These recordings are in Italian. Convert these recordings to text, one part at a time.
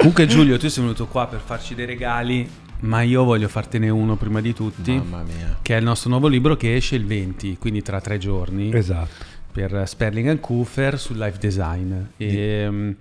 Comunque Giulio, tu sei venuto qua per farci dei regali, ma io voglio fartene uno prima di tutti. Mamma mia. Che è il nostro nuovo libro che esce il 20, quindi tra tre giorni. Esatto. Per Sperling and sul life design. E, di... Ehm,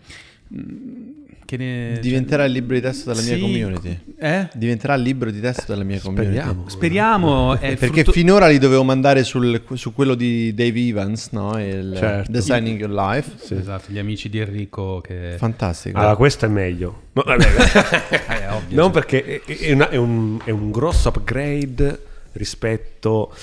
che ne... Cioè, Diventerà il libro di testo della sì. mia community. Eh? Diventerà il libro di testo della mia community. Speriamo. Speriamo Perché frutto... finora li dovevo mandare sul, su quello di Dave Evans, no? Il uh, certo. Designing Your Life. Sì. Esatto, gli amici di Enrico. Che... Fantastico. Allora, questo è meglio. No, vabbè, vabbè. è eh, ovvio, non sì. perché è, una, è, un, è un grosso upgrade rispetto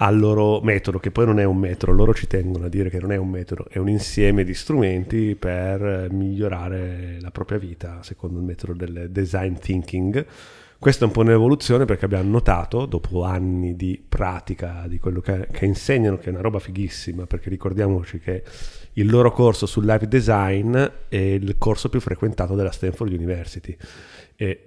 al loro metodo, che poi non è un metodo, loro ci tengono a dire che non è un metodo, è un insieme di strumenti per migliorare la propria vita secondo il metodo del design thinking. Questa è un po' un'evoluzione perché abbiamo notato, dopo anni di pratica di quello che, che insegnano, che è una roba fighissima, perché ricordiamoci che il loro corso sul live design è il corso più frequentato della Stanford University. E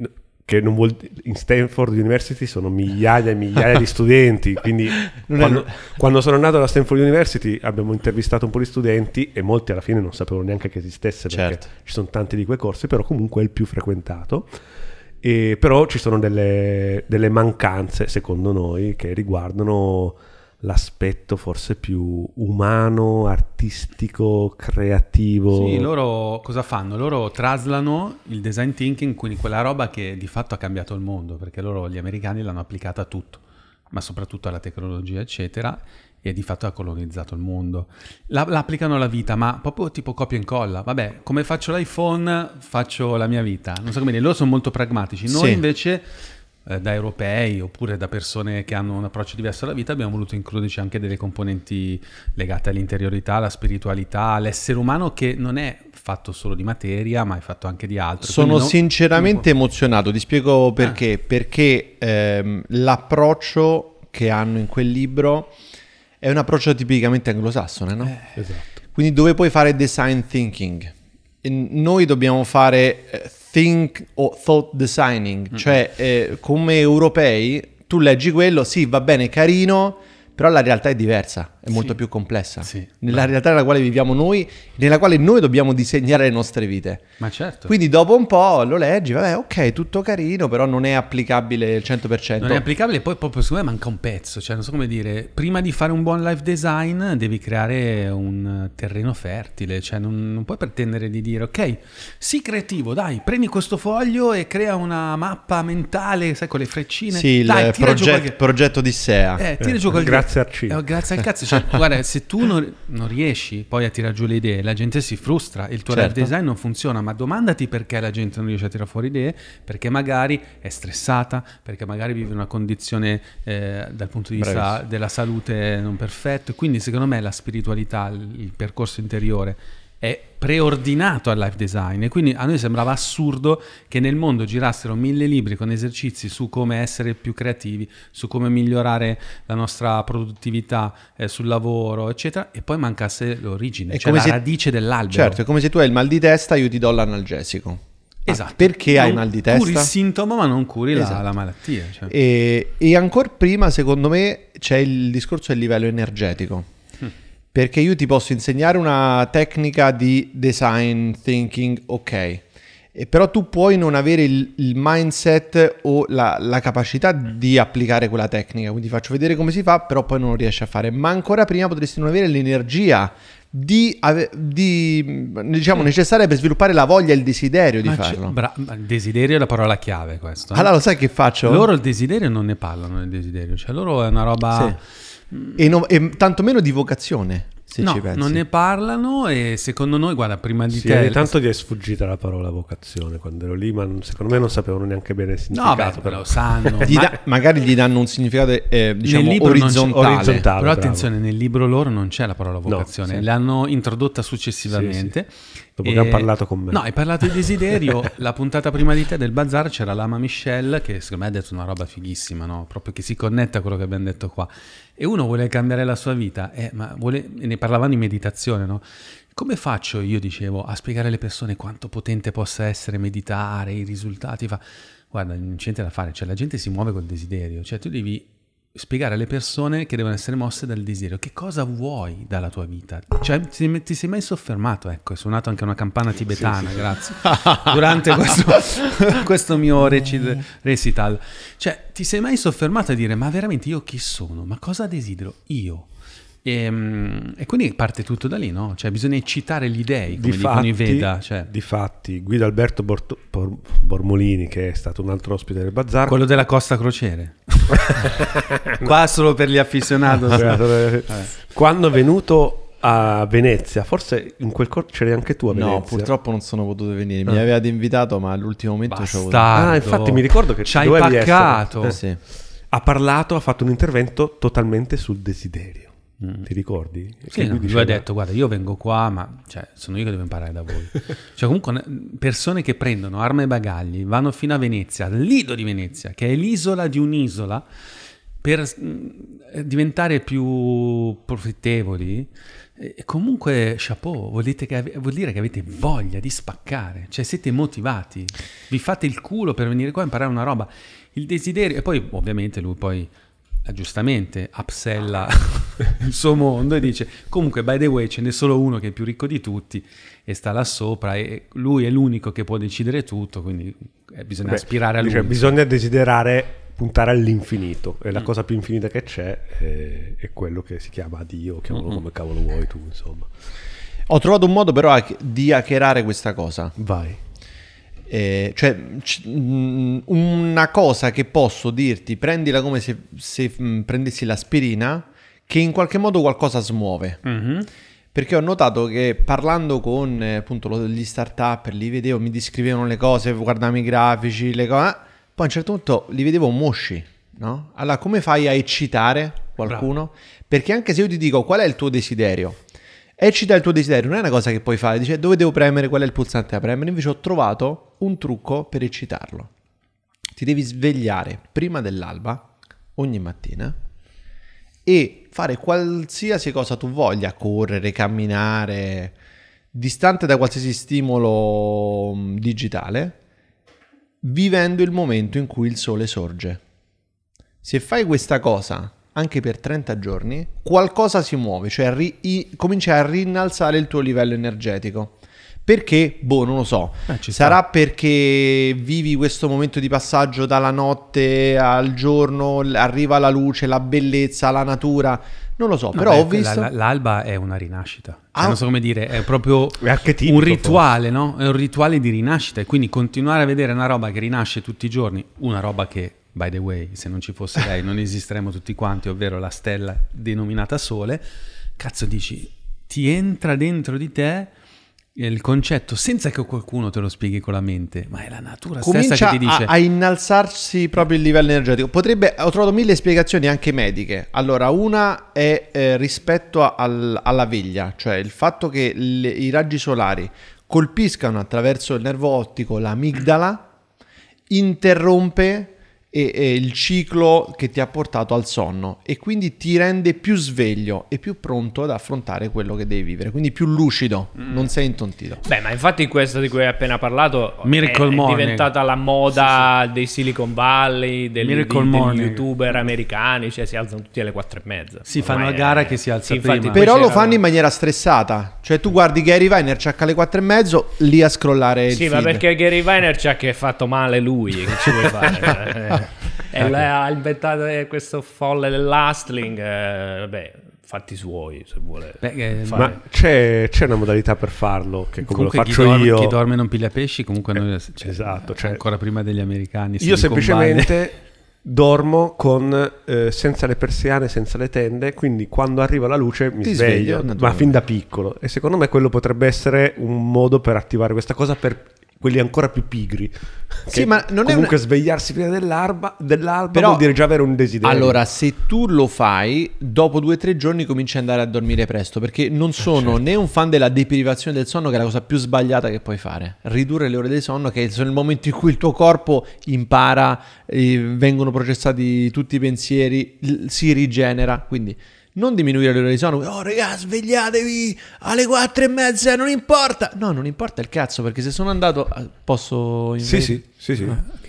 che non vuol, in Stanford University sono migliaia e migliaia di studenti, quindi quando, quando, sono nato alla Stanford University abbiamo intervistato un po' di studenti e molti alla fine non sapevano neanche che esistesse perché certo. ci sono tanti di quei corsi, però comunque è il più frequentato. E però ci sono delle, delle mancanze, secondo noi, che riguardano l'aspetto forse più umano, artistico, creativo. Sì, loro cosa fanno? Loro traslano il design thinking, quindi quella roba che di fatto ha cambiato il mondo, perché loro gli americani l'hanno applicata a tutto, ma soprattutto alla tecnologia, eccetera, e di fatto ha colonizzato il mondo. La, la alla vita, ma proprio tipo copia e incolla. Vabbè, come faccio l'iPhone, faccio la mia vita. Non so come dire, loro sono molto pragmatici. Noi sì. invece eh, da europei oppure da persone che hanno un approccio diverso alla vita, abbiamo voluto includerci anche delle componenti legate all'interiorità, alla spiritualità, all'essere umano che non è fatto solo di materia, ma è fatto anche di altro. Sono non, sinceramente emozionato, ti spiego ah. perché. Ah. Perché ehm, l'approccio che hanno in quel libro è un approccio tipicamente anglosassone, no? Eh, esatto. Quindi dove puoi fare design thinking noi dobbiamo fare eh, think o thought designing, cioè eh, come europei tu leggi quello, sì va bene, carino, però la realtà è diversa è molto sì. più complessa. Sì. Nella realtà nella quale viviamo noi, nella quale noi dobbiamo disegnare le nostre vite. Ma certo. Quindi dopo un po' lo leggi, vabbè, ok, tutto carino, però non è applicabile al 100%. Non è applicabile, poi proprio secondo me manca un pezzo, cioè non so come dire, prima di fare un buon life design devi creare un terreno fertile, cioè non, non puoi pretendere di dire, ok, sii creativo, dai, prendi questo foglio e crea una mappa mentale, sai, con le freccine. Sì, dai, il proget- qualche... progetto di SEA. Eh, tira eh, giù qualche... Grazie al cibo. Eh, grazie al cazzo cioè, guarda, se tu non, non, riesci poi a tirare giù le idee, la gente si frustra, il tuo certo. design non funziona, ma domandati perché la gente non riesce a tirare fuori idee, perché magari è stressata, perché magari vive una condizione eh, dal punto di vista della salute non perfetta, quindi secondo me la spiritualità, il percorso interiore è preordinato al life design e quindi a noi sembrava assurdo che nel mondo girassero mille libri con esercizi su come essere più creativi, su come migliorare la nostra produttività eh, sul lavoro, eccetera, e poi mancasse l'origine, è cioè la se... radice dell'albero. Certo, è come se tu hai il mal di testa, io ti do l'analgesico. Esatto. perché non hai mal di testa? Curi il sintomo ma non curi esatto. la, la, esatto. malattia. Cioè. E, e ancora prima, secondo me, c'è il discorso del livello energetico perché io ti posso insegnare una tecnica di design thinking, ok, e però tu puoi non avere il, il mindset o la, la, capacità di applicare quella tecnica, quindi faccio vedere come si fa, però poi non lo riesci a fare, ma ancora prima potresti non avere l'energia di, di, diciamo, necessaria per sviluppare la voglia e il desiderio di ma farlo. Bra- desiderio è la parola chiave questo. Eh? Allora lo sai che faccio? Loro il desiderio non ne parlano del desiderio, cioè loro è una roba... Sì e, no, e tantomeno di vocazione. Se no, ci pensi. non ne parlano e secondo noi, guarda, prima di sì, te... tanto gli è sfuggita la parola vocazione quando ero lì, ma secondo me non sapevano neanche bene il significato. No, beh, però. lo sanno. gli da, magari gli danno un significato, eh, diciamo, orizzontale. orizzontale. Però attenzione, nel libro loro non c'è la parola vocazione, no, sì. l'hanno introdotta successivamente. Sì, Dopo e... che ha parlato con me. No, hai parlato di desiderio. la puntata prima di te del bazar c'era Lama Michelle, che secondo me ha detto una roba fighissima, no? Proprio che si connetta a quello che abbiamo detto qua. E uno vuole cambiare la sua vita, eh, ma vuole... ne parlavano in meditazione, no? Come faccio, io dicevo, a spiegare alle persone quanto potente possa essere meditare, i risultati? Fa... Guarda, non c'è niente da fare, cioè la gente si muove col desiderio, cioè tu devi spiegare alle persone che devono essere mosse dal desiderio. Che cosa vuoi dalla tua vita? Cioè, ti, ti sei mai soffermato? Ecco, è suonato anche una campana tibetana, sì, sì. grazie. Durante questo, questo mio recid, recital. Cioè, ti sei mai soffermato a dire, ma veramente io chi sono? Ma cosa desidero? Io. E, ehm, e, quindi parte tutto da lì, no? Cioè bisogna eccitare gli dei, come difatti, dicono i Veda. Cioè. Difatti, Guido Alberto Borto, Bormolini, che è stato un altro ospite del bazar... Quello della Costa Crociere. Qua solo per gli afficionati. Eh. Eh. Quando è venuto a Venezia, forse in quel corso c'eri anche tu a Venezia. No, purtroppo non sono potuto venire. Mi ah. avevate invitato, ma all'ultimo momento ci voluto. Ah, infatti mi ricordo che ci hai paccato. Eh, sì. Ha parlato, ha fatto un intervento totalmente sul desiderio. Mm. Ti ricordi? Sì, no, lui, diceva... lui, ha detto, guarda, io vengo qua, ma cioè, sono io che devo imparare da voi. cioè, comunque, persone che prendono arma e bagagli, vanno fino a Venezia, l'ido di Venezia, che è l'isola di un'isola, per mm, eh, diventare più profittevoli, e comunque chapeau, vuol dire, ave- vuol dire, che avete voglia di spaccare, cioè siete motivati, vi fate il culo per venire qua a imparare una roba, il desiderio, e poi ovviamente lui poi eh, giustamente upsella ah. il suo mondo e dice comunque by the way ce n'è solo uno che è più ricco di tutti e sta là sopra e lui è l'unico che può decidere tutto quindi eh, bisogna Beh, aspirare a lui diciamo, bisogna desiderare puntare all'infinito e la mm. cosa più infinita che c'è è, eh, è, quello che si chiama Dio chiamalo mm-hmm. come cavolo vuoi tu insomma ho trovato un modo però di hackerare questa cosa vai eh, cioè, c- mm, una cosa che posso dirti, prendila come se, se mh, mm, prendessi l'aspirina, che in qualche modo qualcosa smuove. Mm-hmm. Perché ho notato che parlando con eh, appunto lo, gli start-up, li vedevo, mi descrivevano le cose, guardavo i grafici, le cose. Eh, poi a un certo punto li vedevo mosci, no? Allora, come fai a eccitare qualcuno? Bravo. Perché anche se io ti dico qual è il tuo desiderio, eccita il tuo desiderio, non è una cosa che puoi fare, dice dove devo premere, qual è il pulsante da premere, invece ho trovato un trucco per eccitarlo. Ti devi svegliare prima dell'alba, ogni mattina, e fare qualsiasi cosa tu voglia, correre, camminare, distante da qualsiasi stimolo mm, digitale, vivendo il momento in cui il sole sorge. Se fai questa cosa anche per 30 giorni, qualcosa si muove, cioè ri- i- comincia a rinnalzare il tuo livello energetico. Perché? Boh, non lo so. Eh, Sarà sta. perché vivi questo momento di passaggio dalla notte al giorno, arriva la luce, la bellezza, la natura. Non lo so, no, però beh, ho visto... La, la, l'alba è una rinascita. Cioè, ah. Cioè, non so come dire, è proprio è un rituale, no? È un rituale di rinascita e quindi continuare a vedere una roba che rinasce tutti i giorni, una roba che by the way, se non ci fosse lei non esisteremmo tutti quanti, ovvero la stella denominata Sole, cazzo dici, ti entra dentro di te il concetto senza che qualcuno te lo spieghi con la mente, ma è la natura Comincia stessa che ti dice. A, a innalzarsi proprio il livello energetico. Potrebbe, ho trovato mille spiegazioni anche mediche. Allora, una è eh, rispetto al, alla veglia, cioè il fatto che le, i raggi solari colpiscano attraverso il nervo ottico l'amigdala, interrompe e, e il ciclo che ti ha portato al sonno e quindi ti rende più sveglio e più pronto ad affrontare quello che devi vivere, quindi più lucido, mm. non sei intontito. Beh, ma infatti questo di cui hai appena parlato Miracle è, è diventata la moda sì, sì. dei Silicon Valley, degli, dei, degli youtuber americani, cioè si alzano tutti alle quattro e mezza. Si fanno la gara è... che si alza sì, prima. Però lo fanno in maniera stressata, cioè tu guardi Gary Vaynerchuk alle quattro e mezzo lì a scrollare. il Sì, ma feed. perché Gary Vaynerchuk è fatto male lui, che ci vuoi fare? Eh e lei ha inventato eh, questo folle dell'hustling, eh, vabbè, fatti suoi se vuole. Beh, eh, ma c'è, c'è, una modalità per farlo, che come comunque lo faccio chi dorme, io. Chi dorme non piglia pesci, comunque noi, eh, cioè, esatto, cioè, ancora prima degli americani. Se io semplicemente comballe. dormo con, eh, senza le persiane, senza le tende, quindi quando arriva la luce mi sveglio, sveglio ma fin da piccolo. E secondo me quello potrebbe essere un modo per attivare questa cosa per quelli ancora più pigri. Sì, ma non è comunque una... svegliarsi prima dell'alba, dell'alba Però, vuol dire già avere un desiderio. Allora, se tu lo fai, dopo due o tre giorni cominci ad andare a dormire presto, perché non eh, sono certo. né un fan della deprivazione del sonno, che è la cosa più sbagliata che puoi fare. Ridurre le ore di sonno, che sono il momento in cui il tuo corpo impara, eh, vengono processati tutti i pensieri, si rigenera, quindi non diminuire l'ora di sonno. Oh, regà, svegliatevi alle quattro e mezza, non importa. No, non importa il cazzo, perché se sono andato. Eh, posso. Sì, sì, sì, sì.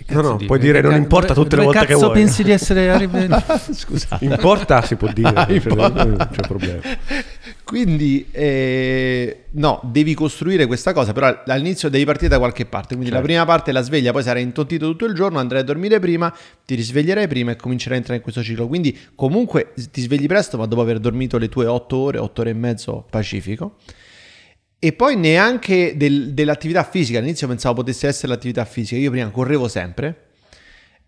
Ah, no, no, puoi eh, dire non importa tutte le volte che vuoi. cazzo pensi di essere. arrivato? Scusa. Importa, si può dire, ah, non c'è problema. Quindi, eh, no, devi costruire questa cosa, però all'inizio devi partire da qualche parte. Quindi certo. la prima parte è la sveglia, poi sarai intontito tutto il giorno, andrai a dormire prima, ti risveglierai prima e comincerai a entrare in questo ciclo. Quindi comunque ti svegli presto, ma dopo aver dormito le tue 8 ore, 8 ore e mezzo pacifico. E poi neanche del, dell'attività fisica, all'inizio pensavo potesse essere l'attività fisica, io prima correvo sempre,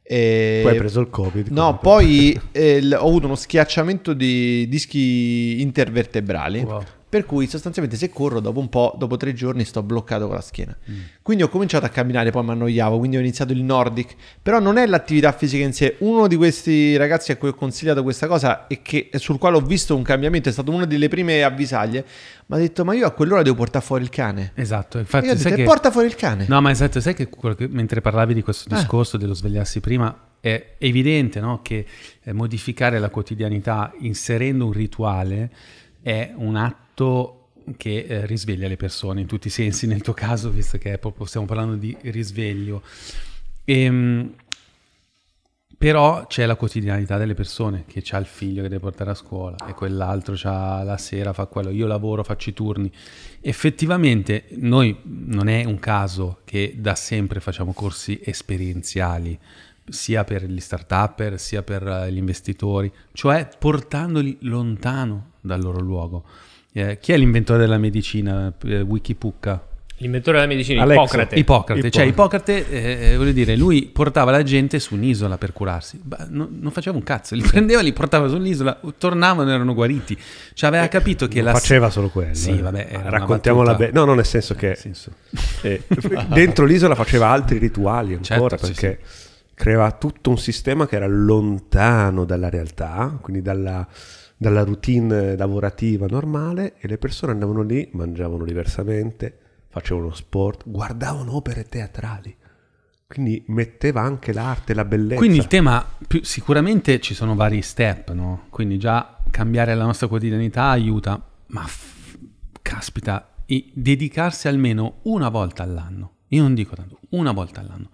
e... Poi hai ehm, preso il Covid. No, poi eh, ho avuto uno schiacciamento di dischi intervertebrali. Wow. Per cui sostanzialmente se corro dopo un po', dopo tre giorni sto bloccato con la schiena. Mm. Quindi ho cominciato a camminare, poi mi annoiavo, quindi ho iniziato il Nordic. Però non è l'attività fisica in sé. Uno di questi ragazzi a cui ho consigliato questa cosa e che, sul quale ho visto un cambiamento, è stato una delle prime avvisaglie, mi ha detto ma io a quell'ora devo portare fuori il cane. Esatto, infatti... E io ho detto, che... porta fuori il cane. No, ma esatto, sai che, che mentre parlavi di questo eh. discorso, ah. dello svegliarsi prima, è evidente no? che eh, modificare la quotidianità inserendo un rituale è un atto fatto che eh, risveglia le persone in tutti i sensi, nel tuo caso, visto che proprio, stiamo parlando di risveglio. E, ehm, però c'è la quotidianità delle persone, che c'ha il figlio che deve portare a scuola e quell'altro c'ha la sera, fa quello, io lavoro, faccio i turni. Effettivamente noi non è un caso che da sempre facciamo corsi esperienziali, sia per gli start-upper, sia per eh, gli investitori, cioè portandoli lontano dal loro luogo. Eh, chi è l'inventore della medicina? Eh, Wikipucca. L'inventore della medicina, Alexa. Ipocrate. Ippocrate. Ippocrate. Cioè, Ipocrate, eh, eh, voglio dire, lui portava la gente su un'isola per curarsi. Bah, no, non faceva un cazzo, li prendeva, li portava su un'isola, tornavano erano guariti. Cioè, aveva eh, capito che non la... Faceva solo quello. Sì, eh. vabbè. raccontiamola bene. No, no, nel senso che... Nel senso. Eh, dentro l'isola faceva altri rituali ancora, certo, perché... Sì, sì. Creava tutto un sistema che era lontano dalla realtà, quindi dalla, dalla routine lavorativa normale e le persone andavano lì, mangiavano diversamente, facevano sport, guardavano opere teatrali. Quindi metteva anche l'arte, la bellezza. Quindi il tema, più, sicuramente ci sono vari step, no? Quindi già cambiare la nostra quotidianità aiuta, ma f- caspita, dedicarsi almeno una volta all'anno, io non dico tanto, una volta all'anno,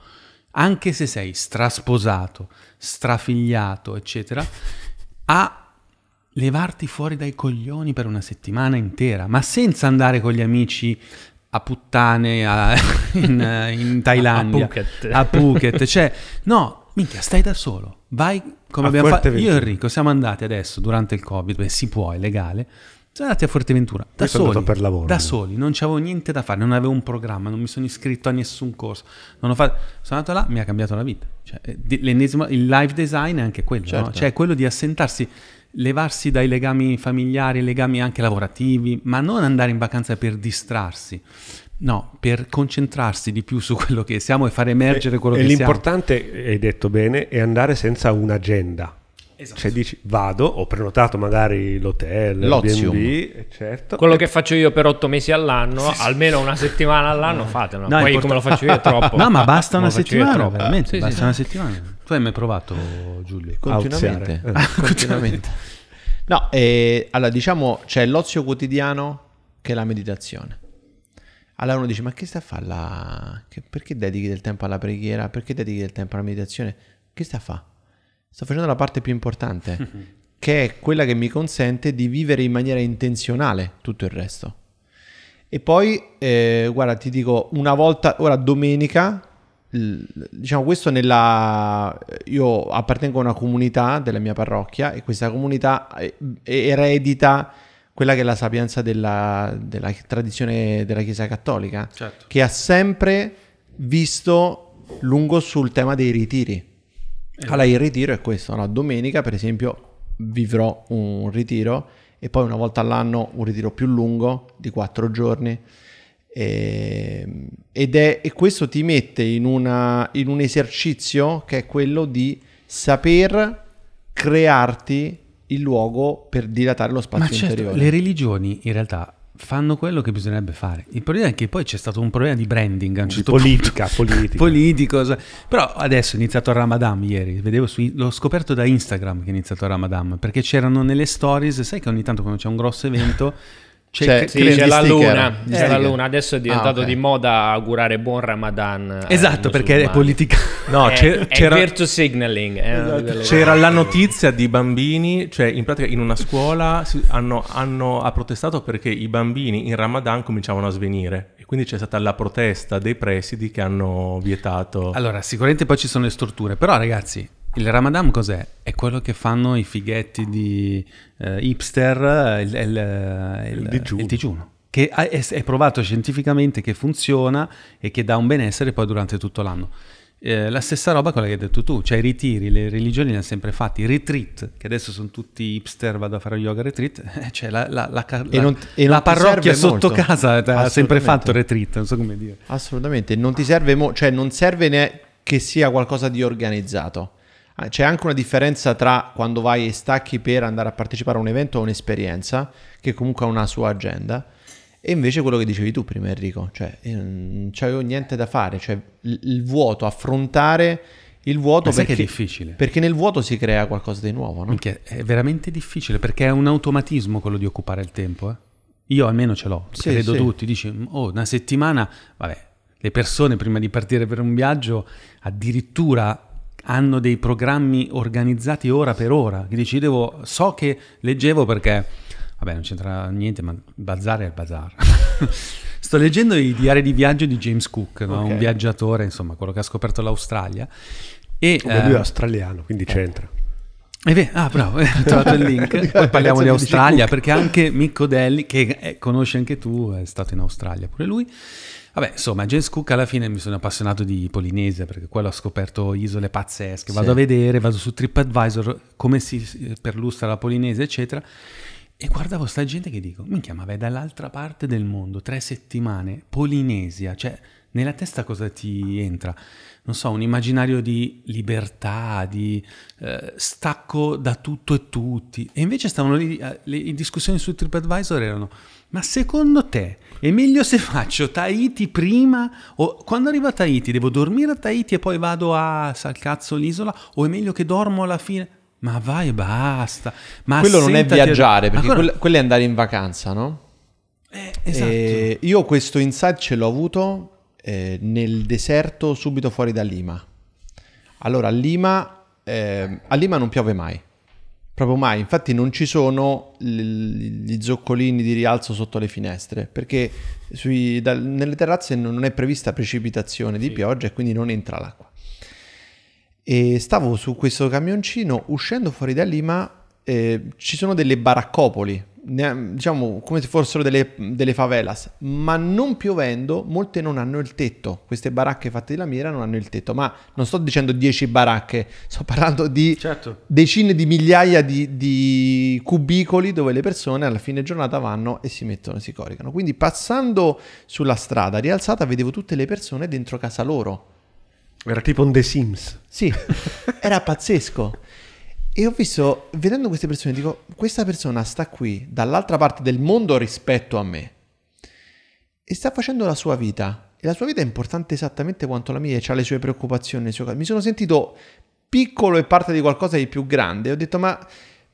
anche se sei strasposato, strafigliato, eccetera, a levarti fuori dai coglioni per una settimana intera, ma senza andare con gli amici a puttane a, in, in, Thailandia, a Phuket. a Phuket, cioè no, minchia, stai da solo, vai come a abbiamo fatto. Io e Enrico siamo andati adesso durante il Covid, beh, si può, è legale. Siamo andati a Forteventura da soli, lavoro, da eh. soli, non avevo niente da fare, non avevo un programma, non mi sono iscritto a nessun corso, fatto, sono andato là, mi ha cambiato la vita. Cioè, eh, il live design è anche quello, certo. no? cioè quello di assentarsi levarsi dai legami familiari, legami anche lavorativi, ma non andare in vacanza per distrarsi. No, per concentrarsi di più su quello che siamo e far emergere eh, quello e, che siamo. E l'importante, hai detto bene, è andare senza un'agenda. Esatto. Cioè dici vado, ho prenotato magari l'hotel, l'Ozium, B&B, certo. Quello e... che faccio io per otto mesi all'anno, sì, almeno una settimana all'anno fatelo, no, poi porto... come lo faccio io è troppo. No, ma basta una settimana, veramente, sì, basta sì, una settimana. Tu hai mai provato, Giulio? Ah, eh, continuamente. continuamente. No, eh, allora diciamo c'è l'ozio quotidiano che è la meditazione. Allora uno dice, ma che sta a fare la... Perché dedichi del tempo alla preghiera? Perché dedichi del tempo alla meditazione? Che sta a fare? sto facendo la parte più importante, che è quella che mi consente di vivere in maniera intenzionale tutto il resto. E poi, eh, guarda, ti dico, una volta, ora domenica, diciamo questo nella io appartengo a una comunità della mia parrocchia e questa comunità eh, eredita quella che è la sapienza della, della tradizione della Chiesa Cattolica certo. che ha sempre visto lungo sul tema dei ritiri Esatto. Allora il ritiro è questo, no? domenica per esempio vivrò un ritiro e poi una volta all'anno un ritiro più lungo di quattro giorni. E, ehm, ed è, e questo ti mette in, una, in un esercizio che è quello di saper crearti il luogo per dilatare lo spazio Ma certo, interiore. Le religioni in realtà fanno quello che bisognerebbe fare. Il problema è che poi c'è stato un problema di branding Di certo politica, punto. Politica, politico. Però adesso è iniziato il Ramadan ieri, vedevo su, l'ho scoperto da Instagram che è iniziato il Ramadan, perché c'erano nelle stories, sai che ogni tanto quando c'è un grosso evento C'è, cioè, sì, eh, c'è, la, luna, c'è la luna, adesso è ah, diventato ah, okay. di moda augurare buon Ramadan. Eh, esatto, perché è politica. No, è, c'era, c'era... virtue signaling. Esatto. C'era la notizia di bambini, cioè in pratica in una scuola si, hanno, hanno ha protestato perché i bambini in Ramadan cominciavano a svenire e quindi c'è stata la protesta dei presidi che hanno vietato. Allora, sicuramente poi ci sono le storture, però ragazzi, il Ramadan cos'è? È quello che fanno i fighetti di eh, hipster, eh, il, eh, il, il, digiuno. il, digiuno. che è, è provato scientificamente che funziona e che dà un benessere poi durante tutto l'anno. Eh, la stessa roba quella che hai detto tu, cioè i ritiri, le religioni le hanno sempre fatti, i retreat, che adesso sono tutti hipster, vado a fare yoga retreat, cioè la, la, la, la non, parrocchia sotto molto. casa eh, ha sempre fatto retreat, non so come dire. Assolutamente, non ti serve, mo- cioè non serve ne- che sia qualcosa di organizzato. Eh, c'è anche una differenza tra quando vai e stacchi per andare a partecipare a un evento o un'esperienza, che comunque ha una sua agenda, e invece quello che dicevi tu prima Enrico, cioè eh, non c'avevo niente da fare, cioè il vuoto, affrontare il vuoto Ma perché è difficile. Perché nel vuoto si crea qualcosa di nuovo, no? è veramente difficile perché è un automatismo quello di occupare il tempo, eh? Io almeno ce l'ho, sì, vedo sì. tutti, dici "Oh, una settimana, vabbè, le persone prima di partire per un viaggio addirittura hanno dei programmi organizzati ora per ora, che dici, devo, so che leggevo perché, vabbè non c'entra niente, ma Bazar è il bazar. Sto leggendo i diari di viaggio di James Cook, no? okay. un viaggiatore, insomma, quello che ha scoperto l'Australia. E, lui è ehm, australiano, quindi eh. c'entra. E eh, beh, ah, bravo, eh, ho trovato il link. Poi parliamo di Australia perché anche Mick Delli, che eh, conosci anche tu, è stato in Australia pure lui. Vabbè, insomma, James Cook alla fine mi sono appassionato di Polinesia perché quello ho scoperto isole pazzesche. Vado sì. a vedere, vado su TripAdvisor come si eh, perlustra la Polinesia, eccetera. E guardavo sta gente che dico, mi chiama, vai dall'altra parte del mondo, tre settimane, Polinesia, cioè nella testa cosa ti entra? Non so, un immaginario di libertà, di eh, stacco da tutto e tutti. E invece stavano lì, eh, le discussioni su TripAdvisor erano ma secondo te è meglio se faccio Tahiti prima o quando arrivo a Tahiti devo dormire a Tahiti e poi vado a sal cazzo l'isola o è meglio che dormo alla fine? Ma vai e basta. Ma quello non è viaggiare, a... perché quello... Quello, quello... è andare in vacanza, no? Eh, esatto. Eh, io questo insight ce l'ho avuto eh, nel deserto subito fuori da Lima. Allora, a Lima, ehm, a Lima non piove mai Proprio mai, infatti non ci sono gli zoccolini di rialzo sotto le finestre, perché sui, da, nelle terrazze non è prevista precipitazione di pioggia e quindi non entra l'acqua. E stavo su questo camioncino, uscendo fuori da Lima eh, ci sono delle baraccopoli, diciamo come se fossero delle, delle, favelas, ma non piovendo molte non hanno il tetto, queste baracche fatte di lamiera non hanno il tetto, ma non sto dicendo 10 baracche, sto parlando di certo. decine di migliaia di, di, cubicoli dove le persone alla fine giornata vanno e si mettono e si coricano. Quindi passando sulla strada rialzata vedevo tutte le persone dentro casa loro. Era tipo un The Sims. Sì, era pazzesco. E ho visto, vedendo queste persone, dico, questa persona sta qui, dall'altra parte del mondo rispetto a me, e sta facendo la sua vita. E la sua vita è importante esattamente quanto la mia, ha le sue preoccupazioni, le sue... cose. Mi sono sentito piccolo e parte di qualcosa di più grande. Ho detto, ma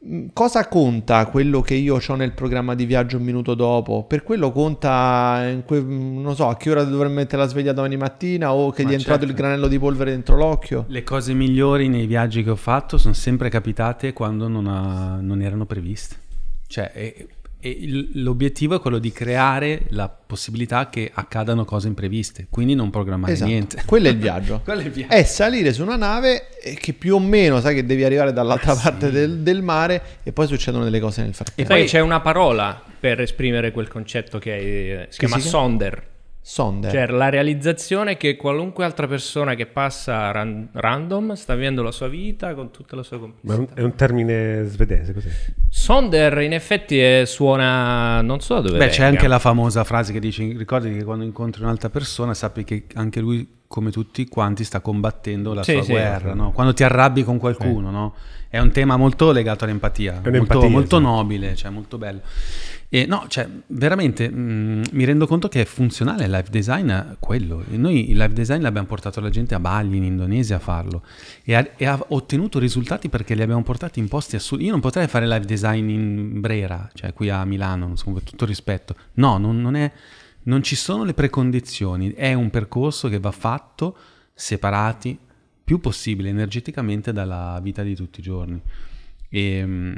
Mm, cosa conta quello che io ho nel programma di viaggio un minuto dopo? Per quello conta, que- mm, non so, a che ora dovrei mettere la sveglia domani mattina o che Ma gli è certo. entrato il certo. granello di polvere dentro l'occhio? Le cose migliori nei viaggi che ho fatto sono sempre capitate quando non, ha, non erano previste. Cioè, e il, l'obiettivo è quello di creare la possibilità che accadano cose impreviste, quindi non programmare esatto. niente. Quello è il viaggio. Quello è il viaggio. È salire su una nave eh, che più o meno sai che devi arrivare dall'altra ah, parte del, del, mare e poi succedono delle cose nel frattempo. E poi c'è una parola per esprimere quel concetto che hai, eh, si, si chiama si sonder. Sonder. Cioè la realizzazione che qualunque altra persona che passa ran- random sta vivendo la sua vita con tutta la sua complessità. Ma è un termine svedese così? Sonder in effetti è, suona, non so dove. Beh, venga. c'è anche la famosa frase che dice: Ricordi che quando incontri un'altra persona sappi che anche lui, come tutti quanti, sta combattendo la sì, sua sì, guerra. Sì. No? Quando ti arrabbi con qualcuno, no? è un tema molto legato all'empatia, molto, molto, esatto. nobile, cioè molto bello. E no, cioè, veramente mh, mm, mi rendo conto che è funzionale il live design quello. E noi il live design l'abbiamo portato la gente a Bali, in Indonesia, a farlo. E ha, e ha ottenuto risultati perché li abbiamo portati in posti assurdi. Io non potrei fare live design in Brera, cioè qui a Milano, insomma, tutto rispetto. No, non, non, è, non ci sono le precondizioni. È un percorso che va fatto separati più possibile energeticamente dalla vita di tutti i giorni. e, mm,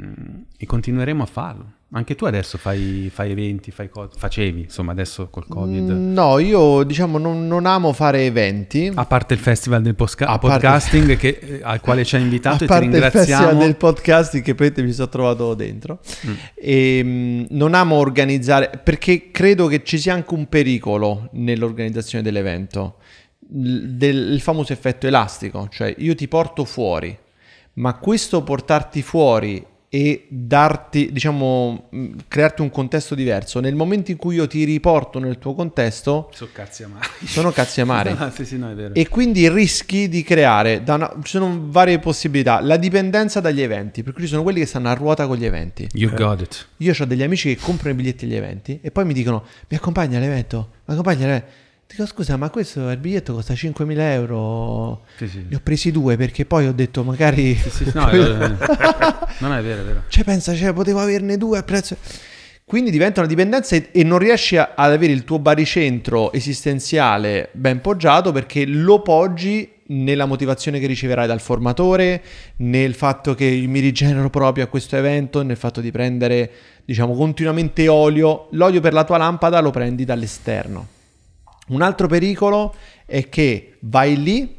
e continueremo a farlo. Anche tu adesso fai, fai eventi, fai co- facevi, insomma, adesso col Covid. Mm, no, io diciamo non, non amo fare eventi. A parte il festival del posca- parte... podcasting che, eh, al quale ci hai invitato A parte il festival del podcasting che poi mi sono trovato dentro. Mm. E, ehm, non amo organizzare, perché credo che ci sia anche un pericolo nell'organizzazione dell'evento. L- del, famoso effetto elastico, cioè io ti porto fuori, ma questo portarti fuori e darti, diciamo, mm, crearti un contesto diverso. Nel momento in cui io ti riporto nel tuo contesto, sono cazzi amari. Sono cazzi amari. no, sì, sì, no, e quindi rischi di creare, una, ci sono varie possibilità, la dipendenza dagli eventi, per cui ci sono quelli che stanno a ruota con gli eventi. You eh. got it. Io ho degli amici che comprano i biglietti agli eventi e poi mi dicono, mi accompagna all'evento, mi accompagna all'evento. Dico scusa, ma questo il biglietto costa 5.000 euro. Sì, sì. Ne ho presi due perché poi ho detto magari... Sì, sì, no, è vero, eh, eh. non è vero, è vero. Cioè pensa, cioè, potevo averne due a prezzo... Quindi diventa una dipendenza e non riesci ad avere il tuo baricentro esistenziale ben poggiato perché lo poggi nella motivazione che riceverai dal formatore, nel fatto che mi rigenero proprio a questo evento, nel fatto di prendere, diciamo, continuamente olio. L'olio per la tua lampada lo prendi dall'esterno. Un altro pericolo è che vai lì,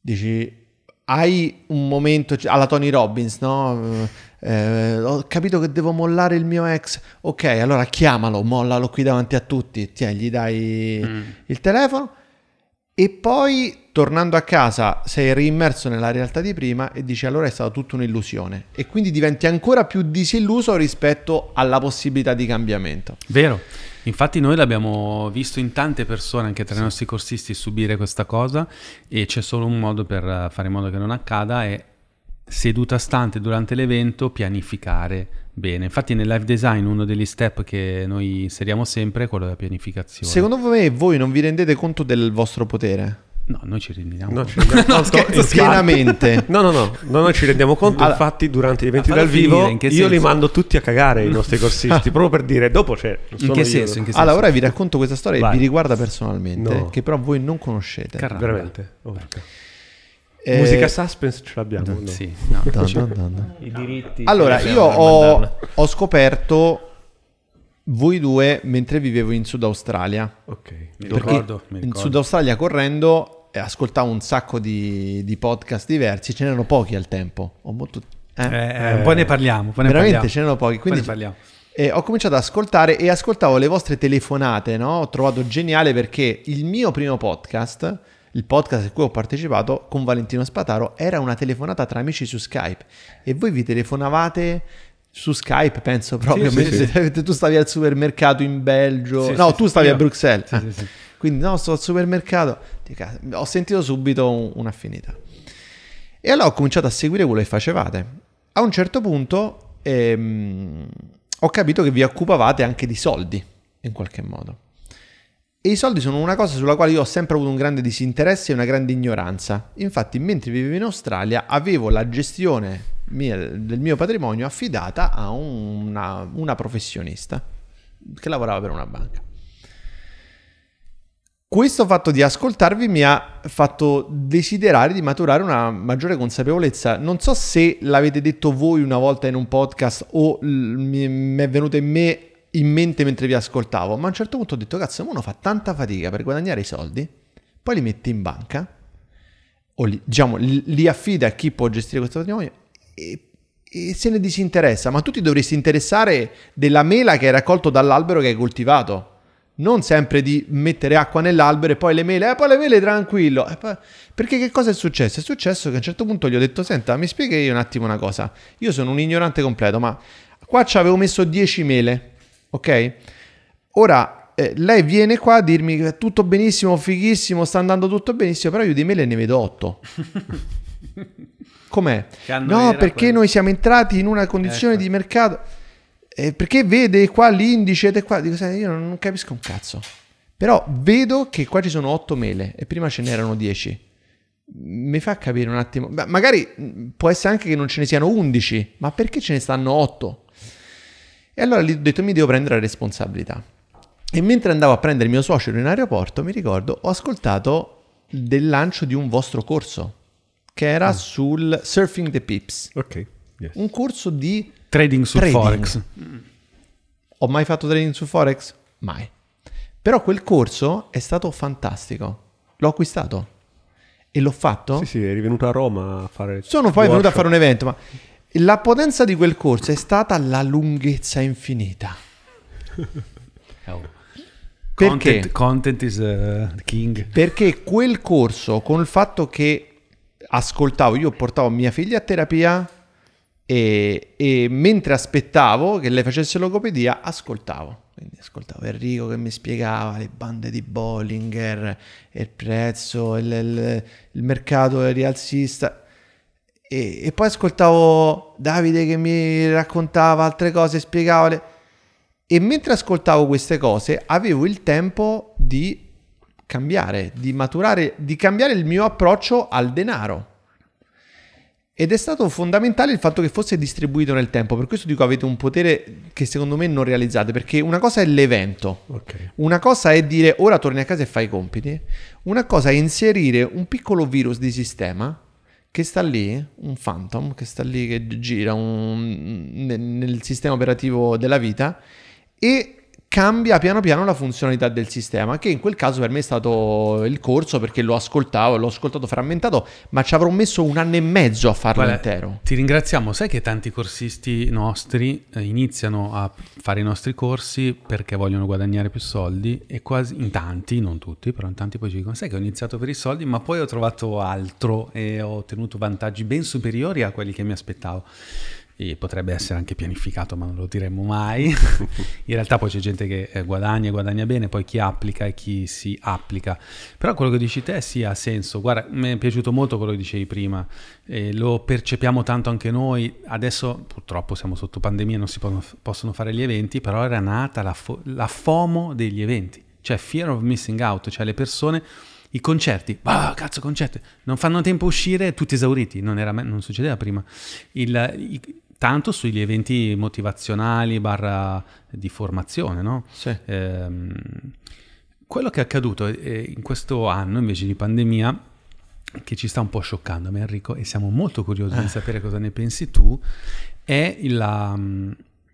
dici hai un momento alla Tony Robbins, no? Eh, ho capito che devo mollare il mio ex. Ok, allora chiamalo, mollalo qui davanti a tutti. Tiè, gli dai mm. il telefono. E poi tornando a casa sei rimerso nella realtà di prima e dici allora è stata tutta un'illusione. E quindi diventi ancora più disilluso rispetto alla possibilità di cambiamento. Vero. Infatti noi l'abbiamo visto in tante persone, anche tra sì. i nostri corsisti, subire questa cosa e c'è solo un modo per eh, fare in modo che non accada è seduta stante durante l'evento pianificare bene. Infatti nel live design uno degli step che noi inseriamo sempre è quello della pianificazione. Secondo me voi non vi rendete conto del vostro potere? No, noi ci rendiamo no, conto. No, scherzo, pienamente. No, no, no, no, noi ci rendiamo conto. Allora, infatti, durante gli eventi dal vivo, io li mando tutti a cagare i nostri corsisti, proprio per dire dopo c'è. In che, senso, in che senso? Allora, ora vi racconto questa storia Vai. che vi riguarda personalmente, no. che però voi non conoscete. Caramba. Veramente. Oh, eh, Musica suspense ce l'abbiamo. No, Sì, no. I diritti. Allora, io ho, ho scoperto voi due mentre vivevo in Sud Australia. Ok, mi ricordo, mi ricordo. In Sud Australia correndo eh, ascoltavo un sacco di, di podcast diversi, ce n'erano pochi al tempo. Ho molto... Eh? Eh, eh, poi ne parliamo. Poi ne veramente parliamo. ce n'erano pochi. Quindi poi ne parliamo. E eh, ho cominciato ad ascoltare e ascoltavo le vostre telefonate, no? Ho trovato geniale perché il mio primo podcast, il podcast a cui ho partecipato con Valentino Spataro, era una telefonata tra amici su Skype e voi vi telefonavate su Skype, penso proprio. Sì, sì, sì. Tu stavi al supermercato in Belgio. no, tu stavi a Bruxelles. Ah. Quindi no, sto al supermercato. Ho sentito subito un'affinità. E allora ho cominciato a seguire quello che facevate. A un certo punto ehm, ho capito che vi occupavate anche di soldi, in qualche modo. E i soldi sono una cosa sulla quale io ho sempre avuto un grande disinteresse e una grande ignoranza. Infatti, mentre vivevo in Australia, avevo la gestione mia, del mio patrimonio affidata a una, una professionista che lavorava per una banca. Questo fatto di ascoltarvi mi ha fatto desiderare di maturare una maggiore consapevolezza. Non so se l'avete detto voi una volta in un podcast o mi è venuto in me in mente mentre vi ascoltavo, ma a un certo punto ho detto cazzo, uno fa tanta fatica per guadagnare i soldi, poi li mette in banca o li, diciamo, li affida a chi può gestire questo patrimonio e, e se ne disinteressa. Ma tu ti dovresti interessare della mela che hai raccolto dall'albero che hai coltivato non sempre di mettere acqua nell'albero e poi le mele, e eh, poi le mele tranquillo. Eh, poi... Perché che cosa è successo? È successo che a un certo punto gli ho detto, senta, mi spieghi un attimo una cosa, io sono un ignorante completo, ma qua ci avevo messo 10 mele, ok? Ora, eh, lei viene qua a dirmi che tutto benissimo, fighissimo, sta andando tutto benissimo, però io di mele ne vedo 8. Com'è? No, perché quello? noi siamo entrati in una ecco. condizione ecco. di mercato. Eh, perché vede qua l'indice ed è qua. Dico, io non, non, capisco un cazzo. Però vedo che qua ci sono 8 mele e prima ce n'erano 10. Mi fa capire un attimo. Ma magari mm, può essere anche che non ce ne siano 11, ma perché ce ne stanno 8? E allora gli ho detto mi devo prendere la responsabilità. E mentre andavo a prendere mio suocero in aeroporto, mi ricordo, ho ascoltato del lancio di un vostro corso che era ah. sul Surfing the Pips. Ok. Yes. Un corso di trading su trading. Forex. Mm. Ho mai fatto trading su Forex? Mai. Però quel corso è stato fantastico. L'ho acquistato e l'ho fatto. Sì, sì, eri venuto a Roma a fare. Sono poi venuto a fare un evento, ma la potenza di quel corso è stata la lunghezza infinita. Oh. Perché? Content, content is uh, king. Perché quel corso, con il fatto che ascoltavo, io portavo mia figlia a terapia e, e, mentre aspettavo che lei facesse logopedia, ascoltavo. Quindi ascoltavo Enrico che mi spiegava le bande di Bollinger, il prezzo, il, il, il mercato rialzista. E, e, poi ascoltavo Davide che mi raccontava altre cose, spiegava. Le... E mentre ascoltavo queste cose avevo il tempo di cambiare, di maturare, di cambiare il mio approccio al denaro. Ed è stato fondamentale il fatto che fosse distribuito nel tempo, per questo dico avete un potere che secondo me non realizzate, perché una cosa è l'evento, okay. una cosa è dire ora torni a casa e fai i compiti, una cosa è inserire un piccolo virus di sistema che sta lì, un phantom che sta lì, che gira un, nel, nel sistema operativo della vita e cambia piano piano la funzionalità del sistema, che in quel caso per me è stato il corso perché lo ascoltavo, l'ho ascoltato frammentato, ma ci avrò messo un anno e mezzo a farlo Guarda, intero. Ti ringraziamo, sai che tanti corsisti nostri eh, iniziano a fare i nostri corsi perché vogliono guadagnare più soldi e quasi in tanti, non tutti, però in tanti poi ci dicono, sai che ho iniziato per i soldi, ma poi ho trovato altro e ho ottenuto vantaggi ben superiori a quelli che mi aspettavo e potrebbe essere anche pianificato, ma non lo diremmo mai. In realtà poi c'è gente che eh, guadagna e guadagna bene, poi chi applica e chi si applica. Però quello che dici te sì ha senso. Guarda, mi è piaciuto molto quello che dicevi prima, eh, lo percepiamo tanto anche noi. Adesso purtroppo siamo sotto pandemia, non si possono fare gli eventi, però era nata la, fo la FOMO degli eventi, cioè Fear of Missing Out, cioè le persone i concerti, oh, cazzo concerti, non fanno tempo a uscire, tutti esauriti, non, era, non succedeva prima. Il, tanto sugli eventi motivazionali barra di formazione, no? Sì. Ehm, quello che è accaduto eh, in questo anno invece di pandemia, che ci sta un po' scioccando, me Enrico, e siamo molto curiosi di eh. sapere cosa ne pensi tu, è la,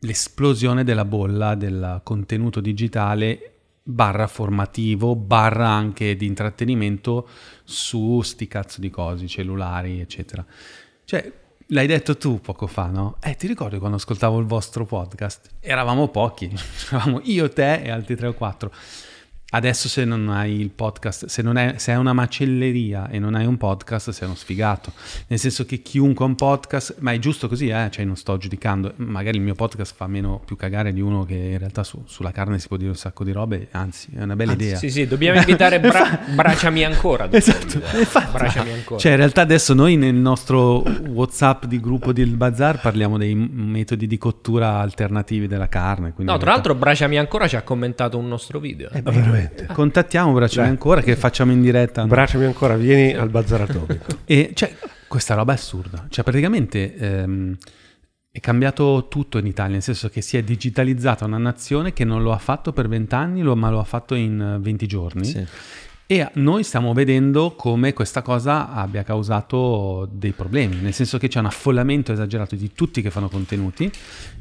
l'esplosione della bolla del contenuto digitale barra formativo, barra anche di intrattenimento su sti cazzo di cose, cellulari, eccetera. Cioè, L'hai detto tu poco fa, no? Eh, ti ricordi quando ascoltavo il vostro podcast? Eravamo pochi, eravamo io, te e altri tre o quattro. Adesso se non hai il podcast, se, è, se, è, una macelleria e non hai un podcast, sei uno sfigato. Nel senso che chiunque ha un podcast, ma è giusto così, eh? cioè non sto giudicando, magari il mio podcast fa meno più cagare di uno che in realtà su, sulla carne si può dire un sacco di robe, anzi è una bella anzi, idea. Sì, sì, dobbiamo invitare bra- Bracciami ancora. Esatto, infatti, bracciami ancora. Cioè in realtà adesso noi nel nostro Whatsapp di gruppo del bazar parliamo dei metodi di cottura alternativi della carne. No, tra realtà... l'altro Bracciami ancora ci ha commentato un nostro video. Eh, beh, Assolutamente. Contattiamo Bracciami Dai. ancora che facciamo in diretta. Bracciami ancora, vieni al Bazar Atomico. e cioè, questa roba è assurda. Cioè, praticamente ehm, è cambiato tutto in Italia, nel senso che si è digitalizzata una nazione che non lo ha fatto per vent'anni, ma lo ha fatto in 20 giorni. Sì. E noi stiamo vedendo come questa cosa abbia causato dei problemi, nel senso che c'è un affollamento esagerato di tutti che fanno contenuti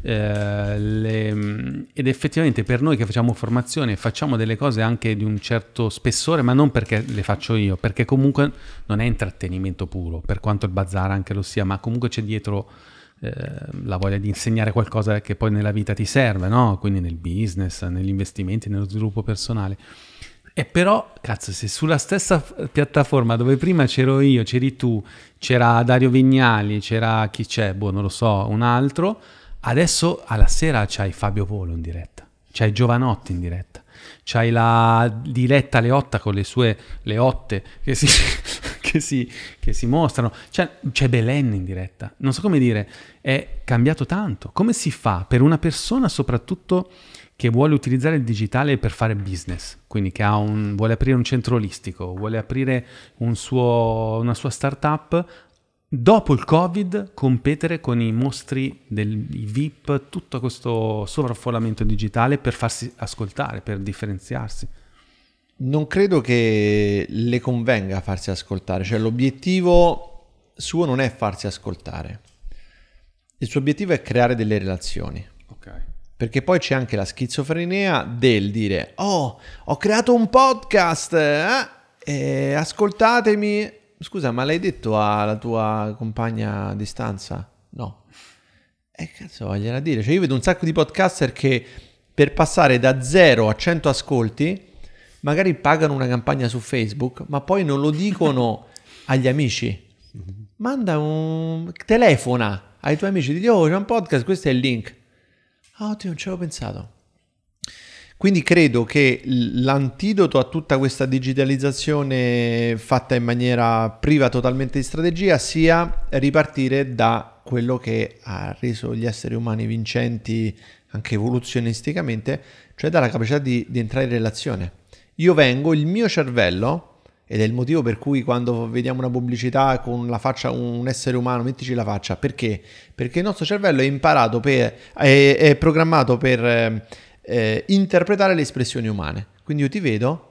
eh, le, ed effettivamente per noi che facciamo formazione facciamo delle cose anche di un certo spessore, ma non perché le faccio io, perché comunque non è intrattenimento puro, per quanto il bazar anche lo sia, ma comunque c'è dietro eh, la voglia di insegnare qualcosa che poi nella vita ti serve, no? quindi nel business, negli investimenti, nello sviluppo personale. E però, cazzo, se sulla stessa piattaforma dove prima c'ero io, c'eri tu, c'era Dario Vignali, c'era chi c'è, boh, non lo so, un altro, adesso alla sera c'hai Fabio Polo in diretta, c'hai Giovanotti in diretta, c'hai la diretta Leotta con le sue leotte che si, che si, che si mostrano, c'è, c'è Belen in diretta, non so come dire, è cambiato tanto. Come si fa per una persona soprattutto che vuole utilizzare il digitale per fare business, quindi che un, vuole aprire un centro olistico, vuole aprire un suo, una sua startup, dopo il Covid competere con i mostri del VIP, tutto questo sovraffollamento digitale per farsi ascoltare, per differenziarsi. Non credo che le convenga farsi ascoltare, cioè l'obiettivo suo non è farsi ascoltare. Il suo obiettivo è creare delle relazioni. Perché poi c'è anche la schizofrenia del dire, oh, ho creato un podcast, eh? ascoltatemi. Scusa, ma l'hai detto alla tua compagna a distanza? No. E eh, cazzo, vogliela dire. Cioè, io vedo un sacco di podcaster che per passare da 0 a 100 ascolti, magari pagano una campagna su Facebook, ma poi non lo dicono agli amici. Manda un... telefona ai tuoi amici, digli, oh, c'è un podcast, questo è il link Ah, oddio, non ci avevo pensato. Quindi credo che l'antidoto a tutta questa digitalizzazione fatta in maniera priva totalmente di strategia sia ripartire da quello che ha reso gli esseri umani vincenti anche evoluzionisticamente, cioè dalla capacità di, di entrare in relazione. Io vengo, il mio cervello ed è il motivo per cui quando vediamo una pubblicità con la faccia, un essere umano, mettici la faccia. Perché? Perché il nostro cervello è imparato per, è, è programmato per eh, eh interpretare le espressioni umane. Quindi io ti vedo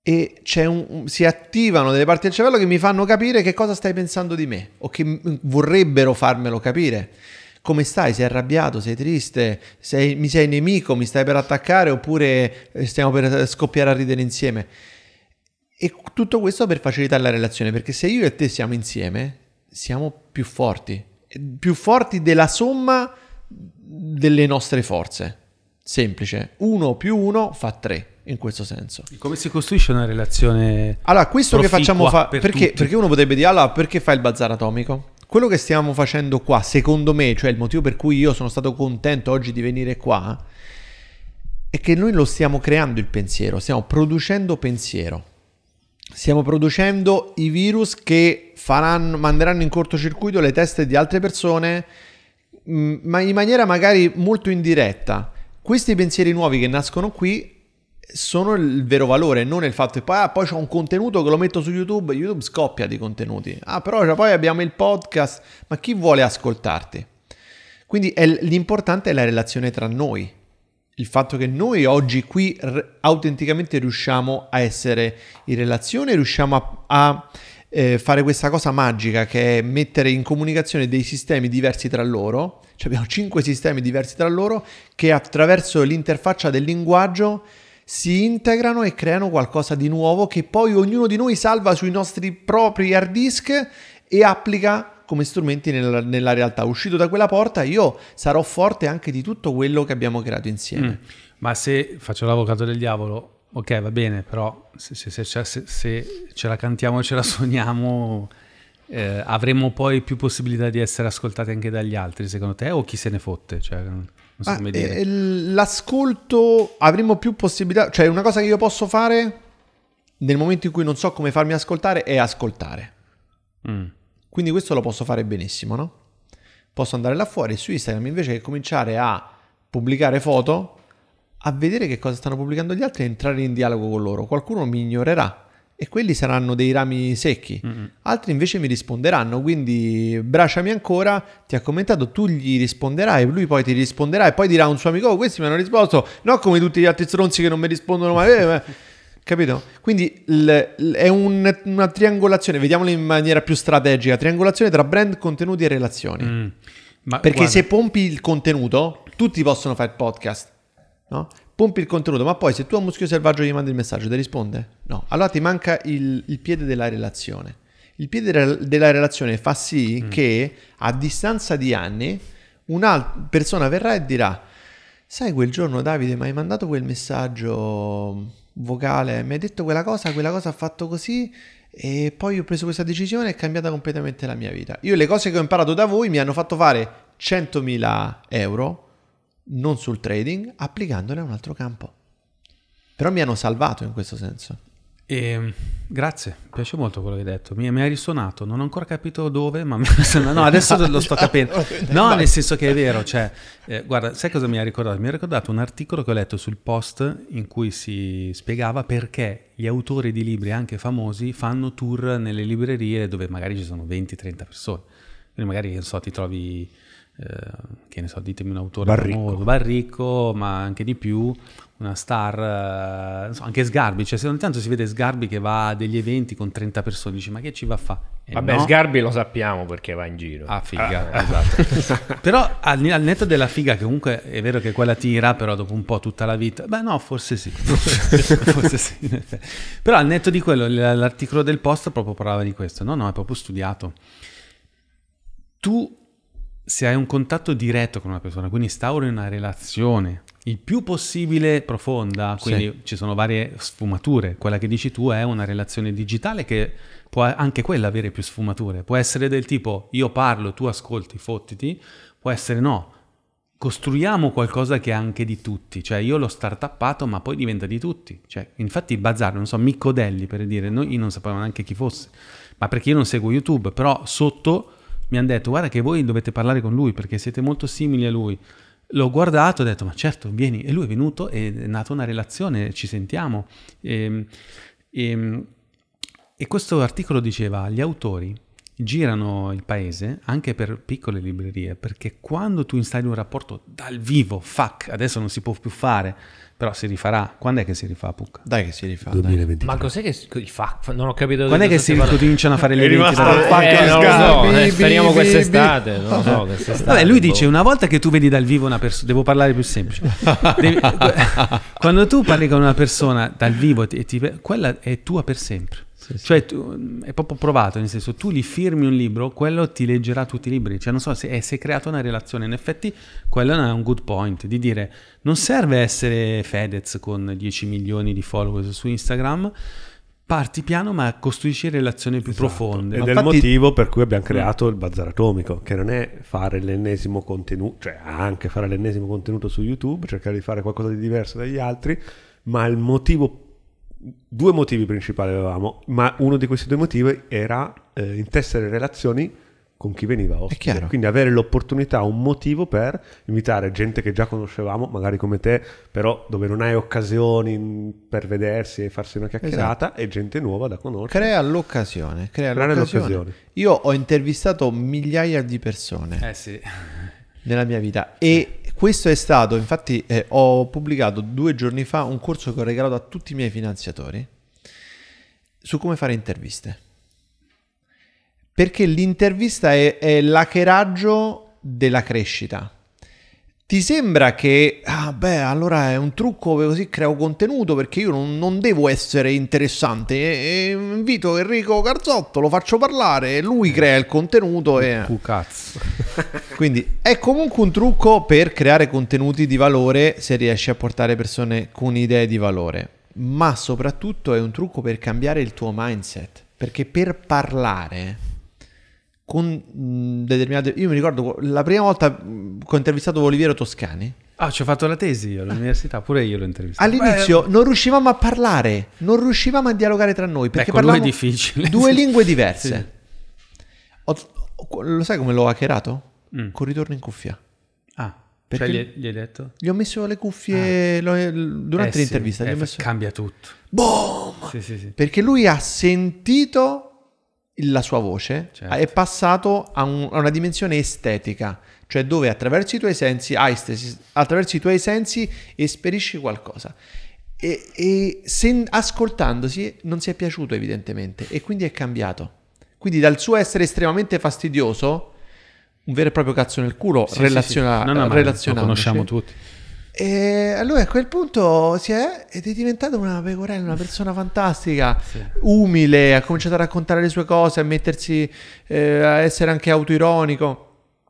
e un, si attivano delle parti del cervello che mi fanno capire che cosa stai pensando di me o che vorrebbero farmelo capire come stai? Sei arrabbiato? Sei triste? Sei, mi sei nemico? Mi stai per attaccare? Oppure eh, stiamo per eh, scoppiare a ridere insieme? E tutto questo per facilitare la relazione, perché se io e te siamo insieme, siamo più forti, più forti della somma delle nostre forze. Semplice, uno più uno fa tre, in questo senso. Come si costruisce una relazione? Allora, questo che facciamo fa per perché, perché, uno potrebbe dire allora perché fai il bazar atomico? Quello che stiamo facendo qua, secondo me, cioè il motivo per cui io sono stato contento oggi di venire qua, è che noi lo stiamo creando il pensiero, stiamo producendo pensiero. Stiamo producendo i virus che faranno, manderanno in cortocircuito le teste di altre persone, mm, ma in maniera magari molto indiretta. Questi pensieri nuovi che nascono qui sono il vero valore, non il fatto che poi, ah, poi c'è un contenuto che lo metto su YouTube, YouTube scoppia di contenuti. Ah, però cioè, poi abbiamo il podcast, ma chi vuole ascoltarti? Quindi è, l'importante è la relazione tra noi il fatto che noi oggi qui r- autenticamente riusciamo a essere in relazione, riusciamo a, a eh, fare questa cosa magica che è mettere in comunicazione dei sistemi diversi tra loro, cioè abbiamo cinque sistemi diversi tra loro che attraverso l'interfaccia del linguaggio si integrano e creano qualcosa di nuovo che poi ognuno di noi salva sui nostri propri hard disk e applica come strumenti nella, nella, realtà. Uscito da quella porta io sarò forte anche di tutto quello che abbiamo creato insieme. Mm. Ma se faccio l'avvocato del diavolo, ok va bene, però se, se, se, se ce la cantiamo e ce la suoniamo... Eh, avremo poi più possibilità di essere ascoltati anche dagli altri, secondo te, o chi se ne fotte? Cioè, so ah, eh, l'ascolto avremo più possibilità, cioè una cosa che io posso fare nel momento in cui non so come farmi ascoltare è ascoltare. Mm. Quindi questo lo posso fare benissimo, no? Posso andare là fuori su Instagram invece che cominciare a pubblicare foto, a vedere che cosa stanno pubblicando gli altri e entrare in dialogo con loro. Qualcuno mi ignorerà e quelli saranno dei rami secchi, mm-hmm. altri invece mi risponderanno. Quindi bracciami ancora, ti ha commentato, tu gli risponderai, lui poi ti risponderà e poi dirà a un suo amico: oh, Questi mi hanno risposto, no come tutti gli altri stronzi che non mi rispondono mai. Eh, Capito? Quindi l- l- è un- una triangolazione, vediamola in maniera più strategica, triangolazione tra brand, contenuti e relazioni. Mm, Perché guarda. se pompi il contenuto, tutti possono fare podcast, no? Pompi il contenuto, ma poi se tu a muschio selvaggio gli mandi il messaggio, ti risponde? No. Allora ti manca il, il piede della relazione. Il piede re- della relazione fa sì mm. che a distanza di anni una persona verrà e dirà, sai quel giorno Davide mi hai mandato quel messaggio vocale, mi hai detto quella cosa, quella cosa ha fatto così e poi ho preso questa decisione e è cambiata completamente la mia vita. Io le cose che ho imparato da voi mi hanno fatto fare 100.000 euro, non sul trading, applicandole a un altro campo. Però mi hanno salvato in questo senso. E, ehm, grazie, mi piace molto quello che hai detto. Mi, mi ha risuonato, non ho ancora capito dove, ma no, adesso lo sto capendo. No, nel senso che è vero. Cioè, eh, guarda, sai cosa mi ha ricordato? Mi ha ricordato un articolo che ho letto sul post in cui si spiegava perché gli autori di libri, anche famosi, fanno tour nelle librerie dove magari ci sono 20-30 persone. Quindi magari, non so, ti trovi. Eh, che ne so, ditemi un autore Barricco. Famoso, Barricco, ma anche di più, una star, eh, so, anche Sgarbi, cioè se ogni tanto si vede Sgarbi che va a degli eventi con 30 persone, dice ma che ci va a fare? Eh, Vabbè, no. Sgarbi lo sappiamo perché va in giro. Ah, figa, ah. esatto. però al, al, netto della figa, che comunque è vero che quella tira, però dopo un po' tutta la vita, beh no, forse sì, forse sì. però al netto di quello, l'articolo del post proprio parlava di questo, no, no, è proprio studiato. Tu, se hai un contatto diretto con una persona, quindi instauri una relazione il più possibile profonda, quindi sì. ci sono varie sfumature. Quella che dici tu è una relazione digitale che può anche quella avere più sfumature. Può essere del tipo io parlo, tu ascolti, fottiti, può essere no. Costruiamo qualcosa che è anche di tutti, cioè io l'ho startuppato ma poi diventa di tutti. Cioè, infatti il bazar, non so, Miccodelli per dire, noi io non sapevo neanche chi fosse, ma perché io non seguo YouTube, però sotto mi hanno detto guarda che voi dovete parlare con lui perché siete molto simili a lui. L'ho guardato e ho detto, ma certo, vieni. E lui è venuto, è nata una relazione, ci sentiamo. E, ehm, e, ehm, e questo articolo diceva, gli autori girano il paese anche per piccole librerie, perché quando tu installi un rapporto dal vivo, fuck, adesso non si può più fare, però si rifarà. Quando è che si rifà Pucca? Dai che si rifà. 2023. Ma cos'è che si rifà? Non ho capito. Quando è che si ricominciano a fare le eventi? Eh, non lo so, eh, speriamo quest'estate. Non lo so, quest'estate. Vabbè, lui boh. dice una volta che tu vedi dal vivo una persona, devo parlare più semplice. Devi... Quando tu parli con una persona dal vivo ti... quella è tua per sempre. Sì, cioè, tu, è proprio provato, nel senso, tu gli firmi un libro, quello ti leggerà tutti i libri. Cioè, non so, se eh, è, creata una relazione. In effetti, quello è un good point, di dire, non serve essere Fedez con 10 milioni di followers su Instagram, parti piano ma costruisci relazioni più esatto. profonde. Ed ma è infatti... il motivo per cui abbiamo mm. creato il Bazar Atomico, che non è fare l'ennesimo contenuto, cioè anche fare l'ennesimo contenuto su YouTube, cercare di fare qualcosa di diverso dagli altri, ma il motivo due motivi principali avevamo, ma uno di questi due motivi era eh, intessere relazioni con chi veniva ospite. Quindi avere l'opportunità, un motivo per invitare gente che già conoscevamo, magari come te, però dove non hai occasioni mm, per vedersi e farsi una chiacchierata esatto. e gente nuova da conoscere. Crea l'occasione, crea l'occasione. l'occasione. Io ho intervistato migliaia di persone. Eh sì. Nella mia vita e questo è stato, infatti eh, ho pubblicato due giorni fa un corso che ho regalato a tutti i miei finanziatori su come fare interviste. Perché l'intervista è, è l'accheraggio della crescita ti sembra che, ah beh, allora è un trucco così creo contenuto perché io non, non devo essere interessante. E, e invito Enrico Garzotto, lo faccio parlare, lui crea il contenuto e... Cazzo. Quindi è comunque un trucco per creare contenuti di valore se riesci a portare persone con idee di valore. Ma soprattutto è un trucco per cambiare il tuo mindset. Perché per parlare con determinate... Io mi ricordo la prima volta che ho intervistato Oliviero Toscani. Ah, ci ho fatto la tesi io all'università, pure io l'ho intervistato. All'inizio Beh, non riuscivamo a parlare, non riuscivamo a dialogare tra noi perché ecco, parlavamo due lingue diverse. Sì. Ho, lo sai come l'ho hackerato? Mm. Con ritorno in cuffia. Ah. Perché cioè, gli, hai detto? Gli ho messo le cuffie ah. Eh, durante eh, l'intervista. Sì, ho eh, messo... Cambia tutto. Boom! Sì, sì, perché lui ha sentito la sua voce certo. è passato a, un, a, una dimensione estetica, cioè dove attraverso i tuoi sensi, istesi, ah, attraverso i tuoi sensi esperisci qualcosa. E, e se, ascoltandosi non si è piaciuto evidentemente e quindi è cambiato. Quindi dal suo essere estremamente fastidioso, un vero e proprio cazzo nel culo sì, relazionale, sì, sì. No, no, relazionale. Lo conosciamo tutti. E allora a quel punto si è ed è diventata una pecorella, una persona fantastica, sì. umile, ha cominciato a raccontare le sue cose, a mettersi, eh, a essere anche autoironico.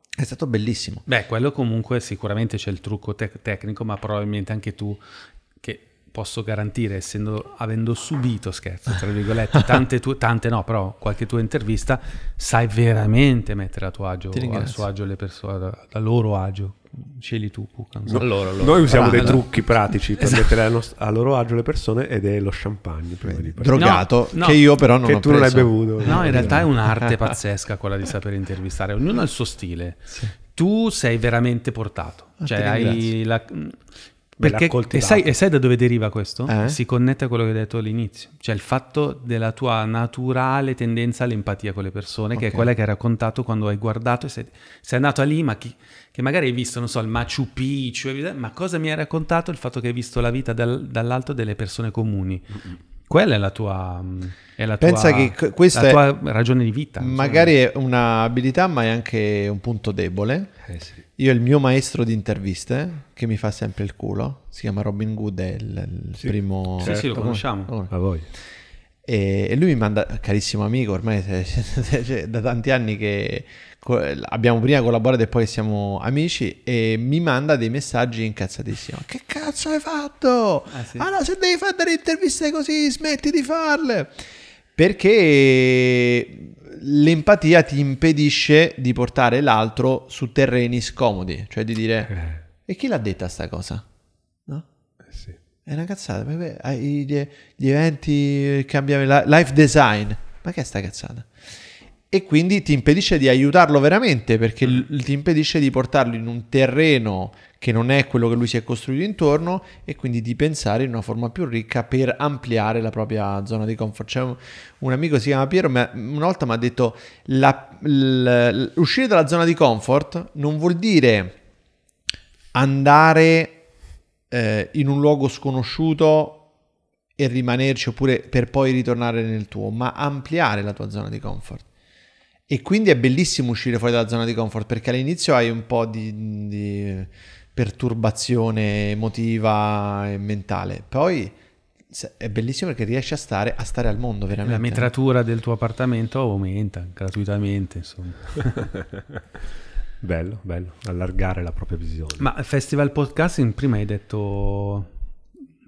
È stato bellissimo. Beh, quello comunque sicuramente c'è il trucco tec- tecnico, ma probabilmente anche tu che posso garantire, essendo, avendo subito, scherzo, tra virgolette, tante, tue, tante no, però qualche tua intervista, sai veramente mettere a tuo agio, a suo agio le persone, a loro agio scegli tu Pucan. No, allora, allora. Noi usiamo ah, allora, dei trucchi pratici per esatto. mettere a, nos- a, loro agio le persone ed è lo champagne prima di drogato no, no. che io però non che tu preso. non hai bevuto. No, in realtà è un'arte pazzesca quella di saper intervistare, ognuno ha il suo stile. Sì. Tu sei veramente portato, ah, cioè hai la perché, e sai, e, sai, da dove deriva questo? Eh? Si connette a quello che hai detto all'inizio, cioè il fatto della tua naturale tendenza all'empatia con le persone, okay. che è quella che hai raccontato quando hai guardato e sei, sei andato a lì, chi, che magari hai visto, non so, il Machu Picchu, ma cosa mi hai raccontato il fatto che hai visto la vita dal, dall'alto delle persone comuni? Mm-hmm. Quella è la tua, è la Pensa tua, che questa tua ragione di vita. Magari è un'abilità, ma è anche un punto debole. Eh sì. Io il mio maestro di interviste, che mi fa sempre il culo, si chiama Robin Good, è il, sì. primo... Sì, certo. sì, lo conosciamo. Oh. A voi. E, e, lui mi manda, carissimo amico, ormai cioè, da tanti anni che abbiamo prima collaborato e poi siamo amici e mi manda dei messaggi incazzatissimo che cazzo hai fatto ah, sì? allora se devi fare delle interviste così smetti di farle perché l'empatia ti impedisce di portare l'altro su terreni scomodi cioè di dire eh. e chi l'ha detta sta cosa no? Eh, sì. è una cazzata gli, gli eventi cambiano life design ma che è sta cazzata e quindi ti impedisce di aiutarlo veramente perché mm. l- ti impedisce di portarlo in un terreno che non è quello che lui si è costruito intorno e quindi di pensare in una forma più ricca per ampliare la propria zona di comfort. C'è un, un amico si chiama Piero, una volta mi ha detto la, l- uscire dalla zona di comfort non vuol dire andare eh, in un luogo sconosciuto e rimanerci oppure per poi ritornare nel tuo, ma ampliare la tua zona di comfort. E quindi è bellissimo uscire fuori dalla zona di comfort perché all'inizio hai un po' di, di perturbazione emotiva e mentale. Poi è bellissimo perché riesci a stare, a stare al mondo veramente. La metratura del tuo appartamento aumenta gratuitamente, insomma. bello, bello, allargare la propria visione. Ma Festival Podcast, prima hai detto,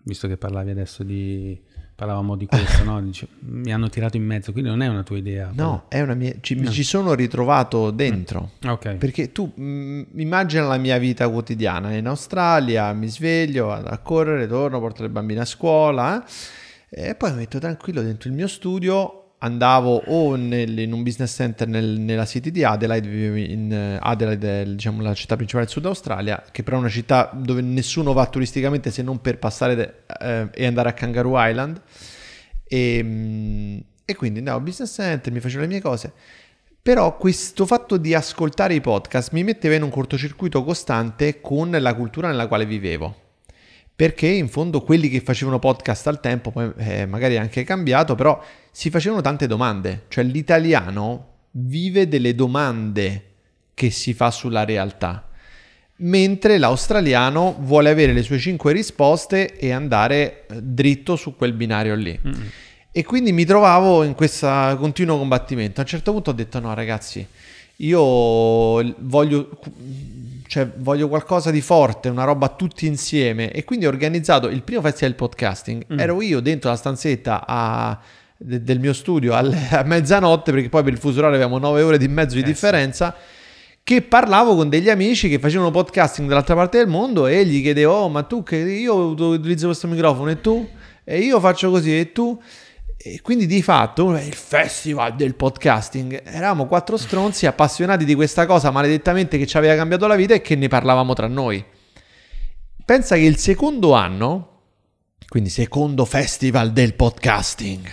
visto che parlavi adesso di parlavamo di questo, no? Dice, mi hanno tirato in mezzo, quindi non è una tua idea. No, però. è una mia... Ci, no. Mi ci sono ritrovato dentro. Mm. Okay. Perché tu mh, mm, immagina la mia vita quotidiana. In Australia mi sveglio, vado a correre, torno, porto le bambine a scuola eh? e poi mi metto tranquillo dentro il mio studio, andavo o nel, in un business center nel, nella city di Adelaide, in eh, Adelaide è diciamo, la città principale del sud Australia, che però è una città dove nessuno va turisticamente se non per passare de, eh, e andare a Kangaroo Island. E, ehm, e quindi andavo al business center, mi facevo le mie cose. Però questo fatto di ascoltare i podcast mi metteva in un cortocircuito costante con la cultura nella quale vivevo perché in fondo quelli che facevano podcast al tempo, poi eh, magari anche cambiato, però si facevano tante domande, cioè l'italiano vive delle domande che si fa sulla realtà, mentre l'australiano vuole avere le sue cinque risposte e andare eh, dritto su quel binario lì. Mm-hmm. E quindi mi trovavo in questo continuo combattimento. A un certo punto ho detto no ragazzi, io voglio cioè voglio qualcosa di forte, una roba tutti insieme. E quindi ho organizzato il primo festival podcasting. Mm. Ero io dentro la stanzetta a, de, del mio studio alle, a mezzanotte, perché poi per il fuso orario avevamo 9 ore di mezzo di eh, differenza. Sì. Che parlavo con degli amici che facevano podcasting dall'altra parte del mondo e gli chiedevo: oh, ma tu che io utilizzo questo microfono e tu? E io faccio così e tu? E quindi di fatto il festival del podcasting eravamo quattro stronzi appassionati di questa cosa maledettamente che ci aveva cambiato la vita e che ne parlavamo tra noi. Pensa che il secondo anno, quindi secondo festival del podcasting,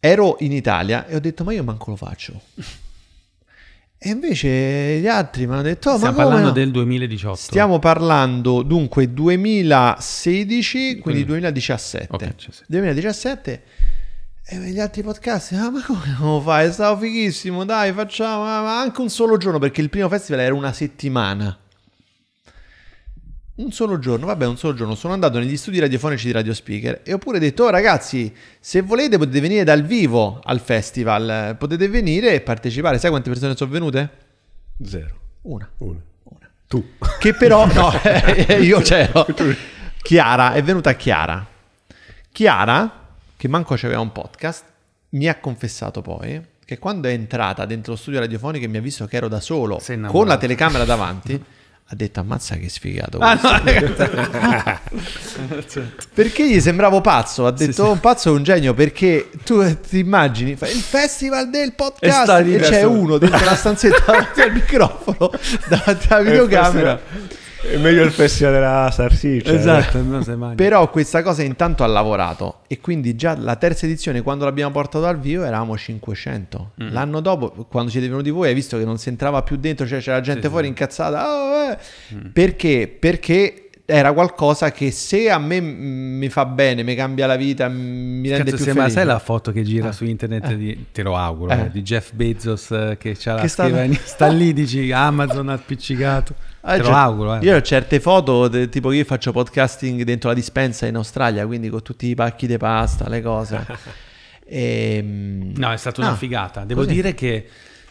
ero in Italia e ho detto ma io manco lo faccio. E invece gli altri mi hanno detto: oh, Stiamo parlando no? del 2018. Stiamo parlando dunque 2016, quindi, quindi 2017. Okay, 2017 e gli altri podcast, ah, ma come lo fai? Stavo fighissimo, dai, facciamo ah, ma anche un solo giorno, perché il primo festival era una settimana. Un solo giorno, vabbè, un solo giorno. Sono andato negli studi radiofonici di Radio Speaker e ho pure detto, oh, ragazzi, se volete potete venire dal vivo al festival, potete venire e partecipare. Sai quante persone sono venute? Zero. Una. Una. Una. Tu. Che però, no, io c'ero. Chiara, è venuta Chiara. Chiara che manco c'aveva un podcast, mi ha confessato poi che quando è entrata dentro lo studio radiofonico e mi ha visto che ero da solo con la telecamera davanti, ha detto ammazza che sfigato ah, no, perché gli sembravo pazzo ha detto sì, sì. un pazzo è un genio perché tu ti immagini fai il festival del podcast e, e c'è uno dentro la stanzetta davanti al microfono davanti alla videocamera è meglio il festival della salsiccia. Cioè. Esatto, eh. Però questa cosa intanto ha lavorato e quindi già la terza edizione quando l'abbiamo portata al vivo eravamo 500. Mm. L'anno dopo, quando siete venuti voi, hai visto che non si entrava più dentro, cioè c'era gente sì, fuori sì. incazzata. Oh, eh. mm. Perché? Perché era qualcosa che se a me mi fa bene, mi cambia la vita, mi rende Cazzo, più felice. Ma sai la foto che gira eh. su internet, eh. di, te lo auguro, eh. di Jeff Bezos eh, che, c'ha che sta... sta... lì, dici Amazon appiccicato. Ah, Te cioè, lo auguro. Eh. Io ho certe foto, de, tipo io faccio podcasting dentro la dispensa in Australia, quindi con tutti i pacchi di pasta, le cose. e, ehm, no, è stata ah, una figata. Devo così. dire che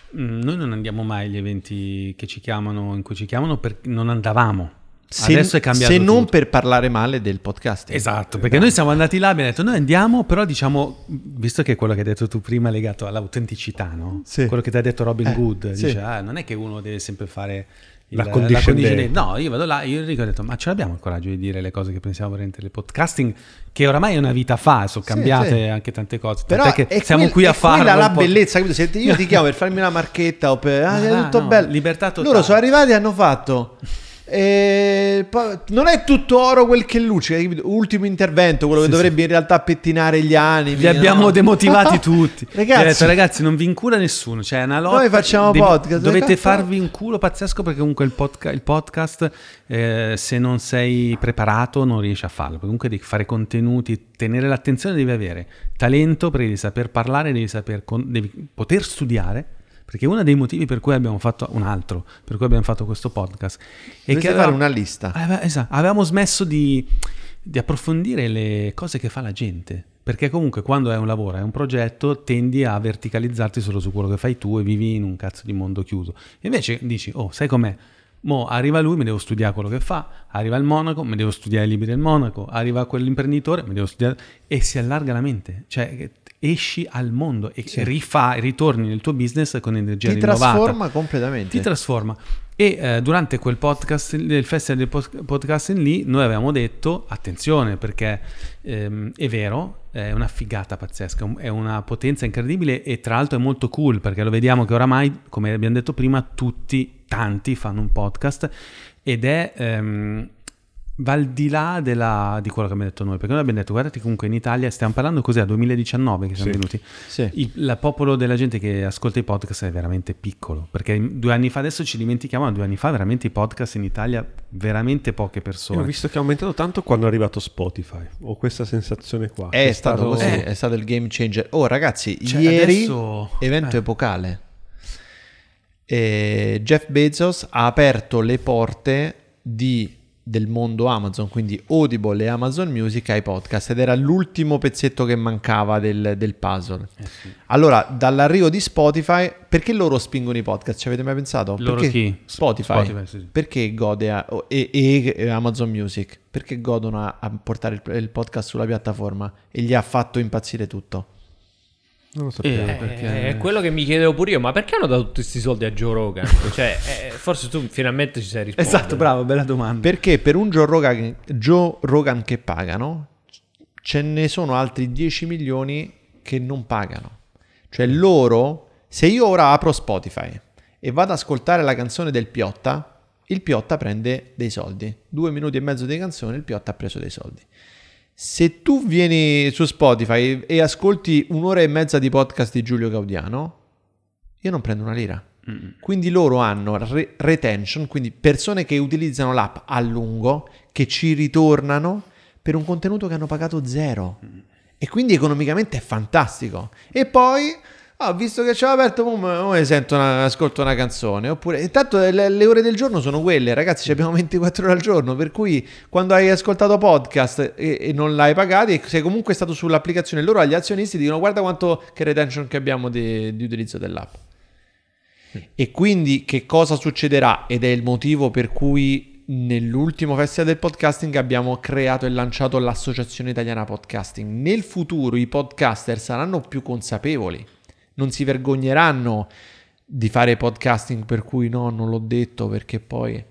mh, mm, noi non andiamo mai agli eventi che ci chiamano, in cui ci chiamano, perché non andavamo. Se, Adesso è cambiato. Se non tutto. per parlare male del podcast. Esatto, perché no. noi siamo andati là e abbiamo detto noi andiamo, però diciamo, visto che quello che hai detto tu prima è legato all'autenticità, no? Sì. Quello che ti ha detto Robin eh, Good, sì. dice, ah, non è che uno deve sempre fare il, la, condiscendenza. No, io vado là e Enrico ha detto: Ma ce l'abbiamo il coraggio di dire le cose che pensiamo veramente del podcasting? Che oramai è una vita fa, sono cambiate sì, sì. anche tante cose. Però che siamo quel, qui a fare. Quella la bellezza, Se io ti chiamo per farmi una marchetta o per. Ah, no, è tutto no, bello. Loro sono arrivati e hanno fatto. Eh, non è tutto oro quel che luce. Ultimo intervento, quello sì, che dovrebbe sì. in realtà pettinare gli animi. Li abbiamo no? demotivati tutti. ragazzi, detto, ragazzi, non vi incura nessuno. Cioè, una lotta. Noi facciamo devi, podcast. Dovete farvi un culo pazzesco perché comunque il, podca il podcast, eh, se non sei preparato, non riesci a farlo. Comunque devi fare contenuti, tenere l'attenzione, devi avere talento devi saper parlare, devi, saper devi poter studiare perché uno dei motivi per cui abbiamo fatto un altro, per cui abbiamo fatto questo podcast, è che aveva, fare una lista. Ah, aveva, esatto, avevamo smesso di, di approfondire le cose che fa la gente perché comunque quando è un lavoro, è un progetto, tendi a verticalizzarti solo su quello che fai tu e vivi in un cazzo di mondo chiuso. Invece dici, oh, sai com'è? Mo arriva lui, mi devo studiare quello che fa, arriva il monaco, mi devo studiare i libri del monaco, arriva quell'imprenditore, mi devo studiare e si allarga la mente, cioè esci al mondo e sì. rifà, ritorni nel tuo business con energia Ti rinnovata. Ti trasforma completamente. Ti trasforma. E eh, durante quel podcast, il festival del podcasting lì, noi avevamo detto, attenzione perché ehm, è vero, è una figata pazzesca, è una potenza incredibile e tra l'altro è molto cool perché lo vediamo che oramai, come abbiamo detto prima, tutti tanti fanno un podcast ed è... Ehm, va al di là della, di quello che abbiamo detto noi, perché noi abbiamo detto guardate comunque in Italia stiamo parlando così a 2019 che siamo sì, venuti, sì. Il, il, popolo della gente che ascolta i podcast è veramente piccolo, perché due anni fa adesso ci dimentichiamo, ma due anni fa veramente i podcast in Italia veramente poche persone. Io ho visto che è aumentato tanto quando è arrivato Spotify, ho questa sensazione qua. È, è stato, stato, così, eh. è stato il game changer. Oh ragazzi, cioè, ieri adesso... evento eh. epocale eh, Jeff Bezos ha aperto le porte di, del mondo Amazon, quindi Audible e Amazon Music ai podcast ed era l'ultimo pezzetto che mancava del, del puzzle. Eh sì. Allora, dall'arrivo di Spotify, perché loro spingono i podcast? Ci avete mai pensato? Loro perché chi? Spotify. Spotify sì. Perché gode a, e, e, e, Amazon Music? Perché godono a, a portare il, il podcast sulla piattaforma e gli ha fatto impazzire tutto? Non lo sappiamo eh, perché... Eh, è quello che mi chiedevo pure io, ma perché hanno dato tutti questi soldi a Joe Rogan? cioè, eh, forse tu finalmente ci sei risposto. Esatto, bravo, bella domanda. Perché per un Joe Rogan, Joe Rogan che pagano, ce ne sono altri 10 milioni che non pagano. Cioè loro, se io ora apro Spotify e vado ad ascoltare la canzone del Piotta, il Piotta prende dei soldi. Due minuti e mezzo di canzone, il Piotta ha preso dei soldi. Se tu vieni su Spotify e ascolti un'ora e mezza di podcast di Giulio Gaudiano, io non prendo una lira. Quindi loro hanno re- retention, quindi persone che utilizzano l'app a lungo, che ci ritornano per un contenuto che hanno pagato zero. E quindi economicamente è fantastico. E poi ho oh, ah, visto che ci avevo aperto, ora sento una, ascolto una canzone. Oppure, intanto le, le, ore del giorno sono quelle, ragazzi, abbiamo 24 ore al giorno, per cui quando hai ascoltato podcast e, e non l'hai pagato, e sei comunque stato sull'applicazione. Loro agli azionisti dicono guarda quanto che retention che abbiamo di, di utilizzo dell'app. Mm. E quindi che cosa succederà? Ed è il motivo per cui nell'ultimo festival del podcasting abbiamo creato e lanciato l'Associazione Italiana Podcasting. Nel futuro i podcaster saranno più consapevoli non si vergogneranno di fare podcasting per cui no, non l'ho detto perché poi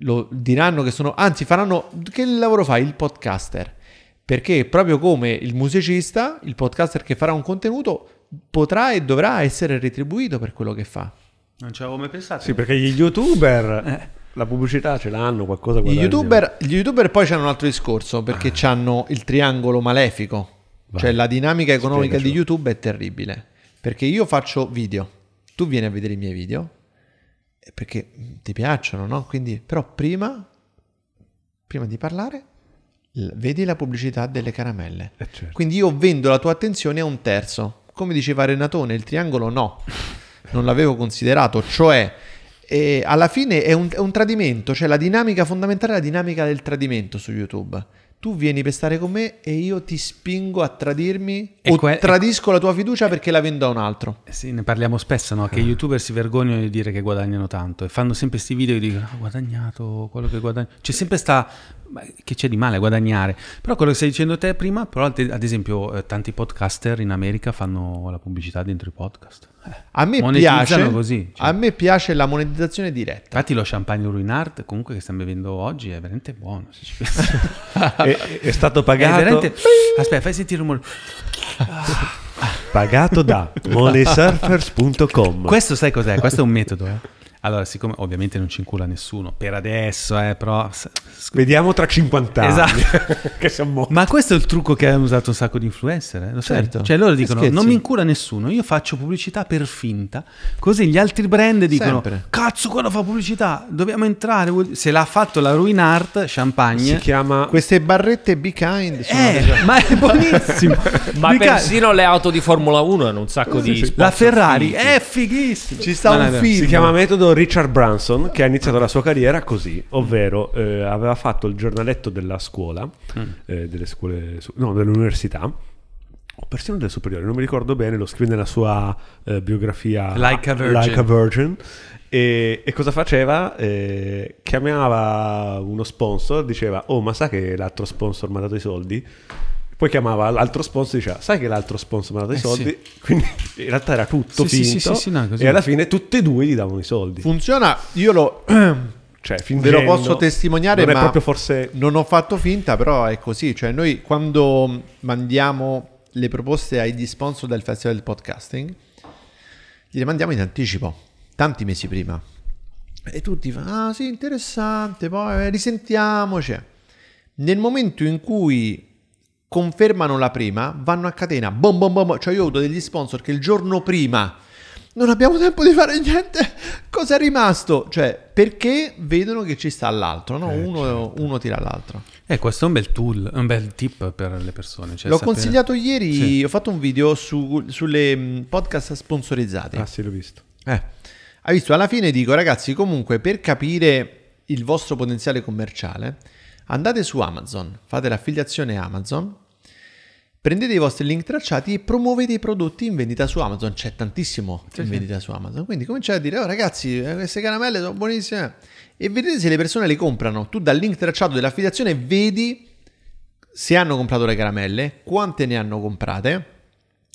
lo diranno che sono, anzi faranno, che lavoro fa il podcaster? Perché proprio come il musicista, il podcaster che farà un contenuto potrà e dovrà essere retribuito per quello che fa. Non ci avevo mai pensato. Sì, perché gli youtuber... Eh la pubblicità ce l'hanno qualcosa gli YouTuber, gli YouTuber poi c'hanno un altro discorso perché ah. hanno il triangolo malefico Vai. cioè la dinamica economica Spiegaci. di YouTube è terribile perché io faccio video, tu vieni a vedere i miei video, eh, perché ti piacciono, no? Quindi, però prima, prima di parlare, vedi la pubblicità delle caramelle. Eh certo. Quindi io vendo la tua attenzione a un terzo. Come diceva Renatone, il triangolo no, non l'avevo considerato, cioè... alla fine è un, è un tradimento, cioè la dinamica fondamentale è la dinamica del tradimento su YouTube tu vieni per stare con me e io ti spingo a tradirmi e o que- tradisco la tua fiducia perché la vendo a un altro. Eh sì, ne parliamo spesso, no? Che eh. i youtuber si vergognano di dire che guadagnano tanto e fanno sempre questi video e dicono ah, ho oh, guadagnato quello che guadagno. C'è sempre sta... che c'è di male a guadagnare. Però quello che stai dicendo te prima, però ad esempio eh, tanti podcaster in America fanno la pubblicità dentro i podcast. A me, piace, così, cioè. a me piace la monetizzazione diretta. Infatti lo champagne Ruinart comunque che stiamo bevendo oggi è veramente buono. è, è, stato pagato. È veramente... Aspetta, fai sentire il rumore. pagato da monesurfers.com. Questo sai cos'è? Questo è un metodo. Eh? Allora, siccome ovviamente non ci incula nessuno, per adesso, eh, però... Vediamo tra 50 anni. Esatto. Ma questo è il trucco che hanno usato un sacco di influencer, eh? lo certo. sai? Cioè loro dicono, non mi incula nessuno, io faccio pubblicità per finta, così gli altri brand dicono, Sempre. cazzo, quello fa pubblicità, dobbiamo entrare. Se l'ha fatto la Ruin Art, Champagne... Si chiama... Queste barrette Be Kind. Eh, ma è buonissimo. ma be persino kind. le auto di Formula 1 hanno un sacco sì, di... Sì, la Ferrari, finti. è fighissimo. Ci sta ma un film. Si chiama metodo Richard Branson che ha iniziato la sua carriera così, ovvero eh, aveva fatto il giornaletto della scuola, mm. eh, delle scuole, no, dell'università, o persino del superiore, non mi ricordo bene, lo scrive nella sua eh, biografia Like a Virgin. Like a virgin e, e, cosa faceva? Eh, chiamava uno sponsor, diceva, oh ma sa che l'altro sponsor mi ha dato i soldi? Poi chiamava l'altro sponsor e diceva, sai che l'altro sponsor mi ha dato i eh, soldi? Sì. Quindi in realtà era tutto sì, finto. Sì, no, e alla fine tutti e due gli davano i soldi. Funziona, io lo... Cioè, Ve lo posso testimoniare, ma proprio forse... non ho fatto finta, però è così. Cioè, noi quando mandiamo le proposte agli sponsor del Festival del Podcasting, gliele mandiamo in anticipo, tanti mesi prima. E tutti fanno, ah sì, interessante, poi risentiamoci. Cioè, nel momento in cui confermano la prima, vanno a catena, bom bom bom, cioè io ho avuto degli sponsor che il giorno prima non abbiamo tempo di fare niente, cosa è rimasto? Cioè, perché vedono che ci sta l'altro, no? eh, uno, certo. uno, tira l'altro. Eh, questo è un bel tool, un bel tip per le persone. Cioè L'ho sapere... consigliato ieri, sì. ho fatto un video su, sulle mm, podcast sponsorizzate. Ah sì, l'ho visto. Eh. Hai visto, alla fine dico, ragazzi, comunque per capire il vostro potenziale commerciale, andate su Amazon, fate l'affiliazione Amazon, prendete i vostri link tracciati e promuovete i prodotti in vendita su Amazon. C'è tantissimo sì, in vendita sì. su Amazon. Quindi cominciate a dire, oh ragazzi, eh, queste caramelle sono buonissime. E vedete se le persone le comprano. Tu dal link tracciato dell'affiliazione vedi se hanno comprato le caramelle, quante ne hanno comprate.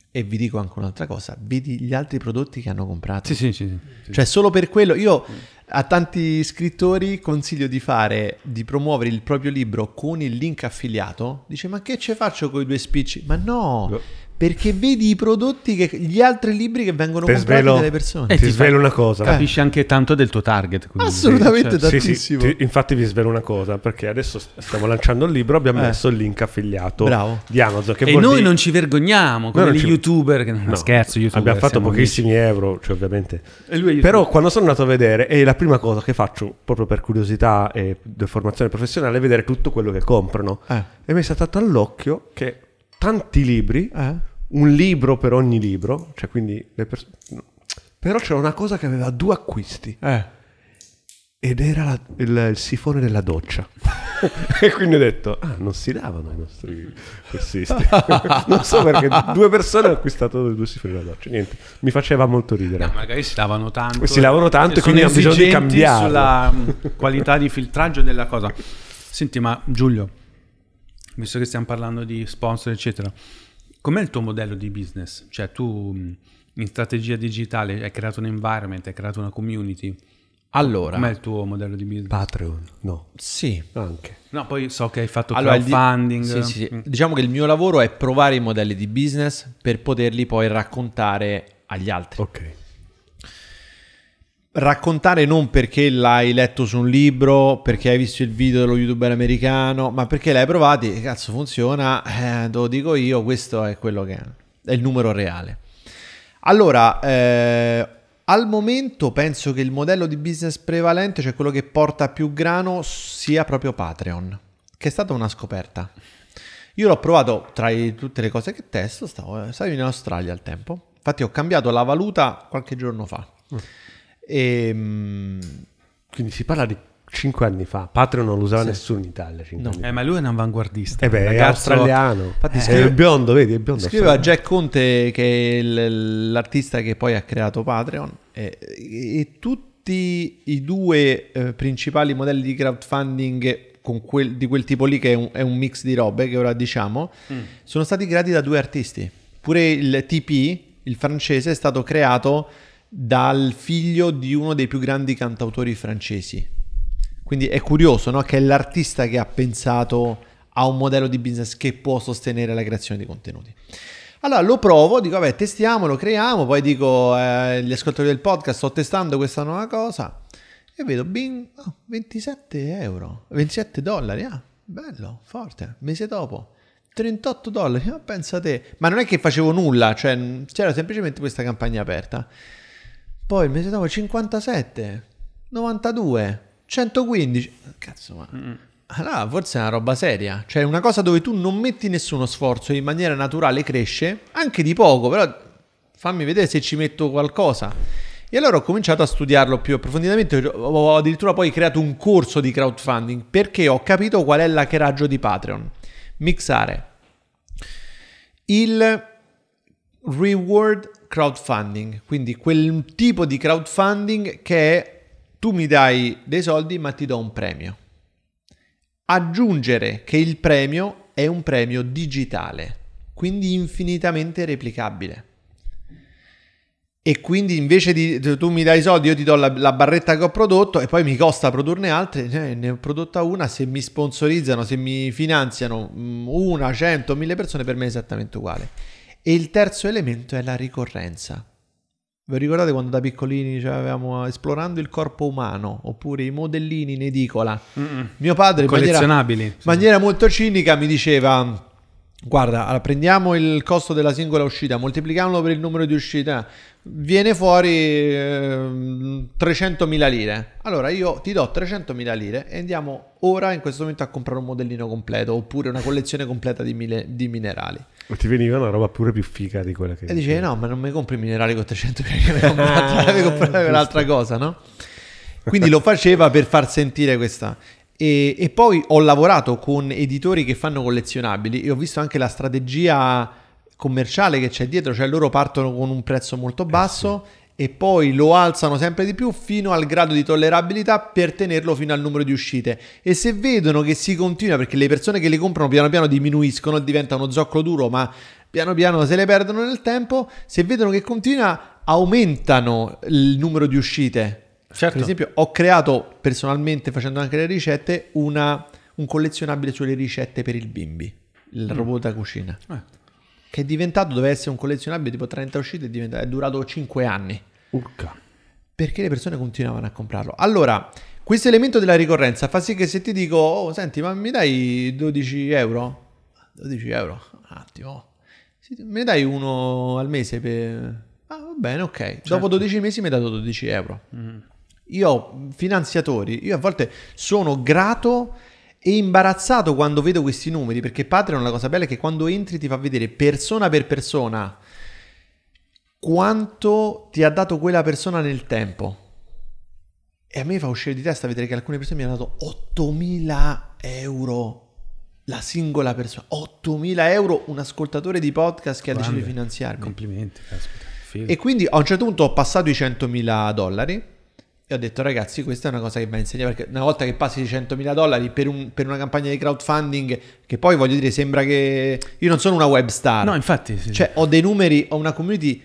E vi dico anche un'altra cosa, vedi gli altri prodotti che hanno comprato. Sì, sì, sì. sì. Cioè solo per quello, io a tanti scrittori consiglio di fare, di promuovere il proprio libro con il link affiliato. Dice, ma che ce faccio con i due spicci? Ma no, perché vedi i prodotti che gli altri libri che vengono te comprati svelo, dalle persone. E eh, ti, ti svelo una cosa. Capisci eh. anche tanto del tuo target. Quindi. Assolutamente cioè. tantissimo. Sì, sì, ti, infatti vi svelo una cosa, perché adesso stiamo lanciando il libro, abbiamo eh. messo il link affiliato Bravo. di Amazon. e noi dire... non ci vergogniamo come gli ci... youtuber. Che... No, scherzo, YouTuber, abbiamo fatto pochissimi amici. euro, cioè ovviamente. Però quando sono andato a vedere, è la prima cosa che faccio, proprio per curiosità e formazione professionale, è vedere tutto quello che comprano. Eh. E mi è saltato all'occhio che tanti libri, eh? un libro per ogni libro, cioè quindi le persone... Però c'era una cosa che aveva due acquisti. Eh. Ed era la, il, il, sifone della doccia. e quindi ho detto, ah, non si lavano i nostri corsisti. non so perché due persone hanno acquistato due sifoni della doccia. Niente, mi faceva molto ridere. No, magari si lavano tanto. Si lavano tanto e quindi hanno bisogno di cambiare. sulla qualità di filtraggio della cosa. Senti, ma Giulio, visto che stiamo parlando di sponsor, eccetera, com'è il tuo modello di business? Cioè tu mm, in strategia digitale hai creato un environment, hai creato una community. Allora, com'è il tuo modello di business? Patreon, no. Sì, anche. No, poi so che hai fatto allora, crowdfunding. Di... Sì, sì, sì. Mm. Diciamo che il mio lavoro è provare i modelli di business per poterli poi raccontare agli altri. Ok raccontare non perché l'hai letto su un libro, perché hai visto il video dello youtuber americano, ma perché l'hai provato e cazzo funziona, eh, te lo dico io, questo è quello che è, è il numero reale. Allora, eh, al momento penso che il modello di business prevalente, cioè quello che porta più grano, sia proprio Patreon, che è stata una scoperta. Io l'ho provato tra i, tutte le cose che testo, stavo, stavo in Australia al tempo, infatti ho cambiato la valuta qualche giorno fa. Mm e, ehm, Quindi si parla di 5 anni fa, Patreon non lo usava sì. nessuno in Italia. No. Eh, ma lui è un avanguardista. Eh beh, ragazzo... è australiano. Infatti, eh, scrive... è biondo, vedi, è biondo. Scriveva a Jack Conte, che è l'artista che poi ha creato Patreon, e, e tutti i due eh, principali modelli di crowdfunding quel, di quel tipo lì, che è un, è un, mix di robe, che ora diciamo, mm. sono stati creati da due artisti. Pure il TP, il francese, è stato creato dal figlio di uno dei più grandi cantautori francesi. Quindi è curioso no? che è l'artista che ha pensato a un modello di business che può sostenere la creazione di contenuti. Allora lo provo, dico vabbè testiamolo, creiamo, poi dico eh, ascoltatori del podcast sto testando questa nuova cosa e vedo bing, oh, ah, 27 euro, 27 dollari, ah bello, forte, mese dopo 38 dollari, ma ah, pensa te, ma non è che facevo nulla, cioè c'era semplicemente questa campagna aperta. Poi il mese dopo 57, 92, 115. Cazzo, ma... Mm. Allora, forse è una roba seria, cioè una cosa dove tu non metti nessuno sforzo e in maniera naturale cresce, anche di poco, però fammi vedere se ci metto qualcosa. E allora ho cominciato a studiarlo più approfonditamente, ho addirittura poi creato un corso di crowdfunding perché ho capito qual è l'hackeraggio di Patreon. Mixare il reward crowdfunding, quindi quel tipo di crowdfunding che è tu mi dai dei soldi ma ti do un premio. Aggiungere che il premio è un premio digitale, quindi infinitamente replicabile. E quindi invece di tu mi dai i soldi, io ti do la, la, barretta che ho prodotto e poi mi costa produrne altre, eh, ne ho prodotta una, se mi sponsorizzano, se mi finanziano mm, una, cento, mille persone, per me è esattamente uguale. E il terzo elemento è la ricorrenza. Vi ricordate quando da piccolini cioè, avevamo eh, esplorando il corpo umano oppure i modellini in edicola? Mm-mm. Mio padre, in maniera, maniera molto cinica, mi diceva Guarda, allora prendiamo il costo della singola uscita, moltiplichiamolo per il numero di uscite, viene fuori eh, 300.000 lire. Allora io ti do 300.000 lire e andiamo ora in questo momento a comprare un modellino completo oppure una collezione completa di, mile, di minerali. E ti veniva una roba pure più figa di quella che... E dice, no, ma non mi compri i minerali con 300.000 lire, mi comprare ah, un'altra cosa, no? Quindi lo faceva per far sentire questa. E, e, poi ho lavorato con editori che fanno collezionabili e ho visto anche la strategia commerciale che c'è dietro, cioè loro partono con un prezzo molto eh, basso eh sì. e poi lo alzano sempre di più fino al grado di tollerabilità per tenerlo fino al numero di uscite. E se vedono che si continua, perché le persone che le comprano piano piano diminuiscono, diventa uno zoccolo duro, ma piano piano se le perdono nel tempo, se vedono che continua aumentano il numero di uscite Certo. Per esempio, ho creato personalmente, facendo anche le ricette, una, un collezionabile sulle ricette per il bimbi, il mm. robot da cucina. Eh. Che è diventato, doveva essere un collezionabile tipo 30 uscite, è, è durato 5 anni. Urca. Perché le persone continuavano a comprarlo. Allora, questo elemento della ricorrenza fa sì che se ti dico, oh, senti, ma mi dai 12 euro? 12 euro, un attimo. Me ne dai uno al mese per... Ah, va bene, ok. Certo. Dopo 12 mesi mi hai dato 12 euro. Mm. Io, ho finanziatori, io a volte sono grato e imbarazzato quando vedo questi numeri, perché Patreon la cosa bella è che quando entri ti fa vedere persona per persona quanto ti ha dato quella persona nel tempo. E a me fa uscire di testa vedere che alcune persone mi hanno dato 8.000 euro la singola persona. 8.000 euro un ascoltatore di podcast che Grande. ha deciso di finanziarmi. Complimenti, caspita. E quindi a un certo punto ho passato i 100.000 dollari e ho detto ragazzi questa è una cosa che va insegnata perché una volta che passi i 100.000 dollari per, un, per, una campagna di crowdfunding che poi voglio dire sembra che io non sono una web star. No infatti. Sì. Cioè ho dei numeri, ho una community...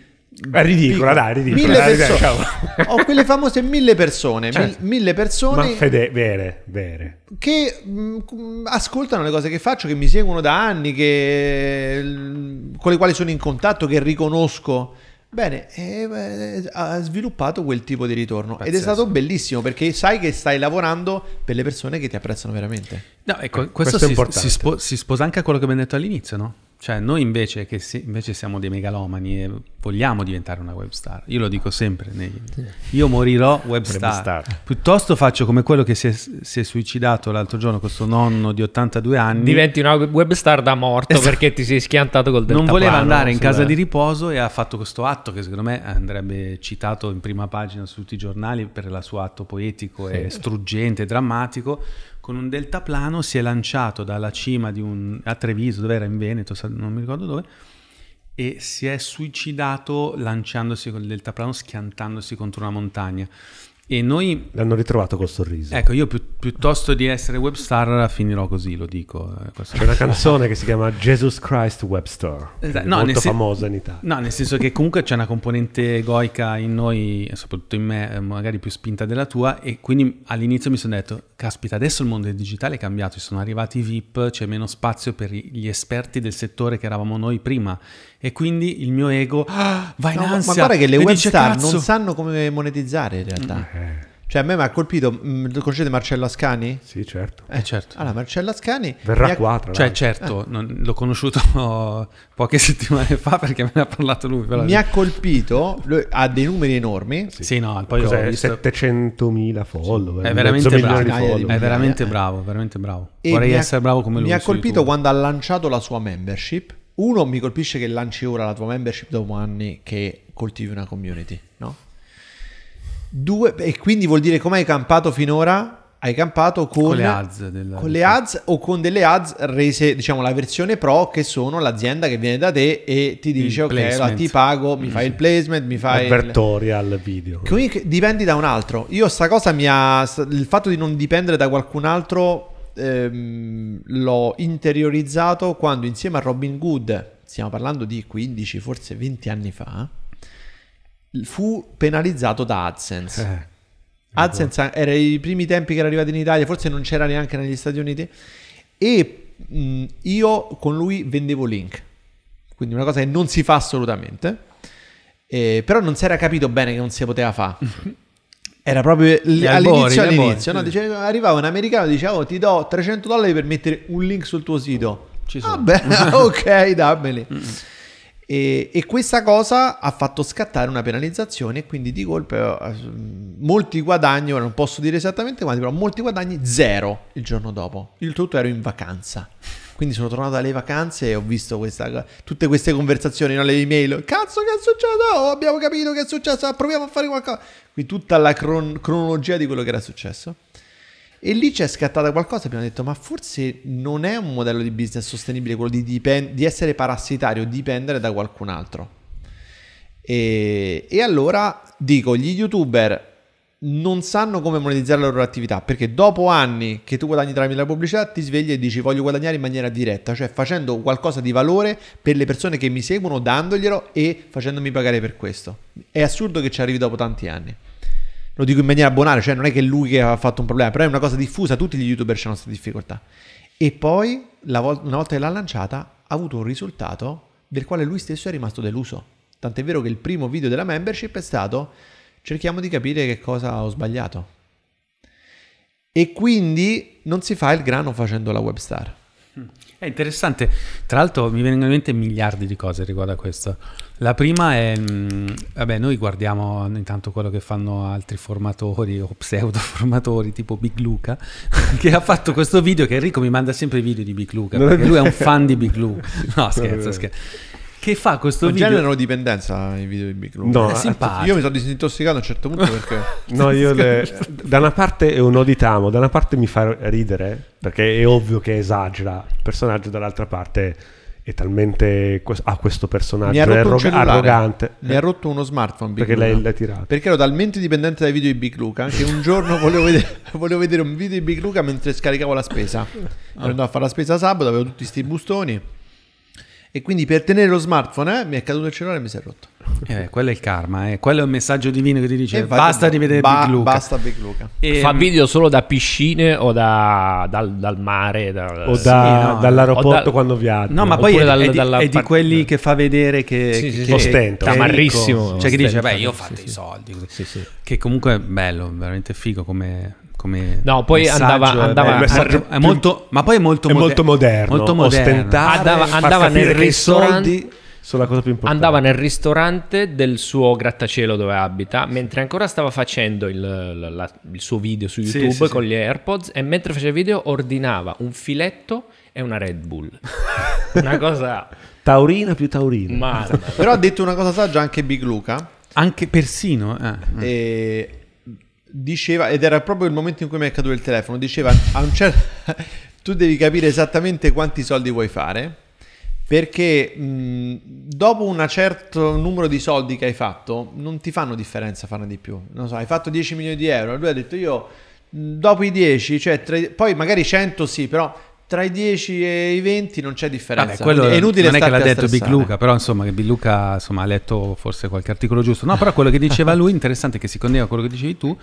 È ridicola, dai, ridicola. Mille dai, persone. Dai, ho quelle famose mille persone, certo. mille persone... Ma fede, vere, vere. Che mh, mm, ascoltano le cose che faccio, che mi seguono da anni, che, mm, con le quali sono in contatto, che riconosco. Bene, eh, eh, ha sviluppato quel tipo di ritorno Pazzesco. ed è stato bellissimo perché sai che stai lavorando per le persone che ti apprezzano veramente. No, ecco, eh, questo, questo si, si, spo- si, sposa anche a quello che abbiamo detto all'inizio, no? Cioè, noi invece che si, invece siamo dei megalomani e vogliamo diventare una web star. Io lo dico sempre, nei, io morirò web star. star. Piuttosto faccio come quello che si è, si è suicidato l'altro giorno, questo nonno di 82 anni. Diventi una web star da morto esatto. perché ti sei schiantato col deltaplano. Non voleva andare in casa di riposo e ha fatto questo atto che secondo me andrebbe citato in prima pagina su tutti i giornali per il suo atto poetico sì. e struggente, drammatico con un deltaplano si è lanciato dalla cima di un... a Treviso, dove era in Veneto, non mi ricordo dove, e si è suicidato lanciandosi con il deltaplano, schiantandosi contro una montagna. E noi... L'hanno ritrovato col sorriso. Ecco, io più, piuttosto di essere webstar finirò così, lo dico. Eh, c'è una canzone che si chiama Jesus Christ Webstar, esatto. no, molto famosa in Italia. No, nel senso che comunque c'è una componente egoica in noi, soprattutto in me, eh, magari più spinta della tua, e quindi all'inizio mi sono detto, caspita, adesso il mondo digitale è cambiato, ci sono arrivati i VIP, c'è meno spazio per gli esperti del settore che eravamo noi prima e quindi il mio ego ah, va in no, ansia. Ma guarda che le web dice, star cazzo. non sanno come monetizzare in realtà. Mm-hmm. Cioè a me mi ha colpito, mm, conoscete Marcello Ascani? Sì, certo. Eh, certo. Allora, Marcello Ascani... Verrà ha... qua, Cioè, l'altro. certo, ah. non, l'ho conosciuto poche settimane fa perché me ne ha parlato lui. mi ha colpito, lui ha dei numeri enormi. Sì, sì no, poi Cos'è? ho visto... 700.000 follower. È veramente bravo, follower. è veramente bravo, veramente bravo. E Vorrei essere bravo come lui. Mi ha colpito YouTube. quando ha lanciato la sua membership uno mi colpisce che lanci ora la tua membership dopo anni che coltivi una community, no? Due, e quindi vuol dire come hai campato finora? Hai campato con, con le, ads, della... con le ads o con delle ads rese, diciamo, la versione pro che sono l'azienda che viene da te e ti dice il ok, allora ti pago, mi fai il mm. placement, mi fai... Advertorial il... video. Quindi dipendi da un altro. Io sta cosa mi ha... il fatto di non dipendere da qualcun altro ehm, l'ho interiorizzato quando insieme a Robin Good, stiamo parlando di 15, forse 20 anni fa, fu penalizzato da AdSense. Eh, AdSense era i primi tempi che era arrivato in Italia, forse non c'era neanche negli Stati Uniti e mh, mm, io con lui vendevo link. Quindi una cosa che non si fa assolutamente. Eh, però non si era capito bene che non si poteva fare. Era proprio l- all'inizio, all'inizio no? Dice, arrivava un americano e diceva oh, ti do 300 dollari per mettere un link sul tuo sito. Ci sono. Vabbè, ok, dammeli. E, e, questa cosa ha fatto scattare una penalizzazione e quindi di colpo eh, molti guadagni, ora non posso dire esattamente quanti, però molti guadagni zero il giorno dopo. Il tutto ero in vacanza. Quindi sono tornato dalle vacanze e ho visto questa, tutte queste conversazioni, no? le email. Cazzo che è successo? Oh, abbiamo capito che è successo, proviamo a fare qualcosa. Qui tutta la cron- cronologia di quello che era successo. E lì c'è scattata qualcosa, abbiamo detto, ma forse non è un modello di business sostenibile quello di, dipend- di essere parassitario, dipendere da qualcun altro. E, e allora dico, gli youtuber non sanno come monetizzare la loro attività perché dopo anni che tu guadagni tramite la pubblicità ti svegli e dici voglio guadagnare in maniera diretta, cioè facendo qualcosa di valore per le persone che mi seguono, dandoglielo e facendomi pagare per questo. È assurdo che ci arrivi dopo tanti anni. Lo dico in maniera bonale, cioè non è che lui che ha fatto un problema, però è una cosa diffusa, tutti gli youtuber hanno queste difficoltà. E poi, una volta che l'ha lanciata, ha avuto un risultato del quale lui stesso è rimasto deluso. Tant'è vero che il primo video della membership è stato cerchiamo di capire che cosa ho sbagliato. E quindi non si fa il grano facendo la webstar. Hm. È interessante, tra l'altro mi vengono in mente miliardi di cose riguardo a questo. La prima è, mm, vabbè, noi guardiamo intanto quello che fanno altri formatori o pseudo formatori tipo Big Luca, che ha fatto questo video che Enrico mi manda sempre i video di Big Luca, perché lui è un fan di Big Luca. No, scherzo, scherzo che fa questo non video. generano dipendenza i video di Big Room. No, è io mi sono disintossicato a un certo punto perché. no, io le... da una parte è un oditamo, da una parte mi fa ridere perché è ovvio che esagera il personaggio, dall'altra parte è talmente ha questo personaggio mi arrog- arrogante mi ha rotto uno smartphone Big perché Luca. lei l'ha tirato perché ero talmente dipendente dai video di Big Luca che un giorno volevo, vedere, volevo vedere, un video di Big Luca mentre scaricavo la spesa ah. ero a fare la spesa sabato avevo tutti questi bustoni e quindi per tenere lo smartphone eh, mi è caduto il cellulare e mi si è rotto. Eh quello è il karma, eh. quello è un messaggio divino che ti dice eh, infatti, basta di vedere ba- Big Luca. Basta Big Luca. E, Fa ehm, video solo da piscine o da, dal, dal, mare dal, o da, no, dall'aeroporto o da, quando viaggia. No, ma poi è, dal, è, di, è, di, quelli che fa vedere che, sì, che, sì, che ostenta. Tamarrissimo. Cioè che dice, beh, io ho fatto i soldi. Che comunque è bello, veramente figo come come no, poi messaggio, andava, eh, andava messaggio a, molto, ma poi è molto, è moder- molto moderno, molto moderno. andava, andava nel ristorante sono la cosa più importante. Andava nel ristorante del suo grattacielo dove abita, mentre ancora stava facendo il, la, la, il suo video su YouTube sì, sì, con sì. gli AirPods e mentre faceva video ordinava un filetto e una Red Bull. una cosa... Taurina più taurina. Però ha detto una cosa saggia anche Big Luca. Anche persino. Eh. E diceva, ed era proprio il momento in cui mi è caduto il telefono, diceva a un certo tu devi capire esattamente quanti soldi vuoi fare perché mh, dopo un certo numero di soldi che hai fatto non ti fanno differenza farne di più. Non so, hai fatto 10 milioni di euro, lui ha detto io dopo i 10, cioè tra, poi magari 100 sì, però tra i 10 e i 20 non c'è differenza. Vabbè, è inutile non è che l'ha detto Big Luca, però insomma che Big Luca insomma, ha letto forse qualche articolo giusto. No, però quello che diceva lui, interessante che si connega a quello che dicevi tu,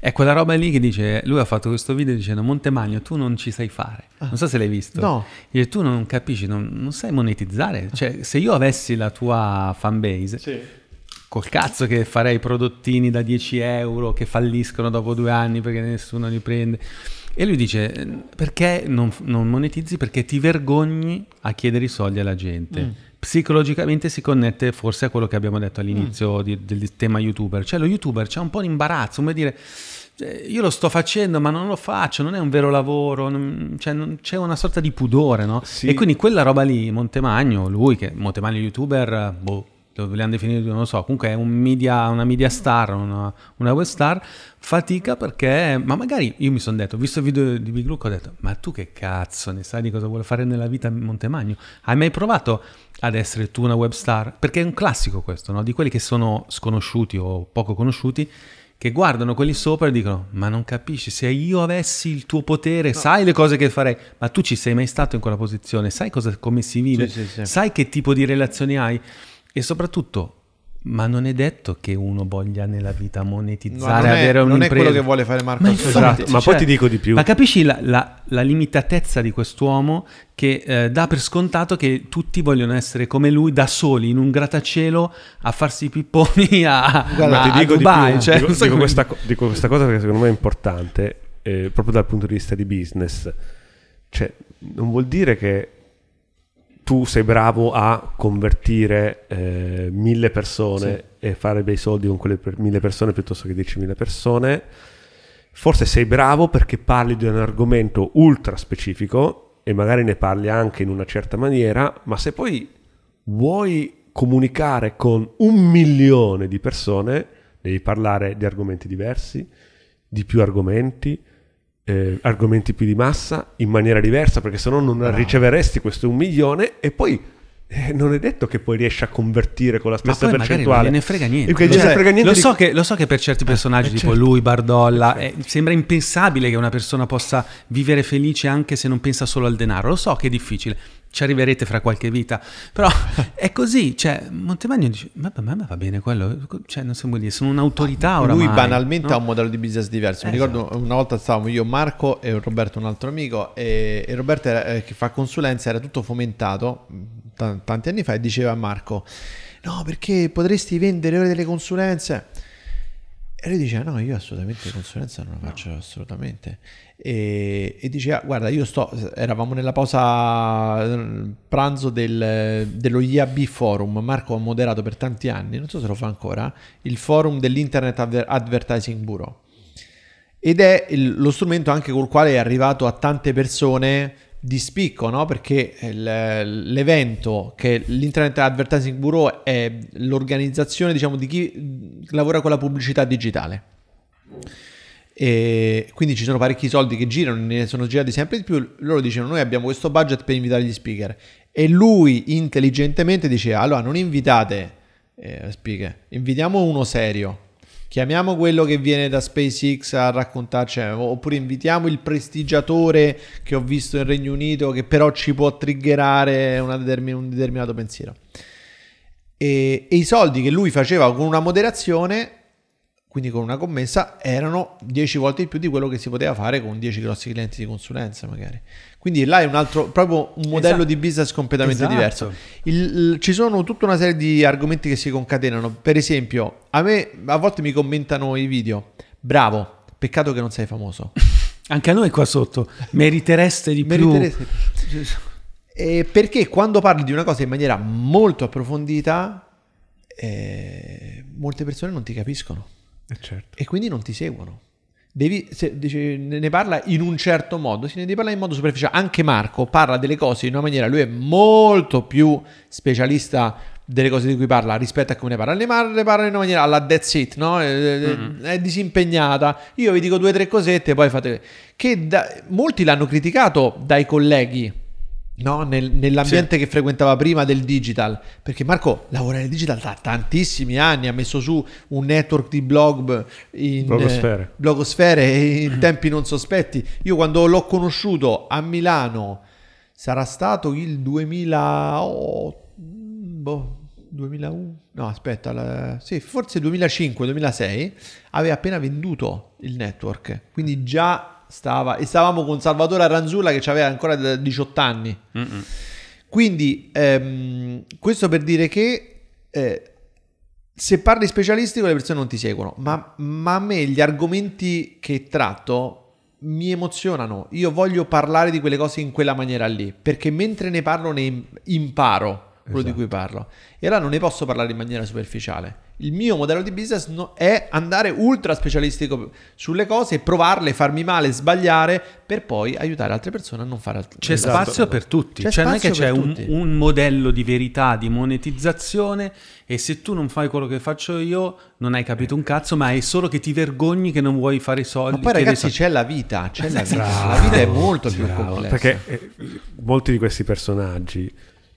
è quella roba lì che dice, lui ha fatto questo video dicendo Montemagno tu non ci sai fare, ah. non so se l'hai visto, no. Dice, tu non capisci, non, non, sai monetizzare, cioè se io avessi la tua fanbase, sì. col cazzo che farei prodottini da 10 euro che falliscono dopo due anni perché nessuno li prende e lui dice, perché non, non, monetizzi? Perché ti vergogni a chiedere i soldi alla gente. Mm. Psicologicamente si connette forse a quello che abbiamo detto all'inizio mm. di, del tema youtuber. Cioè lo youtuber c'è un po' l'imbarazzo, come dire, eh, io lo sto facendo ma non lo faccio, non è un vero lavoro, non, cioè, non, c'è una sorta di pudore, no? Sì. E quindi quella roba lì, Montemagno, lui che è Montemagno youtuber, boh, lo vogliamo definire, non lo so, comunque è un media, una media star, una, una web star, fatica perché, ma magari io mi sono detto, visto il video di Big Luke, ho detto, ma tu che cazzo ne sai di cosa vuole fare nella vita Montemagno? Hai mai provato ad essere tu una web star? Perché è un classico questo, no? Di quelli che sono sconosciuti o poco conosciuti, che guardano quelli sopra e dicono: Ma non capisci, se io avessi il tuo potere, no. sai le cose che farei, ma tu ci sei mai stato in quella posizione, sai cosa, come si vive, sì, sì, sì. sai che tipo di relazioni hai. E soprattutto, ma non è detto che uno voglia nella vita monetizzare, no, non è, avere un'impresa. Non è quello che vuole fare Marco. Ma, infatti, esatto, ma cioè, poi ti dico di più. Ma capisci la, la, la limitatezza di quest'uomo che eh, dà per scontato che tutti vogliono essere come lui da soli in un grattacielo a farsi i pipponi a, Guarda, a, ti dico a Dubai. Di cioè, dico, dico, questa, dico, questa, cosa perché secondo me è importante eh, proprio dal punto di vista di business. Cioè, non vuol dire che tu sei bravo a convertire eh, mille persone sì. e fare bei soldi con quelle per mille persone piuttosto che 10.000 persone, forse sei bravo perché parli di un argomento ultra specifico e magari ne parli anche in una certa maniera, ma se poi vuoi comunicare con un milione di persone, devi parlare di argomenti diversi, di più argomenti, eh, argomenti più di massa in maniera diversa, perché se no non no. Ah. riceveresti questo un milione e poi eh, non è detto che poi riesci a convertire con la stessa percentuale. Non ne frega niente. Cioè, frega niente lo, di... so che, lo, so che, per certi eh, personaggi, eh, tipo certo. lui, Bardolla, eh, eh, sembra impensabile che una persona possa vivere felice anche se non pensa solo al denaro. Lo so che è difficile, ci arriverete fra qualche vita, però è così, cioè Montemagno dice, ma per me va bene quello, cioè non so come dire, sono un'autorità oramai. Lui banalmente no? ha un modello di business diverso, mi eh, esatto. ricordo una volta stavamo io, Marco e Roberto, un altro amico, e, e Roberto era, eh, che fa consulenza era tutto fomentato mm, t- tanti anni fa e diceva a Marco, no perché potresti vendere ore delle consulenze? E lui diceva ah, no, io assolutamente consulenza non la faccio no. assolutamente. E, e diceva ah, guarda, io sto, eravamo nella pausa eh, pranzo del, dello IAB Forum, Marco ha moderato per tanti anni, non so se lo fa ancora, il forum dell'Internet Advertising Bureau. Ed è il, lo strumento anche col quale è arrivato a tante persone di spicco, no? perché eh, l'evento che l'Internet Advertising Bureau è l'organizzazione diciamo, di chi lavora con la pubblicità digitale. E quindi ci sono parecchi soldi che girano, ne sono girati sempre di più. Loro dicono: Noi abbiamo questo budget per invitare gli speaker. E lui intelligentemente dice: Allora, non invitate eh, speaker, invitiamo uno serio Chiamiamo quello che viene da SpaceX a raccontarci, eh, oppure invitiamo il prestigiatore che ho visto in Regno Unito, che però ci può triggerare determin- un determinato pensiero. E, e i soldi che lui faceva con una moderazione quindi con una commessa, erano 10 volte di più di quello che si poteva fare con 10 grossi clienti di consulenza magari. Quindi là è un altro, proprio un esatto. modello esatto. di business completamente esatto. diverso. Il, il, ci sono tutta una serie di argomenti che si concatenano, per esempio a me a volte mi commentano i video, bravo, peccato che non sei famoso. Anche a noi qua sotto, meritereste di più. Meritereste. perché quando parli di una cosa in maniera molto approfondita, eh, molte persone non ti capiscono. Eh, certo. E quindi non ti seguono. Devi, se, dice, ne parla in un certo modo, se ne parla in modo superficiale. Anche Marco parla delle cose in una maniera, lui è molto più specialista delle cose di cui parla rispetto a come ne parla. Ne parla, ne parla in una maniera alla dead it, no? È, eh, eh, mm-hmm. è disimpegnata. Io vi dico due o tre cosette, poi fate... Che da, molti l'hanno criticato dai colleghi no? Nel, nell'ambiente sì. che frequentava prima del digital, perché Marco lavora nel digital da tantissimi anni, ha messo su un network di blog in blogosfere, eh, blogosfere in tempi non sospetti. Io quando l'ho conosciuto a Milano sarà stato il 2008, 2001, boh, no aspetta, la, sì, forse 2005-2006, aveva appena venduto il network, quindi già stava, e stavamo con Salvatore Aranzulla che aveva ancora 18 anni. Mm-mm. Quindi ehm, questo per dire che eh, se parli specialistico le persone non ti seguono, ma, ma, a me gli argomenti che tratto mi emozionano, io voglio parlare di quelle cose in quella maniera lì, perché mentre ne parlo ne imparo quello esatto. di cui esatto. parlo. E allora non ne posso parlare in maniera superficiale. Il mio modello di business no, è andare ultra specialistico sulle cose, provarle, farmi male, sbagliare, per poi aiutare altre persone a non fare altro. C'è spazio per tutti, c'è cioè non è che c'è un, un, modello di verità, di monetizzazione e se tu non fai quello che faccio io non hai capito un cazzo, ma è solo che ti vergogni che non vuoi fare i soldi. Ma poi ragazzi soldi. c'è la vita, c'è la vita, la esatto. vita è molto più complessa. Perché eh, molti di questi personaggi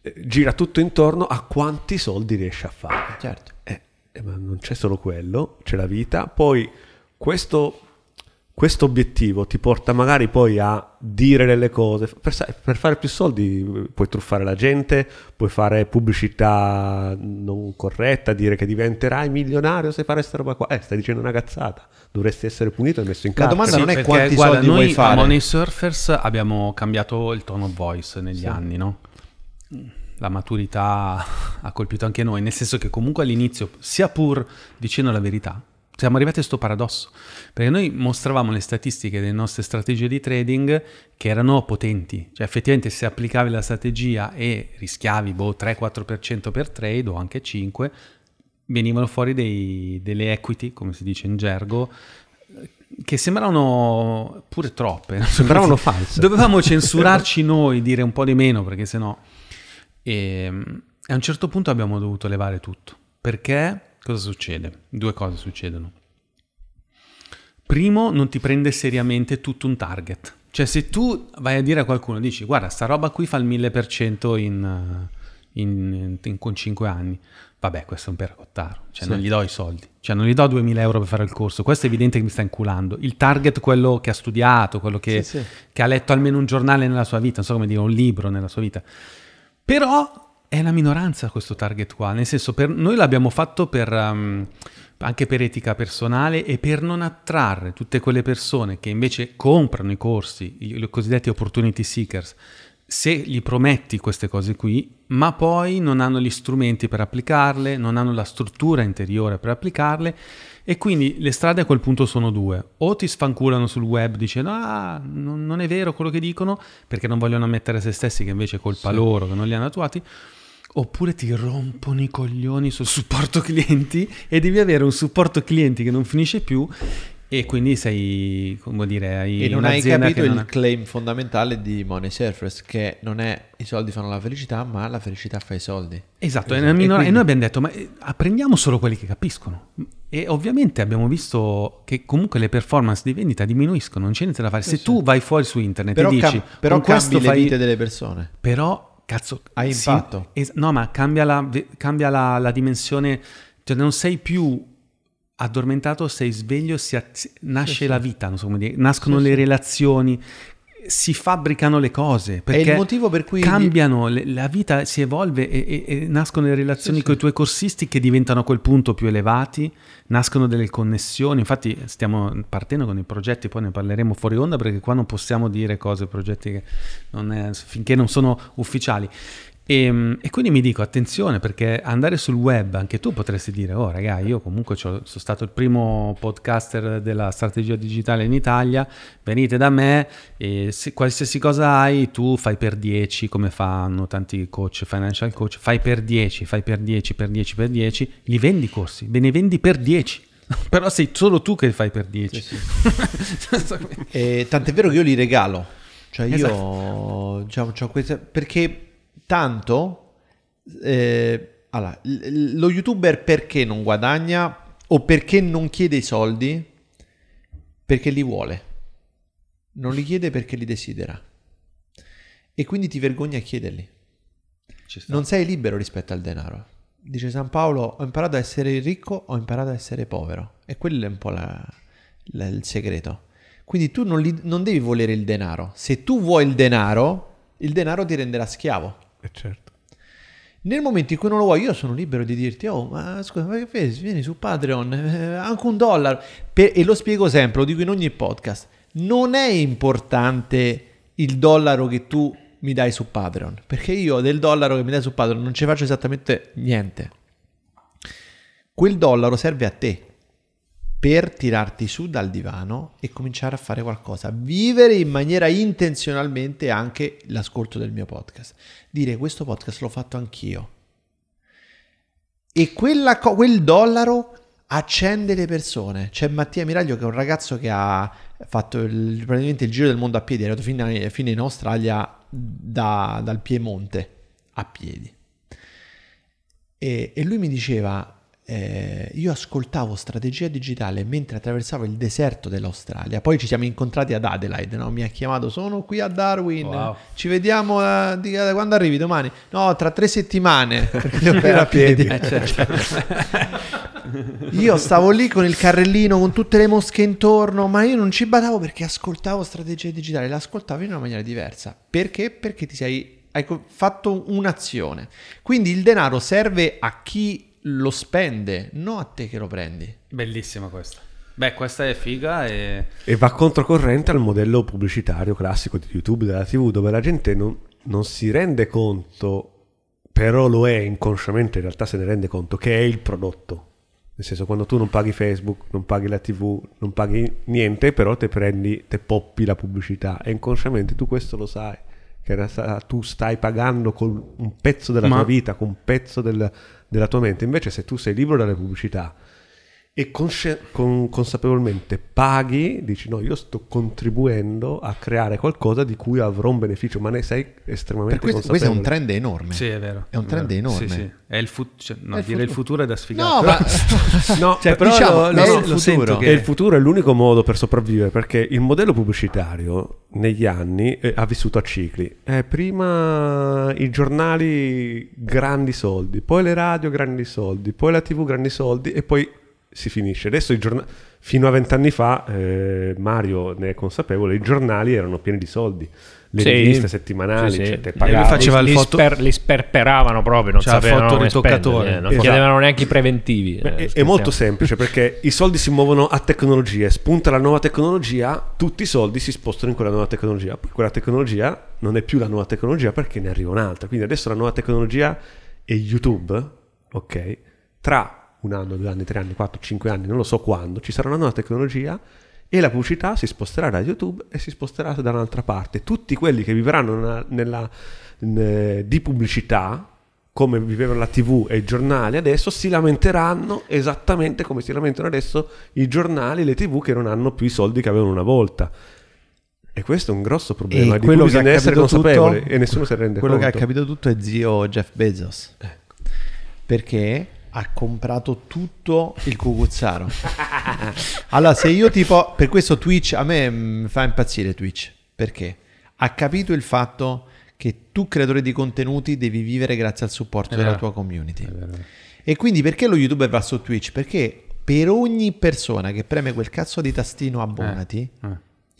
eh, gira tutto intorno a quanti soldi riesce a fare. Certo. Eh, eh, ma non c'è solo quello, c'è la vita. Poi questo, questo obiettivo ti porta magari poi a dire delle cose. Per, per, fare più soldi puoi truffare la gente, puoi fare pubblicità non corretta, dire che diventerai milionario se fai questa roba qua. Eh, stai dicendo una cazzata. Dovresti essere punito e messo in carcere. La domanda sì, non è perché, quanti guarda, soldi noi vuoi fare. Noi Money Surfers abbiamo cambiato il tono of voice negli sì. anni, no? la maturità ha colpito anche noi, nel senso che comunque all'inizio, sia pur dicendo la verità, siamo arrivati a questo paradosso, perché noi mostravamo le statistiche delle nostre strategie di trading che erano potenti, cioè effettivamente se applicavi la strategia e rischiavi boh, 3-4% per trade o anche 5, venivano fuori dei, delle equity, come si dice in gergo, che sembravano pure troppe, sembravano false. Dovevamo censurarci noi, dire un po' di meno, perché sennò... No Ehm, e a un certo punto abbiamo dovuto levare tutto. Perché cosa succede? Due cose succedono. Primo, non ti prende seriamente tutto un target. Cioè, se tu vai a dire a qualcuno, dici, guarda, sta roba qui fa il 1000% eh, in, in, in, con 5 anni, vabbè, questo è un percottaro, cioè sì. non gli do i soldi, cioè non gli do 2000 euro per fare il corso, questo è evidente che mi sta inculando. Il target, quello che ha studiato, quello che, sì, sì. che ha letto almeno un giornale nella sua vita, non so come dire, un libro nella sua vita, però è la minoranza questo target qua, nel senso per, noi l'abbiamo fatto per, um, anche per etica personale e per non attrarre tutte quelle persone che invece comprano i corsi, i cosiddetti opportunity seekers, se gli prometti queste cose qui, ma poi non hanno gli strumenti per applicarle, non hanno la struttura interiore per applicarle e quindi le strade a quel punto sono due. O ti sfanculano sul web dicendo ah, non, non è vero quello che dicono, perché non vogliono ammettere se stessi che invece è colpa sì. loro che non li hanno attuati, oppure ti rompono i coglioni sul supporto clienti e devi avere un supporto clienti che non finisce più e quindi sei, come dire, hai E non hai capito non il ha... claim fondamentale di Money Surfers, che non è i soldi fanno la felicità, ma la felicità fa i soldi. Esatto, esatto. E, minor- quindi... e, noi abbiamo detto, ma eh, apprendiamo solo quelli che capiscono. E ovviamente abbiamo visto che comunque le performance di vendita diminuiscono, non c'è niente da fare. Se sì. tu vai fuori su internet però e dici... Cam- però cambi le vite fai... delle persone. Però, cazzo... Hai impatto. es- no, ma cambia la, cambia la, la dimensione... Cioè non sei più addormentato sei sveglio si az- nasce sì, la vita, non so come dire, nascono sì, le sì. relazioni, si fabbricano le cose. È il motivo per cui... Cambiano, le, la vita si evolve e, e, e nascono le relazioni sì, con i tuoi corsisti che diventano a quel punto più elevati, nascono delle connessioni. Infatti stiamo partendo con i progetti, poi ne parleremo fuori onda perché qua non possiamo dire cose, progetti che non è, finché non sono ufficiali. E, ehm, e, quindi mi dico attenzione perché andare sul web anche tu potresti dire oh raga io comunque sono stato il primo podcaster della strategia digitale in Italia venite da me e se, qualsiasi cosa hai tu fai per 10 come fanno tanti coach financial coach fai per 10 fai per 10 per 10 per 10 li vendi i corsi ve ne vendi per 10 però sei solo tu che fai per 10 sì, sì. tant'è vero che io li regalo cioè io esatto. diciamo, questa, perché Tanto, eh, allora, lo youtuber perché non guadagna o perché non chiede i soldi? Perché li vuole. Non li chiede perché li desidera. E quindi ti vergogna a chiederli. Non sei libero rispetto al denaro. Dice San Paolo, ho imparato a essere ricco, ho imparato a essere povero. E quello è un po' la, la, il segreto. Quindi tu non, li, non devi volere il denaro. Se tu vuoi il denaro, il denaro ti renderà schiavo eh certo. Nel momento in cui non lo vuoi, io sono libero di dirti, oh, ma scusa, ma che fai? Vieni su Patreon, eh, anche un dollaro. Per, e lo spiego sempre, lo dico in ogni podcast. Non è importante il dollaro che tu mi dai su Patreon, perché io del dollaro che mi dai su Patreon non ci faccio esattamente niente. Quel dollaro serve a te per tirarti su dal divano e cominciare a fare qualcosa, vivere in maniera intenzionalmente anche l'ascolto del mio podcast, dire questo podcast l'ho fatto anch'io. E quella, quel dollaro accende le persone. C'è Mattia Miraglio che è un ragazzo che ha fatto il, praticamente il giro del mondo a piedi, è arrivato fino, a, fino in Australia da, dal Piemonte a piedi. E, e lui mi diceva, eh, io ascoltavo strategia digitale mentre attraversavo il deserto dell'Australia. Poi ci siamo incontrati ad Adelaide, no? mi ha chiamato, sono qui a Darwin, wow. ci vediamo uh, di, uh, quando arrivi domani. No, tra tre settimane, perché devo andare a piedi. Eh, certo. io stavo lì con il carrellino, con tutte le mosche intorno, ma io non ci badavo perché ascoltavo strategia digitale, l'ascoltavo in una maniera diversa. Perché? Perché ti sei... Hai fatto un'azione. Quindi il denaro serve a chi lo spende, non a te che lo prendi. Bellissima questa. Beh, questa è figa e... e va controcorrente al modello pubblicitario classico di YouTube, della TV, dove la gente non, non si rende conto, però lo è inconsciamente, in realtà se ne rende conto, che è il prodotto. Nel senso, quando tu non paghi Facebook, non paghi la TV, non paghi niente, però te prendi, te poppi la pubblicità. E inconsciamente tu questo lo sai, che tu stai pagando con un pezzo della Ma... tua vita, con un pezzo del, della tua mente. Invece se tu sei libero dalle pubblicità, e consci- con- consapevolmente paghi, dici no, io sto contribuendo a creare qualcosa di cui avrò un beneficio, ma ne sei estremamente per questo, Questo è un trend enorme. Sì, è vero. È un trend è enorme. Sì, sì. È il fu- cioè, no, è dire futuro. il futuro è da sfigare. No, però, ma... no, cioè, però diciamo, lo, lo, lo sento che... il futuro è l'unico modo per sopravvivere, perché il modello pubblicitario negli anni eh, ha vissuto a cicli. Eh, prima i giornali grandi soldi, poi le radio grandi soldi, poi la tv grandi soldi e poi si finisce. Adesso i giornali, fino a vent'anni fa, eh, Mario ne è consapevole, i giornali erano pieni di soldi. Le sì. riviste settimanali, sì, sì. Cioè, li, foto... sper, li, sperperavano proprio, non cioè, sapevano come spendere, eh, non esatto. chiedevano neanche i preventivi. Beh, eh, è, è molto semplice perché i soldi si muovono a tecnologie, spunta la nuova tecnologia, tutti i soldi si spostano in quella nuova tecnologia, poi quella tecnologia non è più la nuova tecnologia perché ne arriva un'altra. Quindi adesso la nuova tecnologia è YouTube, ok? Tra un anno, due anni, tre anni, quattro, cinque anni, non lo so quando, ci sarà una nuova tecnologia e la pubblicità si sposterà da YouTube e si sposterà da un'altra parte. Tutti quelli che vivranno una, nella, ne, di pubblicità, come vivevano la TV e i giornali adesso, si lamenteranno esattamente come si lamentano adesso i giornali e le TV che non hanno più i soldi che avevano una volta. E questo è un grosso problema e di cui bisogna essere consapevoli tutto, e nessuno si rende quello conto. Quello che ha capito tutto è zio Jeff Bezos. Eh. Perché ha comprato tutto il cucuzzaro. allora, se io tipo, per questo Twitch, a me mh, mm, fa impazzire Twitch, perché ha capito il fatto che tu creatore di contenuti devi vivere grazie al supporto della tua community. E quindi perché lo youtuber va su Twitch? Perché per ogni persona che preme quel cazzo di tastino abbonati, eh, eh.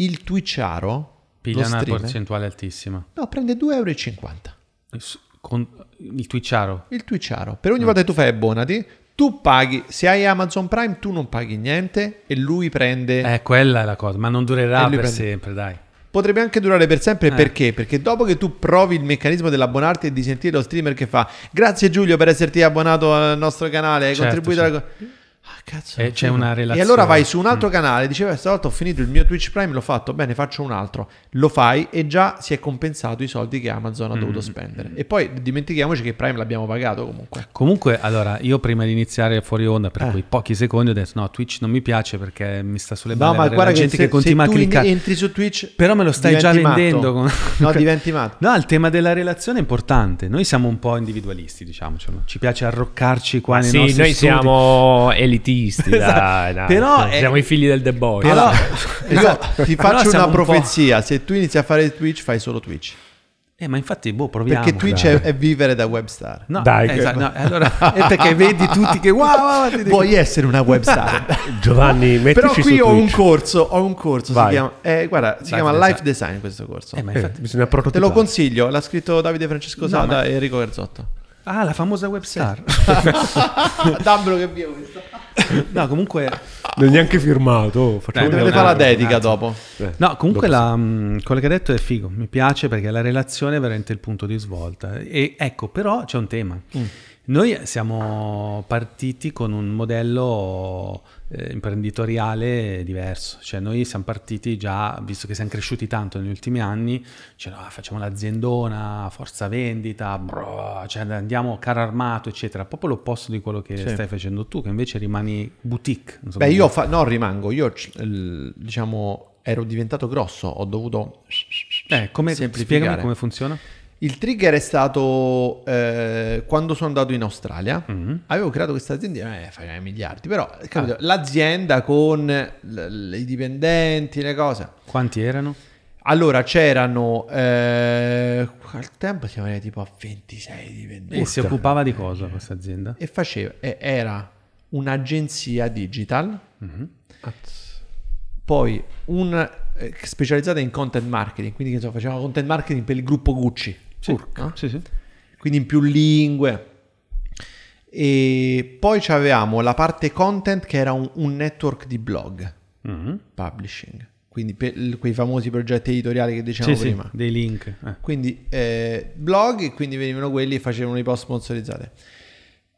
il Twitcharo piglia una streamer, percentuale altissima. No, prende 2,50 euro. Con, il Twitcharo. Il Twitcharo. Per ogni volta che tu fai abbonati, tu paghi, se hai Amazon Prime tu non paghi niente e lui prende... Eh, quella è la cosa, ma non durerà per prende... sempre, dai. Potrebbe anche durare per sempre eh. perché? Perché dopo che tu provi il meccanismo dell'abbonarti e di sentire lo streamer che fa grazie Giulio per esserti abbonato al nostro canale, hai certo, contribuito certo. alla... Ah, cazzo, e c'è una relazione. E allora vai su un altro mm. canale, diceva stavolta ho finito il mio Twitch Prime, l'ho fatto, bene, faccio un altro. Lo fai e già si è compensato i soldi che Amazon ha dovuto mm. spendere. E poi dimentichiamoci che Prime l'abbiamo pagato comunque. Comunque, allora, io prima di iniziare fuori onda per eh. quei pochi secondi ho detto no, Twitch non mi piace perché mi sta sulle balle. No, ma guarda che gente se, che continua a cliccare. entri su Twitch Però me lo stai già vendendo con... No, diventi matto. No, il tema della relazione è importante. Noi siamo un po' individualisti, diciamocelo. Ci piace arroccarci qua ma nei sì, nostri Sì, noi studi. siamo elitari elitisti, esatto. dai, dai. Però siamo è... i figli del The Boy. Però... Esatto. ti faccio una un profezia, se tu inizi a fare Twitch fai solo Twitch. Eh, ma infatti, boh, proviamo. Perché Twitch è, è, vivere da webstar. No, Dai, eh, esatto, no, allora, è perché vedi tutti che wow, wow vuoi essere una webstar. Giovanni, mettici Però qui ho un corso, ho un corso, si chiama, eh, guarda, si Life chiama Design. Life Design questo corso. Eh, ma infatti, eh, bisogna prototipare. Te lo consiglio, l'ha scritto Davide Francesco Sada no, ma... e Enrico Garzotto. Ah, la famosa web webstar. Dammelo che via questo. No, comunque... Non è neanche firmato. Oh, facciamo eh, dovete fare la dedica dopo. Eh, no, comunque dopo la, sì. Mm, quello che hai detto è figo, mi piace perché la relazione è veramente il punto di svolta. E ecco, però c'è un tema. Mm. Noi siamo partiti con un modello eh, imprenditoriale diverso. Cioè noi siamo partiti già, visto che siamo cresciuti tanto negli ultimi anni, cioè, no, ah, facciamo l'aziendona, forza vendita, bro, cioè, andiamo caro armato, eccetera. Proprio l'opposto di quello che sì. stai facendo tu, che invece rimani boutique. So Beh, io fa- non rimango, io diciamo ero diventato grosso, ho dovuto... Eh, come, spiegami come funziona? Il trigger è stato eh, quando sono andato in Australia. Mm-hmm. Avevo creato questa azienda, eh, fai miliardi, però ah. capito, ah. l'azienda con l- i dipendenti, le cose. Quanti erano? Allora c'erano eh, al tempo siamo arrivati tipo a 26 dipendenti. E si occupava di cosa questa azienda? E faceva, era un'agenzia digital, mm-hmm. poi un eh, specializzata in content marketing, quindi che so, faceva content marketing per il gruppo Gucci. Sì, no? sì, sì. Quindi in più lingue. E poi avevamo la parte content che era un, un network di blog, mm-hmm. publishing, quindi per quei famosi progetti editoriali che dicevamo sì, prima. Sì, dei link. Eh. Quindi eh, blog e quindi venivano quelli e facevano i post sponsorizzati.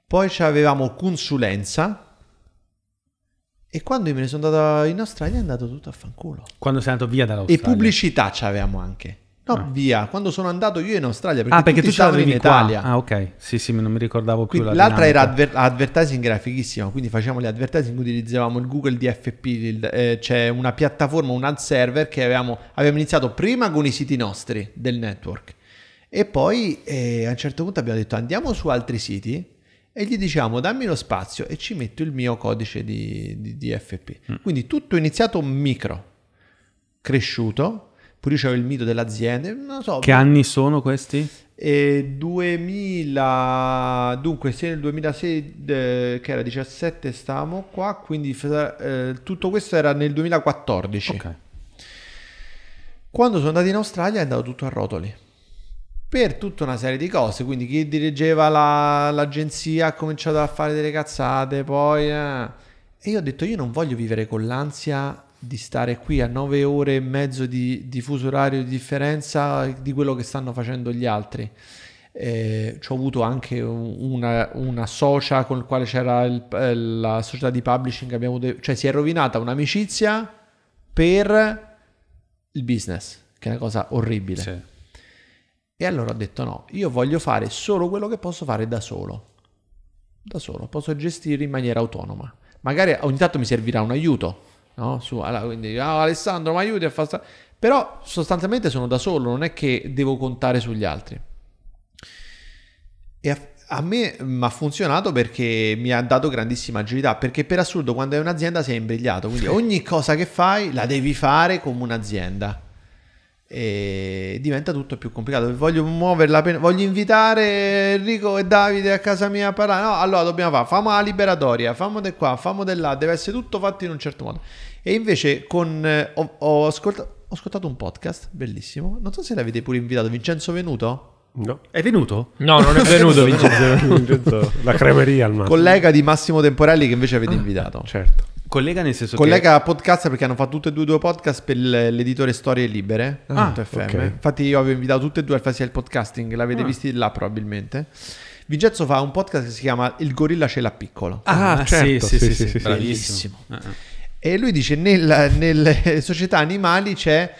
Poi avevamo consulenza, e quando io me ne sono andato in Australia è andato tutto a fanculo. Quando sei andato via dall'Australia. E pubblicità avevamo anche. No, ah. via. Quando sono andato io in Australia, perché, ah, perché tu stavi in qua. Italia. Ah, ok. Sì, sì, non mi ricordavo più. Quindi, la l'altra dinamica. era adver- advertising, era fighissima. Quindi facciamo le advertising, utilizzavamo il Google DFP, il, eh, c'è una piattaforma, un ad server che avevamo, avevamo iniziato prima con i siti nostri del network. E poi eh, a un certo punto abbiamo detto andiamo su altri siti e gli diciamo dammi lo spazio e ci metto il mio codice di, di DFP. Mm. Quindi tutto è iniziato micro, cresciuto, Pure io c'avevo il mito dell'azienda, non so. Che anni sono questi? E 2000 dunque se nel 2006 eh, che era 17 stavamo qua quindi eh, tutto questo era nel 2014 Ok. quando sono andato in Australia è andato tutto a rotoli per tutta una serie di cose quindi chi dirigeva la, l'agenzia ha cominciato a fare delle cazzate poi eh. e io ho detto io non voglio vivere con l'ansia di stare qui a nove ore e mezzo di, di fuso orario di differenza di quello che stanno facendo gli altri. Eh, ho avuto anche una, una, socia con il quale c'era il, eh, la società di publishing, abbiamo de- cioè si è rovinata un'amicizia per il business, che è una cosa orribile. Sì. E allora ho detto no, io voglio fare solo quello che posso fare da solo, da solo, posso gestire in maniera autonoma. Magari ogni tanto mi servirà un aiuto, no? Su, allora, quindi, oh, Alessandro, mi aiuti a fare... Sta... Però sostanzialmente sono da solo, non è che devo contare sugli altri. E a, a me mi mm, ha funzionato perché mi ha dato grandissima agilità, perché per assurdo quando hai un'azienda sei imbrigliato, quindi ogni cosa che fai la devi fare come un'azienda e diventa tutto più complicato. Voglio muoverla, voglio invitare Enrico e Davide a casa mia a parlare. No, allora dobbiamo fare, famo la liberatoria, famo di qua, famo di là, deve essere tutto fatto in un certo modo. E invece con, eh, ho, ho, ascoltato, ho, ascoltato, un podcast bellissimo, non so se l'avete pure invitato, Vincenzo Venuto? No. È venuto? No, non è venuto Vincenzo. Vincenzo. La cremeria al massimo. Collega di Massimo Temporelli che invece avete ah, invitato. Certo. Collega nel senso Collega che... podcast perché hanno fatto tutte e due due podcast per l'editore Storie Libere. Ah, okay. Infatti io avevo invitato tutte e due al Festival Podcasting, l'avete ah. visti là probabilmente. Vigezzo fa un podcast che si chiama Il gorilla ce l'ha piccolo. Ah, ah certo. sì, sì, sì, sì, sì, sì bravissimo. bravissimo. Ah. Eh, eh. E lui dice nel, nelle società animali c'è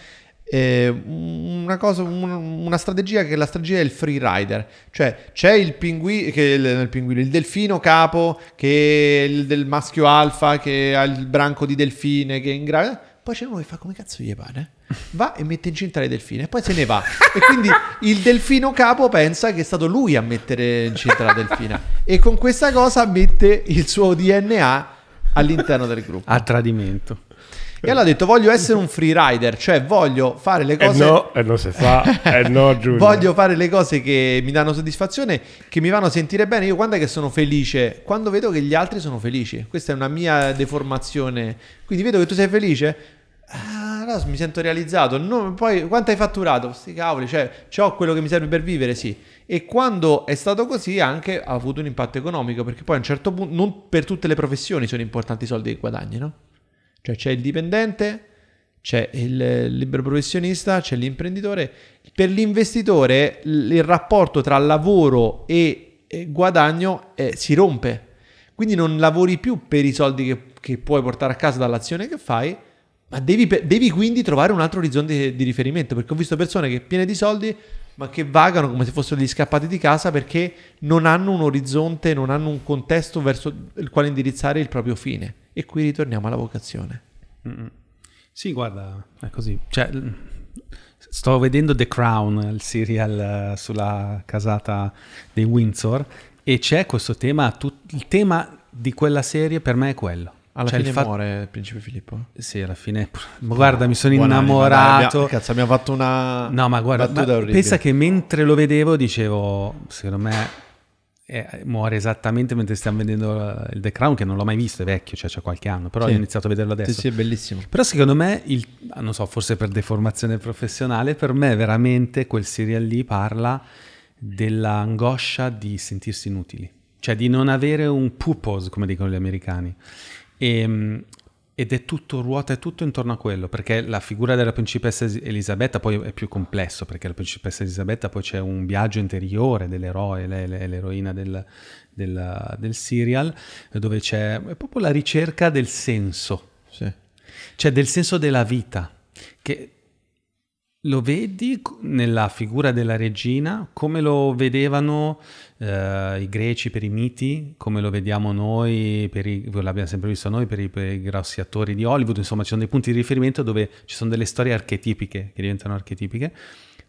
eh, una, cosa, un, una strategia che la strategia è il free rider, cioè c'è il pinguino, il, pinguino il delfino capo che è il del maschio alfa che ha il branco di delfine che è in grado, poi c'è uno che fa come cazzo gli pare va e mette incinta le delfine e poi se ne va e quindi il delfino capo pensa che è stato lui a mettere incinta la delfina e con questa cosa mette il suo DNA all'interno del gruppo a tradimento e allora ha detto voglio essere un freerider, cioè voglio fare le cose... Eh no, eh non si fa, eh no Giulio. voglio fare le cose che mi danno soddisfazione, che mi fanno sentire bene. Io quando è che sono felice? Quando vedo che gli altri sono felici. Questa è una mia deformazione. Quindi vedo che tu sei felice? Ah, no, mi sento realizzato. No, poi quanto hai fatturato? Sti cavoli, cioè, ho quello che mi serve per vivere, sì. E quando è stato così anche ha avuto un impatto economico, perché poi a un certo punto, non per tutte le professioni sono importanti i soldi che guadagni, no? Cioè c'è il dipendente, c'è il libero professionista, c'è l'imprenditore. Per l'investitore il rapporto tra lavoro e guadagno eh, si rompe. Quindi non lavori più per i soldi che, che puoi portare a casa dall'azione che fai, ma devi, devi, quindi trovare un altro orizzonte di, riferimento, perché ho visto persone che piene di soldi, ma che vagano come se fossero degli scappati di casa perché non hanno un orizzonte, non hanno un contesto verso il quale indirizzare il proprio fine. E qui ritorniamo alla vocazione. Mm-hmm. Sì, guarda, è così. Cioè, sto vedendo The Crown, il serial sulla casata dei Windsor, e c'è questo tema, tut- il tema di quella serie per me è quello. Alla cioè fine il fa- muore il principe Filippo? Sì, alla fine. Ma guarda, mi sono innamorato. Anima, abbiamo, cazzo, abbiamo fatto una. No, ma guarda, ma pensa che mentre lo vedevo dicevo, secondo me eh, muore esattamente mentre stiamo vedendo eh, il The Crown, che non l'ho mai visto, è vecchio, cioè c'è qualche anno, però sì. ho iniziato a vederlo adesso. Sì, sì, è bellissimo. Però secondo me, il, ah, non so, forse per deformazione professionale, per me veramente quel serial lì parla dell'angoscia di sentirsi inutili, cioè di non avere un purpose, come dicono gli americani. E, ehm, ed è tutto, ruota è tutto intorno a quello, perché la figura della principessa Elisabetta poi è più complesso, perché la principessa Elisabetta poi c'è un viaggio interiore dell'eroe, l'eroina del, del, del serial, dove c'è proprio la ricerca del senso, sì. cioè del senso della vita, che lo vedi nella figura della regina come lo vedevano eh, i greci per i miti, come lo vediamo noi, i, l'abbiamo sempre visto noi per i, per i, grossi attori di Hollywood, insomma ci sono dei punti di riferimento dove ci sono delle storie archetipiche che diventano archetipiche,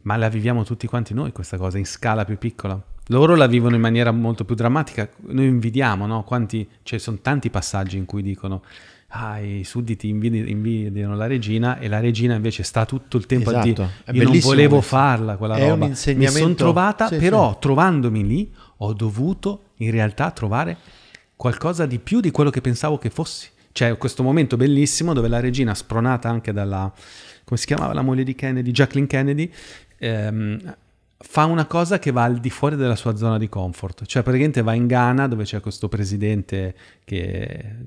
ma la viviamo tutti quanti noi questa cosa in scala più piccola. Loro la vivono in maniera molto più drammatica, noi invidiamo, no? Quanti, cioè, sono tanti passaggi in cui dicono ah, i sudditi invidiano la regina e la regina invece sta tutto il tempo esatto. a dire esatto, io non volevo questo. farla quella è roba. Mi sono trovata, sì, però sì. trovandomi lì ho dovuto in realtà trovare qualcosa di più di quello che pensavo che fossi. Cioè questo momento bellissimo dove la regina, spronata anche dalla, come si chiamava la moglie di Kennedy, Jacqueline Kennedy, ehm, fa una cosa che va al di fuori della sua zona di comfort. Cioè praticamente va in Ghana dove c'è questo presidente che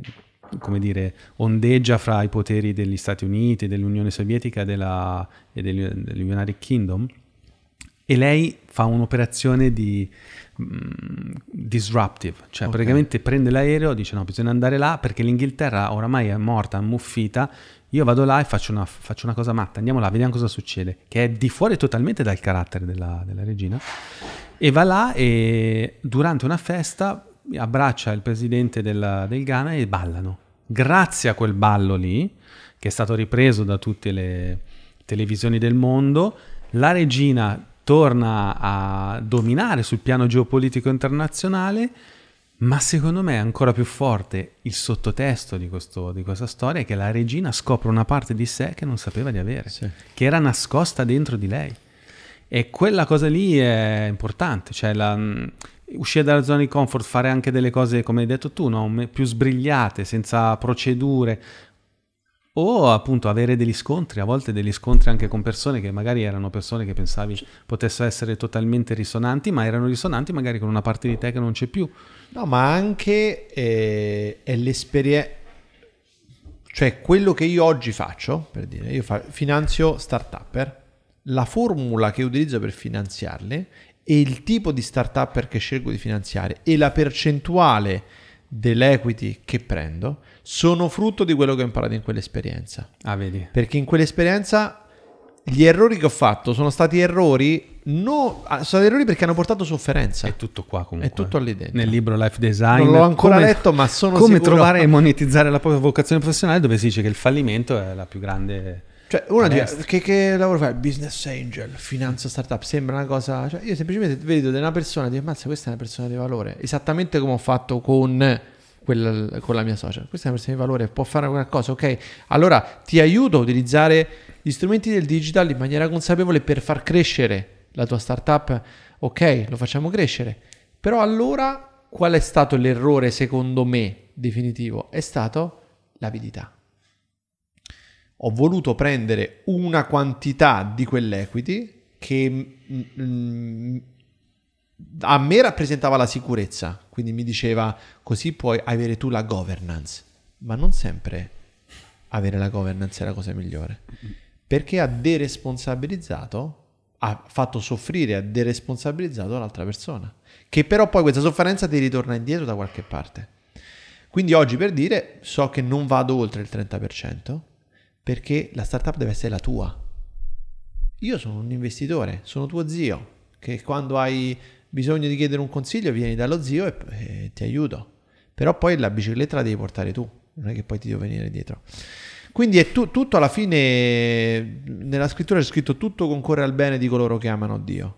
come dire, ondeggia fra i poteri degli Stati Uniti, dell'Unione Sovietica della, e del, dell'United Kingdom. E lei fa un'operazione di mh, mm, disruptive, cioè okay. praticamente prende l'aereo, dice no, bisogna andare là perché l'Inghilterra oramai è morta, ammuffita, io vado là e faccio una, faccio una, cosa matta, andiamo là, vediamo cosa succede, che è di fuori totalmente dal carattere della, della regina, e va là e durante una festa abbraccia il presidente del, del Ghana e ballano grazie a quel ballo lì, che è stato ripreso da tutte le televisioni del mondo, la regina torna a dominare sul piano geopolitico internazionale, ma secondo me è ancora più forte il sottotesto di, questo, di questa storia è che la regina scopre una parte di sé che non sapeva di avere, sì. che era nascosta dentro di lei. E quella cosa lì è importante, cioè la, uscire dalla zona di comfort, fare anche delle cose, come hai detto tu, no? più sbrigliate, senza procedure, o appunto avere degli scontri, a volte degli scontri anche con persone che magari erano persone che pensavi potessero essere totalmente risonanti, ma erano risonanti magari con una parte di te che non c'è più. No, ma anche eh, è l'esperienza, cioè quello che io oggi faccio, per dire, io fa- finanzio start-upper, la formula che utilizzo per finanziarle e il tipo di startup che scelgo di finanziare e la percentuale dell'equity che prendo sono frutto di quello che ho imparato in quell'esperienza. Ah, vedi. Perché in quell'esperienza gli errori che ho fatto sono stati errori, no, ah, sono stati errori perché hanno portato sofferenza. È tutto qua comunque. È tutto lì dentro. Nel libro Life Design. Non l'ho ancora come, letto, ma sono come sicuro... trovare e monetizzare la propria vocazione professionale dove si dice che il fallimento è la più grande cioè, uno dice, che, che, lavoro fai? Business angel, finanza startup, sembra una cosa... Cioè, io semplicemente vedo di una persona e dico, mazza, questa è una persona di valore. Esattamente come ho fatto con, quella, con la mia social. Questa è una persona di valore, può fare qualcosa, ok? Allora ti aiuto a utilizzare gli strumenti del digital in maniera consapevole per far crescere la tua startup. Ok, lo facciamo crescere. Però allora qual è stato l'errore, secondo me, definitivo? È stato l'avidità ho voluto prendere una quantità di quell'equity che mm, mm, a me rappresentava la sicurezza, quindi mi diceva così puoi avere tu la governance, ma non sempre avere la governance è la cosa migliore, perché ha deresponsabilizzato, ha fatto soffrire, ha deresponsabilizzato l'altra persona, che però poi questa sofferenza ti ritorna indietro da qualche parte. Quindi oggi per dire so che non vado oltre il 30%, perché la startup deve essere la tua. Io sono un investitore, sono tuo zio, che quando hai bisogno di chiedere un consiglio vieni dallo zio e, e ti aiuto. Però poi la bicicletta la devi portare tu, non è che poi ti devo venire dietro. Quindi è tu, tutto alla fine, nella scrittura c'è scritto tutto concorre al bene di coloro che amano Dio.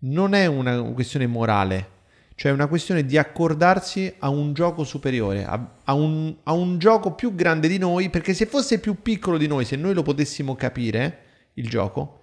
Non è una questione morale, cioè è una questione di accordarsi a un gioco superiore, a, a, un, a un gioco più grande di noi, perché se fosse più piccolo di noi, se noi lo potessimo capire, il gioco,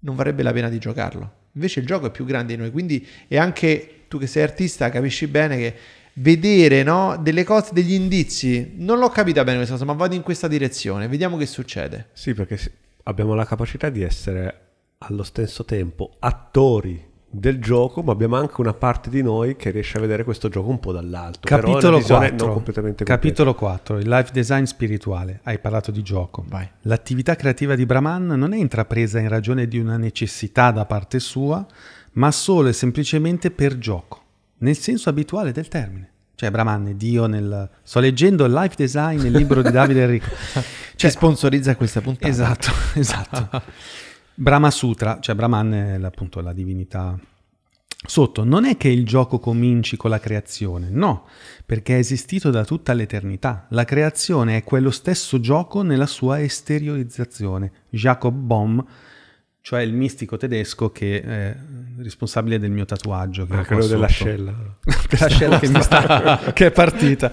non varrebbe la pena di giocarlo. Invece il gioco è più grande di noi, quindi e anche tu che sei artista capisci bene che vedere no, delle cose, degli indizi, non l'ho capita bene questa cosa, ma vado in questa direzione, vediamo che succede. Sì, perché abbiamo la capacità di essere allo stesso tempo attori del gioco, ma abbiamo anche una parte di noi che riesce a vedere questo gioco un po' dall'alto. Capitolo, 4, Capitolo 4, il life design spirituale. Hai parlato di gioco. Vai. L'attività creativa di Brahman non è intrapresa in ragione di una necessità da parte sua, ma solo e semplicemente per gioco, nel senso abituale del termine. Cioè, Brahman è Dio nel... Sto leggendo il life design, il libro di Davide Enrico. Cioè, Ci sponsorizza questa puntata. Esatto, esatto. Brahma Sutra, cioè Brahman è appunto la divinità sotto, non è che il gioco cominci con la creazione, no, perché è esistito da tutta l'eternità. La creazione è quello stesso gioco nella sua esteriorizzazione. Jacob Bohm, cioè il mistico tedesco che è responsabile del mio tatuaggio. Che ah, quello dell'ascella. dell'ascella che, sta, che è partita.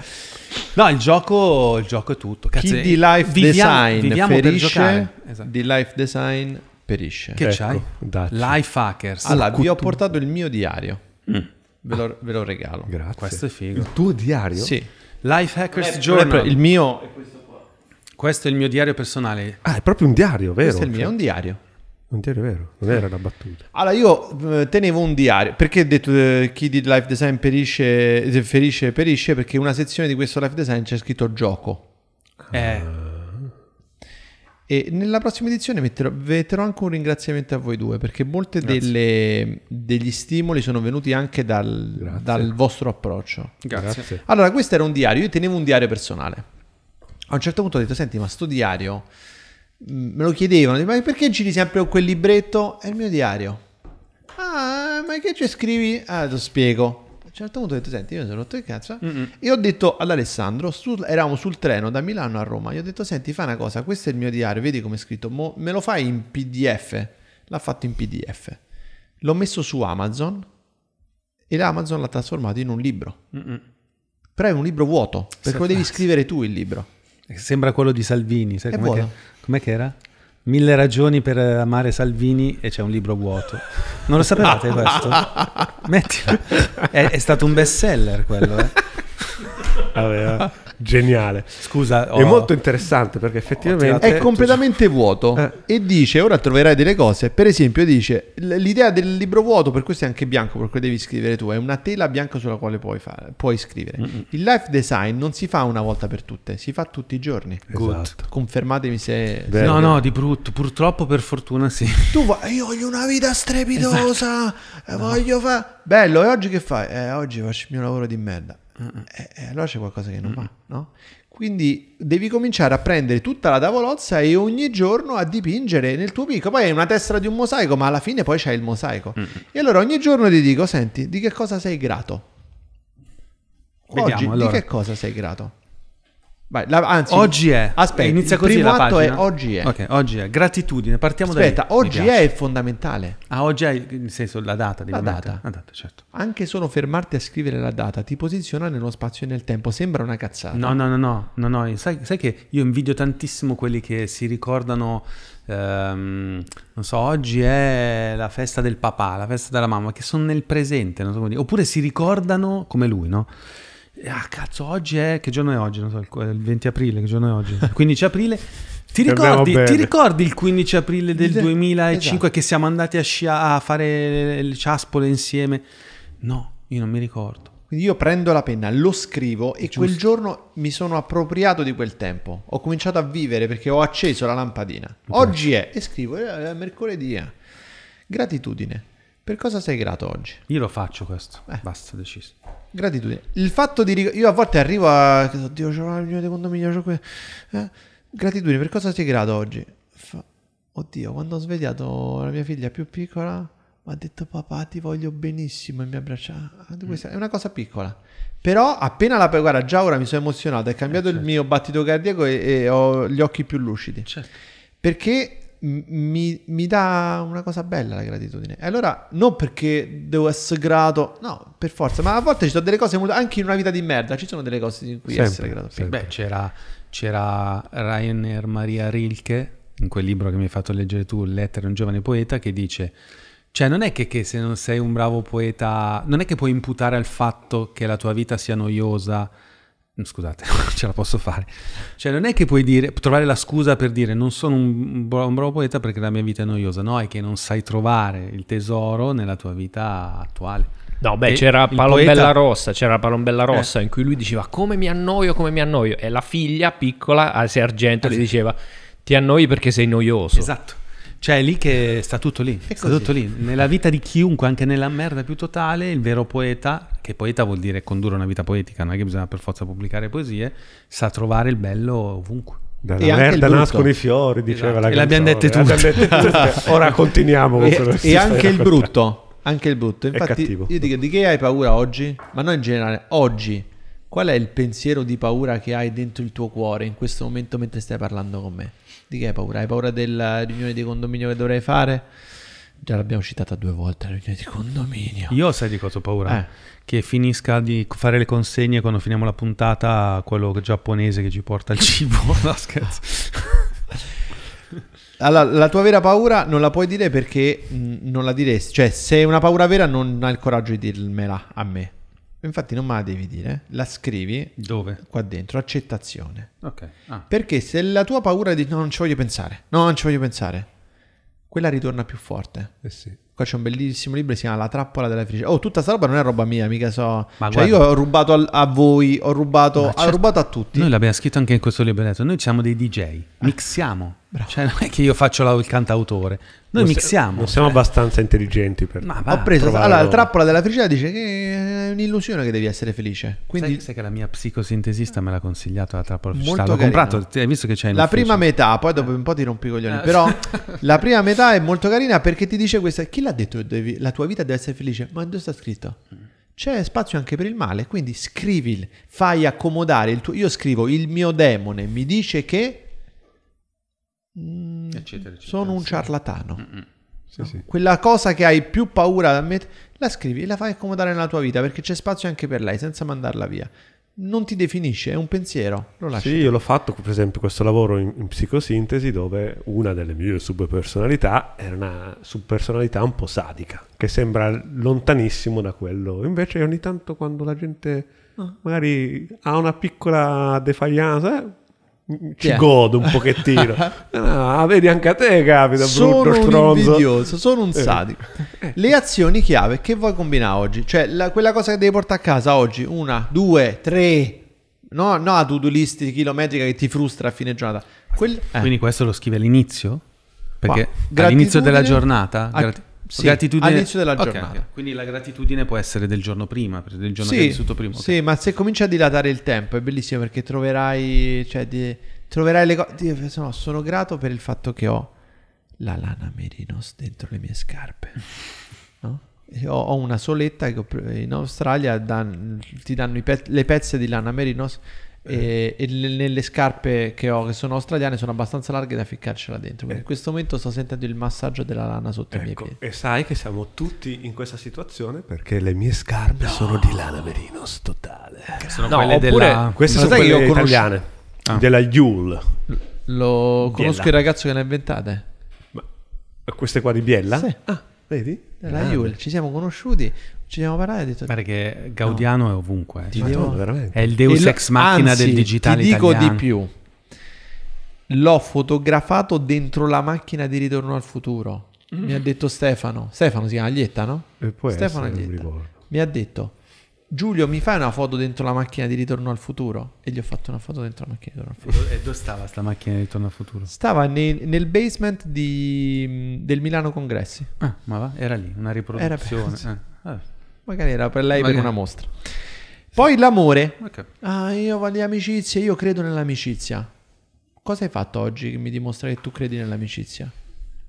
No, il gioco, il gioco è tutto. Cazzo, Chi di life viviamo, design viviamo ferisce, esatto. di life design perisce. Che ecco, c'hai? Dacci. Life Hackers. Allora, vi ho portato il mio diario. Mm. Ve, lo, ve, lo, regalo. Grazie. Questo è figo. Il tuo diario? Sì. Life Hackers eh, Journal. Eh, il mio... Questo, è il mio diario personale. Ah, è proprio un diario, vero? Questo è il mio, cioè... è un diario. Un diario vero, non era una battuta. Allora io eh, tenevo un diario, perché ho detto eh, chi di life design perisce, eh, ferisce, perisce, perché una sezione di questo life design c'è scritto gioco. Ah. Eh, e nella prossima edizione metterò, metterò, anche un ringraziamento a voi due perché molti degli stimoli sono venuti anche dal, dal vostro approccio. Grazie. Grazie. Allora, questo era un diario, io tenevo un diario personale. A un certo punto ho detto, senti, ma sto diario, mm, me lo chiedevano, ma perché giri sempre con quel libretto? È il mio diario. Ah, ma che ci scrivi? Ah, te lo spiego un certo punto ho detto, senti, io mi sono rotto il cazzo. Eh? Mm-mm. E ho detto ad Alessandro, sul, eravamo sul treno da Milano a Roma, gli ho detto, senti, fai una cosa, questo è il mio diario, vedi come è scritto, Mo, me lo fai in PDF. L'ha fatto in PDF. L'ho messo su Amazon e l'Amazon l'ha trasformato in un libro. Mm-mm. Però è un libro vuoto, perché lo devi scrivere tu il libro. Sembra quello di Salvini, sai com'è che, com'è che era? Mille ragioni per amare Salvini e c'è un libro vuoto. Non lo sapevate questo? Mettilo. È, è stato un best seller quello, eh? Vabbè, geniale. Scusa, oh. è molto interessante perché effettivamente è completamente vuoto eh. e dice ora troverai delle cose. Per esempio, dice l'idea del libro vuoto, per questo è anche bianco, perché devi scrivere tu, è una tela bianca sulla quale puoi, fare, puoi scrivere. Mm-hmm. Il life design non si fa una volta per tutte, si fa tutti i giorni. Esatto. Confermatemi se Verde. No, no, di brutto, purtroppo per fortuna sì. Tu vai, io voglio una vita strepitosa. esatto. Eh, voglio no. fare Bello, e oggi che fai? Eh, oggi faccio il mio lavoro di merda. Mm-hmm. Eh, e, eh, allora c'è qualcosa che non mm-hmm. va, no? Quindi devi cominciare a prendere tutta la tavolozza e ogni giorno a dipingere nel tuo picco. Poi è una testa di un mosaico, ma alla fine poi c'è il mosaico. Mm-hmm. E allora ogni giorno ti dico, senti, di che cosa sei grato? Vediamo, Oggi allora. di che cosa sei grato? Vai, la, anzi, oggi è. Aspetta, inizia così la pagina. È oggi è. Ok, oggi è. Gratitudine, partiamo aspetta, da Aspetta, oggi è fondamentale. Ah, oggi è in senso la data, la data. la data. certo. Anche solo fermarti a scrivere la data ti posiziona nello spazio e nel tempo, sembra una cazzata. No, no, no, no, no, no. Sai, sai, che io invidio tantissimo quelli che si ricordano ehm, non so, oggi è la festa del papà, la festa della mamma, che sono nel presente, so oppure si ricordano come lui, no? Ah, cazzo, oggi è. Che giorno è oggi? Non so, il 20 aprile, che giorno è oggi? 15 aprile. Ti ricordi, ti ricordi, il 15 aprile del 2005 esatto. che siamo andati a, scia- a fare le ciaspole insieme? No, io non mi ricordo. Quindi io prendo la penna, lo scrivo e Giusto. quel giorno mi sono appropriato di quel tempo. Ho cominciato a vivere perché ho acceso la lampadina. Okay. Oggi è e scrivo, eh, eh, è mercoledì. Gratitudine. Per cosa sei grato oggi? Io lo faccio questo. Eh. Basta, deciso. Gratitudine. Il fatto di... Ric- io a volte arrivo a... Oddio, c'è una riunione di migliore. Eh? Gratitudine, per cosa sei grato oggi? Fa... Oddio, quando ho svegliato la mia figlia più piccola, mi ha detto papà ti voglio benissimo e mi ha abbracciato. Ah, mm. è una cosa piccola. Però appena la... Guarda, già ora mi sono emozionato, è eh, cambiato eh, certo. il mio battito cardiaco e, e, ho gli occhi più lucidi. Certo. Perché mi, mi, dà una cosa bella la gratitudine. E allora, non perché devo essere grato, no, per forza, ma a volte ci sono delle cose, anche in una vita di merda, ci sono delle cose in cui sempre, essere grato. Beh, c'era, c'era Rainer Maria Rilke, in quel libro che mi hai fatto leggere tu, Lettere a un giovane poeta, che dice... Cioè, non è che, che, se non sei un bravo poeta, non è che puoi imputare al fatto che la tua vita sia noiosa Mm, scusate, non ce la posso fare. Cioè, non è che puoi dire, trovare la scusa per dire non sono un, un bravo poeta perché la mia vita è noiosa. No, è che non sai trovare il tesoro nella tua vita attuale. No, beh, e c'era Palombella poeta... Rossa, c'era Palombella eh. Rossa eh. in cui lui diceva come mi annoio, come mi annoio. E la figlia piccola a Sergento esatto. gli diceva ti annoi perché sei noioso. Esatto. Cioè è lì che sta tutto lì, sta tutto lì. Nella vita di chiunque, anche nella merda più totale, il vero poeta, che poeta vuol dire condurre una vita poetica, non è che bisogna per forza pubblicare poesie, sa trovare il bello ovunque. Dalla e merda nascono i fiori, diceva esatto. la canzone. E l'abbiamo dette eh. tutte. L'abbiamo dette tutte. Ora continuiamo. e, e anche il brutto, anche il brutto. Infatti io dico, di che hai paura oggi? Ma noi in generale, oggi. Qual è il pensiero di paura che hai dentro il tuo cuore in questo momento mentre stai parlando con me? Di che hai paura? Hai paura della riunione di condominio che dovrei fare? Già l'abbiamo citata due volte la riunione di condominio. Io sai di cosa ho paura? Eh. Che finisca di fare le consegne quando finiamo la puntata quello giapponese che ci porta il cibo. no, scherzo. Allora, la tua vera paura non la puoi dire perché mm, non la diresti. Cioè, se è una paura vera non hai il coraggio di dirmela a me. Infatti non me la devi dire, la scrivi Dove? qua dentro, accettazione. Okay. Ah. Perché se la tua paura è di no, non ci voglio pensare, no, non ci voglio pensare, quella ritorna più forte. Eh sì. Qua c'è un bellissimo libro che si chiama La trappola della felicità. Oh, tutta sta roba non è roba mia, mica so. Ma cioè, guarda, io ho rubato a, a voi, ho rubato, certo, ho rubato a tutti. Noi l'abbiamo scritto anche in questo libretto. Noi siamo dei DJ, ah. mixiamo. Bravo. Cioè, non è che io faccio la, il cantautore, noi non mixiamo. non siamo cioè. abbastanza intelligenti per Ma va, Ho preso Allora, la trappola della felicità dice che è un'illusione che devi essere felice. Quindi sai, sai che la mia psicosintesista me l'ha consigliato la trappola felicità. L'ho carino. comprato, cioè, hai visto che c'è in La ufficio. prima metà, poi dopo un po' ti rompi i coglioni, però eh. la prima metà è molto carina perché ti dice questa, chi l'ha detto che devi, la tua vita deve essere felice? Ma dove sta scritto? c'è spazio anche per il male, quindi scrivi, fai accomodare il tuo... Io scrivo, il mio demone mi dice che mm, eccetera, eccetera, sono un ciarlatano. Mm, mm. Sì, no? sì. Quella cosa che hai più paura da mettere, la scrivi e la fai accomodare nella tua vita perché c'è spazio anche per lei senza mandarla via. Non ti definisce, è un pensiero. Lo lasci. Sì, io l'ho fatto per esempio questo lavoro in, in psicosintesi dove una delle mie subpersonalità era una subpersonalità un po' sadica, che sembra lontanissimo da quello. Invece ogni tanto quando la gente ah. magari ha una piccola defaglianza, ci yeah. godo un pochettino. ah, vedi anche a te, capita, sono brutto stronzo. invidioso, sono un eh. sadico. Eh. Le azioni chiave che vuoi combinare oggi? Cioè, la, quella cosa che devi portare a casa oggi, una, due, tre, no, no a to-do list chilometrica che ti frustra a fine giornata. Quel, eh. Quindi questo lo scrivi all'inizio? Perché Qua. all'inizio della giornata... A... Sì, gratitudine... all'inizio della giornata. Okay. Quindi la gratitudine può essere del giorno prima, del giorno sì, che hai vissuto prima. Okay. Sì, ma se cominci a dilatare il tempo è bellissimo perché troverai, cioè, di, troverai le cose... No, sono grato per il fatto che ho la lana merinos dentro le mie scarpe. No? Ho, ho, una soletta che in Australia dan, ti danno pe- le pezze di lana merinos eh. e, e le, nelle scarpe che ho, che sono australiane, sono abbastanza larghe da ficcarcela dentro. Eh. in questo momento sto sentendo il massaggio della lana sotto ecco. i miei ecco, piedi. E sai che siamo tutti in questa situazione perché le mie scarpe no. sono di lana Merinos totale. sono no, quelle oppure, della... queste sono quelle conosco... italiane, ah. della Yule. Lo conosco Biella. il ragazzo che ne ha inventate. Ma queste qua di Biella? Sì. Ah, vedi? Della ah. Yule, ci siamo conosciuti ci devo parlare? Ho detto, Ma perché Gaudiano no. è ovunque. Cioè, devo, è il deus ex machina anzi, del digitale ti dico italiano. di più. L'ho fotografato dentro la macchina di Ritorno al Futuro. Mm. Mi ha detto Stefano. Stefano si chiama Aglietta, no? E eh, poi Stefano Aglietta. Mi ha detto, Giulio, mi fai una foto dentro la macchina di Ritorno al Futuro? E gli ho fatto una foto dentro la macchina di Ritorno al Futuro. E dove stava questa macchina di Ritorno al Futuro? Stava nel, nel basement di, del Milano Congressi. Ah, ma va? Era lì, una riproduzione. Era per... eh. Magari era per lei Magari. per una mostra. Poi l'amore. Okay. Ah, io voglio amicizia, io credo nell'amicizia. Cosa hai fatto oggi che mi dimostra che tu credi nell'amicizia?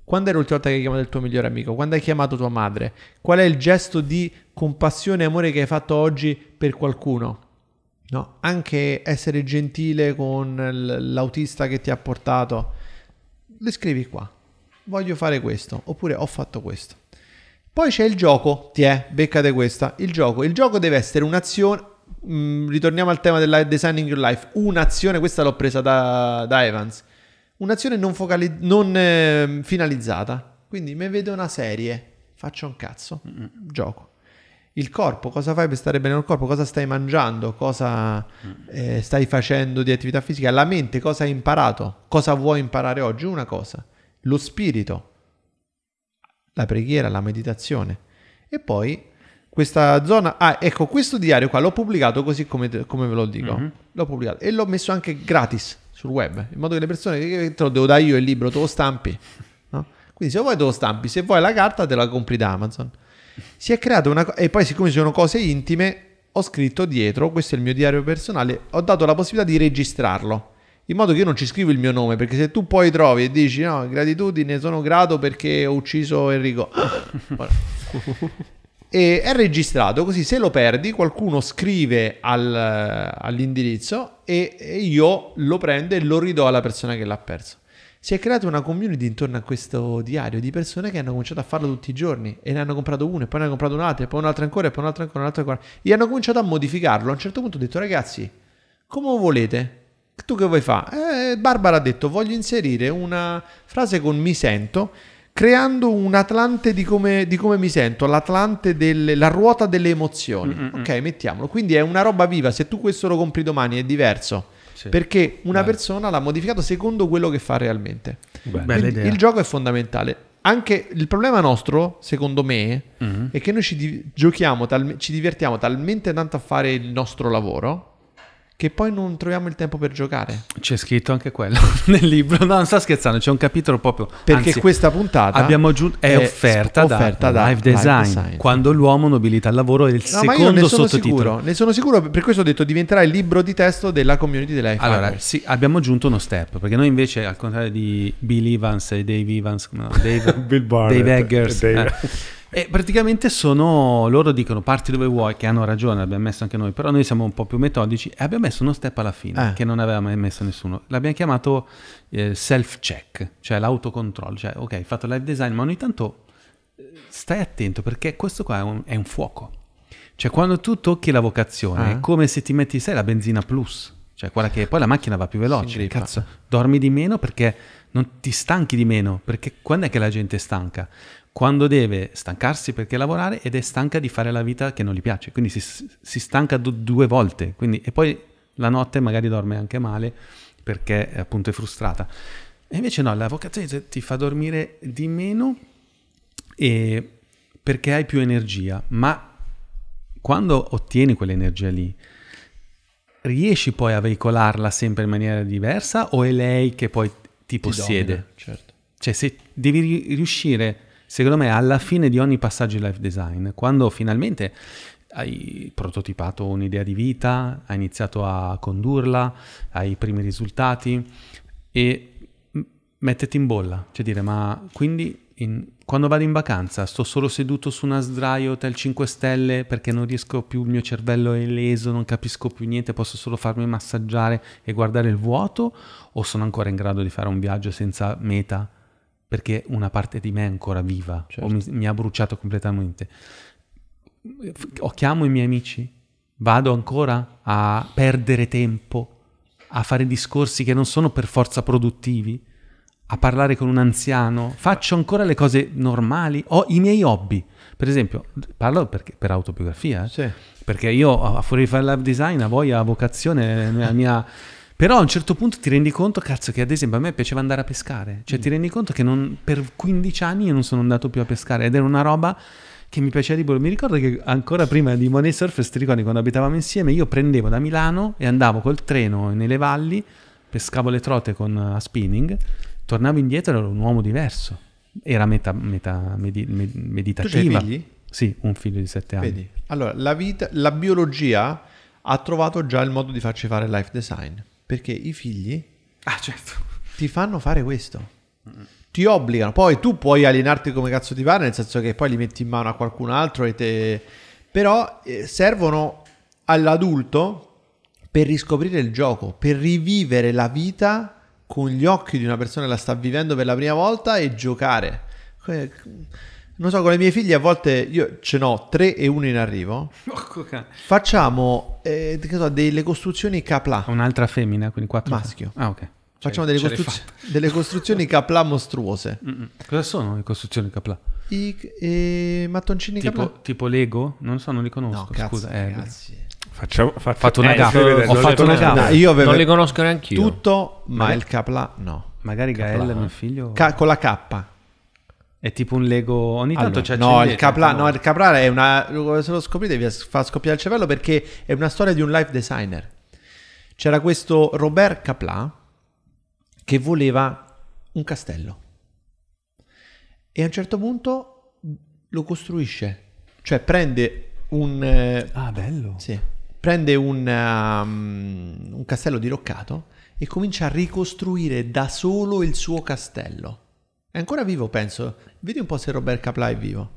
Quando è l'ultima volta che hai chiamato il tuo migliore amico? Quando hai chiamato tua madre? Qual è il gesto di compassione e amore che hai fatto oggi per qualcuno? No, anche essere gentile con l'autista che ti ha portato. Le scrivi qua. Voglio fare questo, oppure ho fatto questo. Poi c'è il gioco, ti è, beccate questa, il gioco. Il gioco deve essere un'azione, mh, mm, ritorniamo al tema del designing your life, un'azione, questa l'ho presa da, da Evans, un'azione non, focali- non eh, finalizzata. Quindi mi vedo una serie, faccio un cazzo, mm-hmm. gioco. Il corpo, cosa fai per stare bene nel corpo? Cosa stai mangiando? Cosa eh, stai facendo di attività fisica? La mente, cosa hai imparato? Cosa vuoi imparare oggi? Una cosa. Lo spirito, la preghiera, la meditazione. E poi questa zona... Ah, ecco, questo diario qua l'ho pubblicato così come, come ve lo dico. Mm-hmm. L'ho pubblicato e l'ho messo anche gratis sul web, in modo che le persone... Che eh, te lo devo dare io il libro, te lo stampi. No? Quindi se vuoi te lo stampi, se vuoi la carta te la compri da Amazon. Si è creata una... E poi siccome sono cose intime, ho scritto dietro, questo è il mio diario personale, ho dato la possibilità di registrarlo in modo che io non ci scrivo il mio nome, perché se tu poi trovi e dici no, gratitudine, sono grato perché ho ucciso Enrico. e è registrato, così se lo perdi qualcuno scrive al, all'indirizzo e, e, io lo prendo e lo ridò alla persona che l'ha perso. Si è creata una community intorno a questo diario di persone che hanno cominciato a farlo tutti i giorni e ne hanno comprato uno e poi ne hanno comprato un'altra e poi un'altra ancora e poi un'altra ancora, un'altra ancora. E hanno cominciato a modificarlo. A un certo punto ho detto ragazzi, come volete? tu che vuoi fare? Eh, Barbara ha detto voglio inserire una frase con mi sento creando un Atlante di come, di come mi sento, l'Atlante della ruota delle emozioni. Mm-mm. Ok, mettiamolo. Quindi è una roba viva, se tu questo lo compri domani è diverso. Sì. Perché una Beh. persona l'ha modificato secondo quello che fa realmente. Il gioco è fondamentale. Anche il problema nostro, secondo me, mm-hmm. è che noi ci, di- giochiamo, tal- ci divertiamo talmente tanto a fare il nostro lavoro che poi non troviamo il tempo per giocare. C'è scritto anche quello nel libro. No, non sto scherzando, c'è un capitolo proprio. Perché Anzi, questa puntata abbiamo giù, è, è offerta, sp- offerta, da, da Live Design, Design, Quando l'uomo nobilita il lavoro è il no, secondo sottotitolo. Sicuro, ne sono sicuro, per questo ho detto diventerà il libro di testo della community dell'iPhone. Allora, sì, abbiamo aggiunto uno step, perché noi invece, al contrario di Bill Evans e Dave Evans, no, Dave, Bill Dave Eggers, Dave. Eh, e praticamente sono, loro dicono parti dove vuoi, che hanno ragione, l'abbiamo messo anche noi, però noi siamo un po' più metodici e abbiamo messo uno step alla fine, eh. che non aveva mai messo nessuno. L'abbiamo chiamato eh, self-check, cioè l'autocontrollo, cioè ok, hai fatto live design, ma ogni tanto eh, stai attento perché questo qua è un, è un fuoco. Cioè quando tu tocchi la vocazione eh. è come se ti metti, sai, la benzina plus. Cioè, quella che poi la macchina va più veloce. Cazzo, dormi di meno perché non ti stanchi di meno. Perché quando è che la gente è stanca? quando deve stancarsi perché lavorare ed è stanca di fare la vita che non gli piace, quindi si, si stanca do, due volte quindi, e poi la notte magari dorme anche male perché appunto è frustrata. E invece no, la vocazione ti fa dormire di meno perché hai più energia, ma quando ottieni quell'energia lì, riesci poi a veicolarla sempre in maniera diversa o è lei che poi ti, ti possiede? Domina, certo. Cioè se devi riuscire secondo me alla fine di ogni passaggio di life design, quando finalmente hai prototipato un'idea di vita, hai iniziato a condurla, hai i primi risultati e mettiti in bolla, cioè dire ma quindi in, quando vado in vacanza sto solo seduto su una sdraio hotel 5 stelle perché non riesco più, il mio cervello è leso, non capisco più niente, posso solo farmi massaggiare e guardare il vuoto o sono ancora in grado di fare un viaggio senza meta, perché una parte di me è ancora viva certo. o mi, mi, ha bruciato completamente. O chiamo i miei amici, vado ancora a perdere tempo, a fare discorsi che non sono per forza produttivi, a parlare con un anziano, faccio ancora le cose normali, ho i miei hobby. Per esempio, parlo perché, per autobiografia, eh? sì. perché io a fuori di fare live design, a voi a vocazione, nella mia... Però a un certo punto ti rendi conto, cazzo, che ad esempio a me piaceva andare a pescare. Cioè mm. ti rendi conto che non, per 15 anni io non sono andato più a pescare ed era una roba che mi piaceva di più. Mi ricordo che ancora prima di Money Surfers, ti ricordi quando abitavamo insieme, io prendevo da Milano e andavo col treno nelle valli, pescavo le trote con eh, a spinning, tornavo indietro e ero un uomo diverso. Era metà, metà medi, med, meditativa. Tu figli? Sì, un figlio di 7 anni. Vedi, allora la, vita, la biologia ha trovato già il modo di farci fare life design. Perché i figli ah, certo. ti fanno fare questo. Ti obbligano. Poi tu puoi alienarti come cazzo ti pare, nel senso che poi li metti in mano a qualcun altro e te... Però eh, servono all'adulto per riscoprire il gioco, per rivivere la vita con gli occhi di una persona che la sta vivendo per la prima volta e giocare. Que- cioè, non so, con le mie figlie a volte io ce n'ho tre e uno in arrivo. Facciamo eh, so, delle costruzioni capla. Un'altra femmina, quindi quattro. Maschio. Ah, ok. Facciamo delle, costru- delle, costruzioni capla mostruose. Mm-mm. Cosa sono le costruzioni capla? I, eh, mattoncini tipo, capla. Tipo Lego? Non so, non li conosco. No, Scusa, cazzo, eh, grazie. Facciamo, fac- fatto una eh, gaffa. Ho fatto una gaffa. No, non li conosco neanche io. Tutto, ma Magari. il capla no. Magari Gael, mio figlio. Ca- con la K. È tipo un Lego. Ogni tanto allora, c'è no, il capra, no, il Caprara è una. Se lo scoprite, vi fa scoppiare il cervello perché è una storia di un life designer. C'era questo Robert Capla che voleva un castello. E a un certo punto lo costruisce. Cioè prende un. Eh, ah, bello! Sì. Prende un, um, un castello diroccato e comincia a ricostruire da solo il suo castello è ancora vivo, penso. Vedi un po' se Robert Capla è vivo.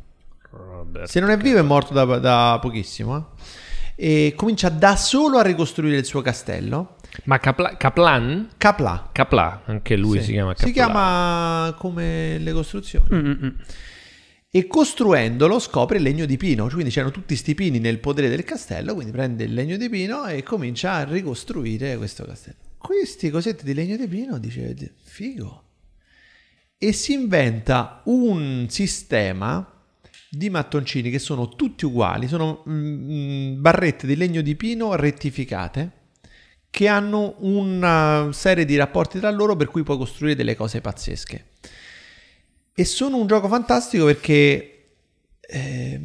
Robert se non è vivo, è morto da, da pochissimo. Eh. E comincia da solo a ricostruire il suo castello. Ma Capla, Caplan? Capla. Capla, anche lui sì. si chiama Capla. Si chiama come le costruzioni. Mm-mm. E costruendolo scopre il legno di pino, cioè, quindi c'erano tutti questi pini nel podere del castello, quindi prende il legno di pino e comincia a ricostruire questo castello. Questi cosetti di legno di pino dice, figo e si inventa un sistema di mattoncini che sono tutti uguali, sono mm, mm, barrette di legno di pino rettificate che hanno una serie di rapporti tra loro per cui puoi costruire delle cose pazzesche. E sono un gioco fantastico perché eh,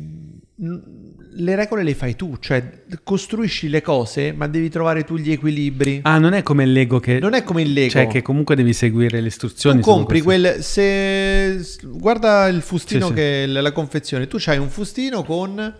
le regole le fai tu, cioè costruisci le cose, ma devi trovare tu gli equilibri. Ah, non è come il Lego che Non è come il Lego. Cioè che comunque devi seguire le istruzioni. Tu compri quel se guarda il fustino sì, che sì. la confezione, tu hai un fustino con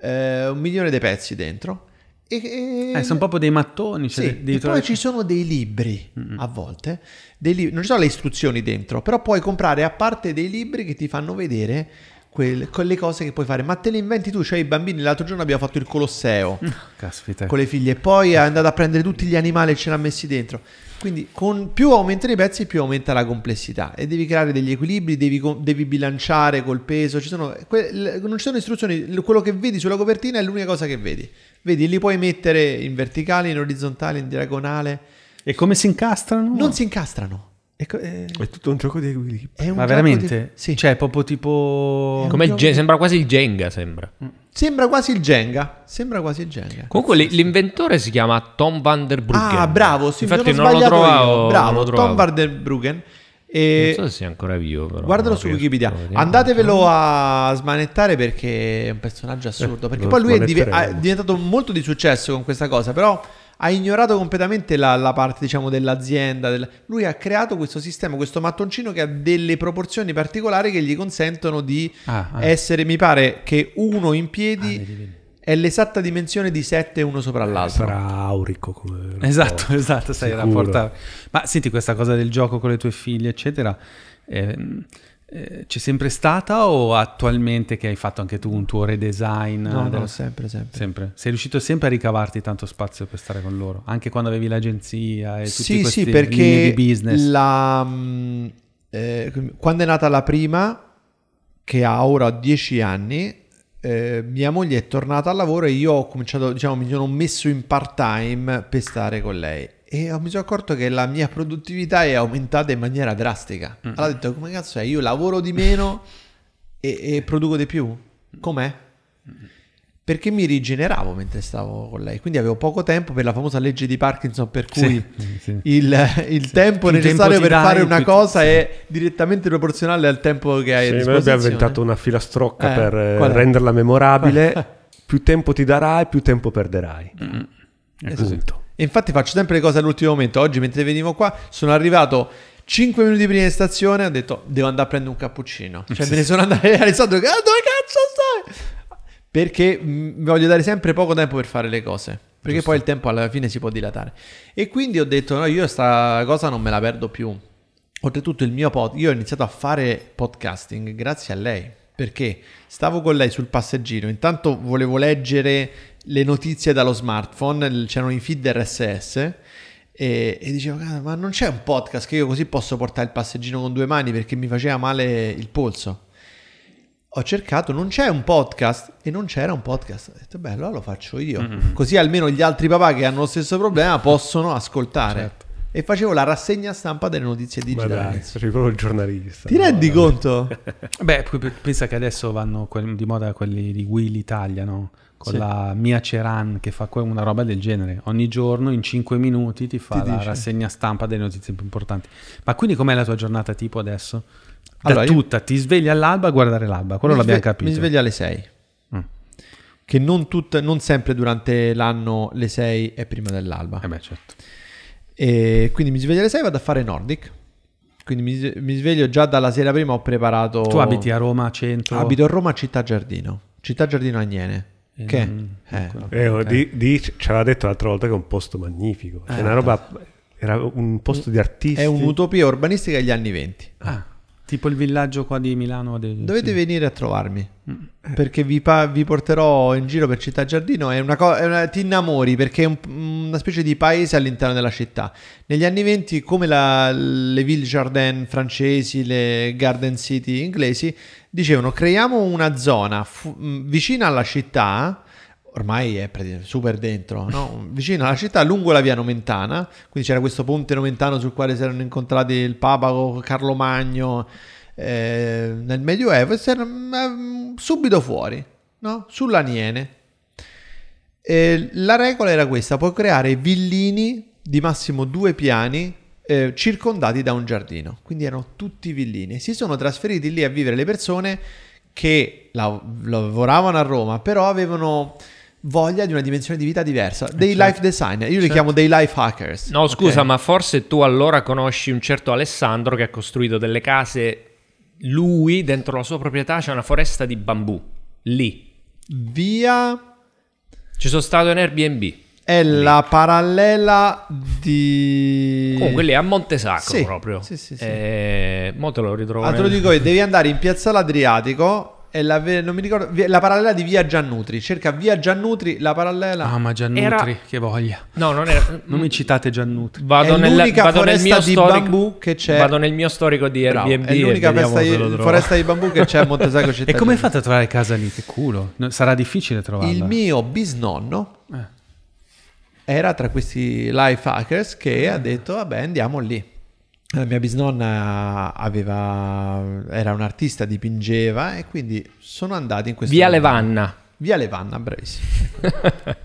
eh, un milione di pezzi dentro. E, e... Eh, sono proprio dei mattoni. Cioè sì, dei, poi ci sono dei libri Mm-mm. a volte. Dei li... Non ci sono le istruzioni dentro, però puoi comprare a parte dei libri che ti fanno vedere quelle, quelle cose che puoi fare. Ma te le inventi tu, cioè i bambini l'altro giorno abbiamo fatto il Colosseo Caspita. con le figlie e poi è andato a prendere tutti gli animali e ce l'ha messi dentro. Quindi più aumentano i pezzi, più aumenta la complessità e devi creare degli equilibri, devi, devi bilanciare col peso, ci sono, que, non ci sono istruzioni, quello che vedi sulla copertina è l'unica cosa che vedi. Vedi, li puoi mettere in verticale, in orizzontale, in diagonale. E come si incastrano? Non si incastrano. Ecco, eh, è tutto un gioco di equilibrio. Ma veramente? Di... Sì. Cioè, proprio tipo... Come gioco... Gen- sembra quasi il Jenga, sembra. Mm. Sembra quasi il Jenga. Sembra quasi il Jenga. Comunque l- l'inventore si chiama Tom van der Bruggen. Ah, bravo, sì, Infatti non lo, trovavo, bravo, non lo Tom van der Bruggen. E... Non so se sia ancora vivo. Però, Guardatelo su Wikipedia. Andatevelo a smanettare perché è un personaggio assurdo. Eh, perché poi lui è diventato molto di successo con questa cosa. Però ha ignorato completamente la, la parte diciamo, dell'azienda. Del... Lui ha creato questo sistema, questo mattoncino che ha delle proporzioni particolari che gli consentono di ah, ah. essere, mi pare che uno in piedi... Ah, vedi, vedi è l'esatta dimensione di sette uno sopra eh, l'altro. Sarà aurico come Esatto, porta. esatto, sai, la porta. Ma senti questa cosa del gioco con le tue figlie, eccetera. Ehm, eh, c'è sempre stata o attualmente che hai fatto anche tu un tuo redesign? No, della... no, sempre, sempre, sempre. Sei riuscito sempre a ricavarti tanto spazio per stare con loro, anche quando avevi l'agenzia e tutti sì, questi sì, perché di business? Sì, sì, perché quando è nata la prima, che ha ora 10 anni, eh, mia moglie è tornata al lavoro e io ho cominciato, diciamo, mi sono messo in part time per stare con lei e mi sono accorto che la mia produttività è aumentata in maniera drastica. Mm. Allora ho detto, come cazzo è? Io lavoro di meno e, e, produco di più? Com'è? Perché mi rigeneravo mentre stavo con lei, quindi avevo poco tempo per la famosa legge di Parkinson, per cui sì, sì. il, il sì. tempo più necessario tempo per fare una più... cosa è direttamente proporzionale al tempo che hai sì, a disposizione. Abbiamo inventato una filastrocca eh, per eh, renderla memorabile. più tempo ti darai, più tempo perderai. Mm. È esatto. Punto. E infatti faccio sempre le cose all'ultimo momento. Oggi mentre venivo qua sono arrivato 5 minuti prima di stazione ho detto devo andare a prendere un cappuccino. Cioè sì. me ne sono andato a Alessandro ah, dove cazzo stai? Perché mh, voglio dare sempre poco tempo per fare le cose. Perché Giusto. poi il tempo alla fine si può dilatare. E quindi ho detto no, io questa cosa non me la perdo più. Oltretutto il mio pod, io ho iniziato a fare podcasting grazie a lei perché stavo con lei sul passeggino, intanto volevo leggere le notizie dallo smartphone, c'erano i feed RSS e, e dicevo ah, ma non c'è un podcast che io così posso portare il passeggino con due mani perché mi faceva male il polso. Ho cercato, non c'è un podcast e non c'era un podcast. Ho detto beh allora lo faccio io, mm-hmm. così almeno gli altri papà che hanno lo stesso problema possono ascoltare. Certo e facevo la rassegna stampa delle notizie digitali. Ma dai, facevi proprio il giornalista. Ti no? rendi no. conto? Beh, pensa che adesso vanno di moda quelli di Will Italia, no? Con sì. la Mia Ceran che fa una roba del genere. Ogni giorno in 5 minuti ti fa ti la dice. rassegna stampa delle notizie più importanti. Ma quindi com'è la tua giornata tipo adesso? Da allora, tutta, io... ti svegli all'alba a guardare l'alba, quello mi l'abbiamo sve- capito. Mi sveglio alle 6 mm. che non, tut- non, sempre durante l'anno le 6 è prima dell'alba. Eh beh, certo. E quindi mi sveglio alle 6 e vado a fare Nordic. Quindi mi, sveglio già dalla sera prima, ho preparato... Tu abiti a Roma centro? Abito a Roma città giardino, città giardino Agnene. Eh, che? Mm, eh, eh, oh, Di, di, ci aveva detto l'altra volta che è un posto magnifico, è cioè, eh, una roba... Certo. Era un posto di artisti. È un'utopia urbanistica degli anni 20. Ah. Tipo il villaggio qua di Milano. Dei, Dovete sì. venire a trovarmi. Mm. Perché vi, pa- vi, porterò in giro per Città Giardino. È una co- è una, ti innamori perché è un, una specie di paese all'interno della città. Negli anni venti, come la, le Ville Jardin francesi, le Garden City inglesi, dicevano creiamo una zona fu- vicina alla città ormai è super dentro, no? vicino alla città, lungo la via Nomentana, quindi c'era questo ponte Nomentano sul quale si erano incontrati il Papa con Carlo Magno eh, nel Medioevo e si erano, eh, subito fuori, no? sulla Niene. E la regola era questa, puoi creare villini di massimo due piani eh, circondati da un giardino, quindi erano tutti villini. Si sono trasferiti lì a vivere le persone che lav- lavoravano a Roma, però avevano voglia di una dimensione di vita diversa. Dei certo. life designer, io li certo. chiamo dei life hackers. No, scusa, okay? ma forse tu allora conosci un certo Alessandro che ha costruito delle case. Lui, dentro la sua proprietà, c'è una foresta di bambù. Lì. Via. Ci sono stato in Airbnb. È lì. la parallela di. Comunque lì a Montesacro sì, proprio. Sì, sì, sì. Eh, mo te lo ritrovo. Ah, te lo dico io, devi andare in Piazzale Adriatico la, ricordo, la, parallela di via Giannutri. Cerca via Giannutri, la parallela. Ah, ma Giannutri, era... che voglia. No, non era. non mi citate Giannutri. Vado, è nella, l'unica vado foresta nel di storico, bambù che c'è. Vado nel mio storico di Airbnb. Bravo. È l'unica i... foresta di bambù che c'è a Montesacro Città. e come fate a trovare casa lì? Che culo. Sarà difficile trovarla. Il mio bisnonno. Eh. Era tra questi life hackers che ha detto: Vabbè, andiamo lì. La mia bisnonna aveva, era artista, dipingeva e quindi sono andati in questo... Via momento. Levanna. Via Levanna, bravissimo. Ecco.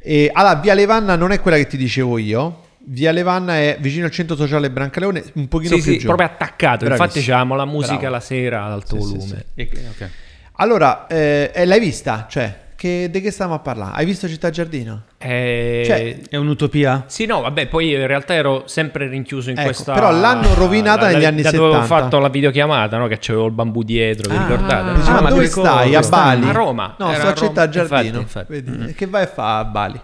e, allora, Via Levanna non è quella che ti dicevo io. Via Levanna è vicino al centro sociale Brancaleone, un pochino sì, più sì, giù. proprio attaccato. Bravissimo. Infatti diciamo la musica Bravo. la sera ad alto sì, volume. Sì, okay. Allora, eh, l'hai vista? Cioè, che, di che stiamo a parlare? Hai visto Città Giardino? È... Eh, cioè, è un'utopia? Sì, no, vabbè, poi in realtà ero sempre rinchiuso in ecco, questa... Però l'hanno rovinata la, negli la, anni da 70. ho fatto la videochiamata, no? Che c'avevo il bambù dietro, vi ah, ricordate? Diciamo, ah, ma dove stai? A Bali? A Roma. No, sto a Città Giardino. Infatti, infatti. Vedi, mm. Che vai a fare a Bali?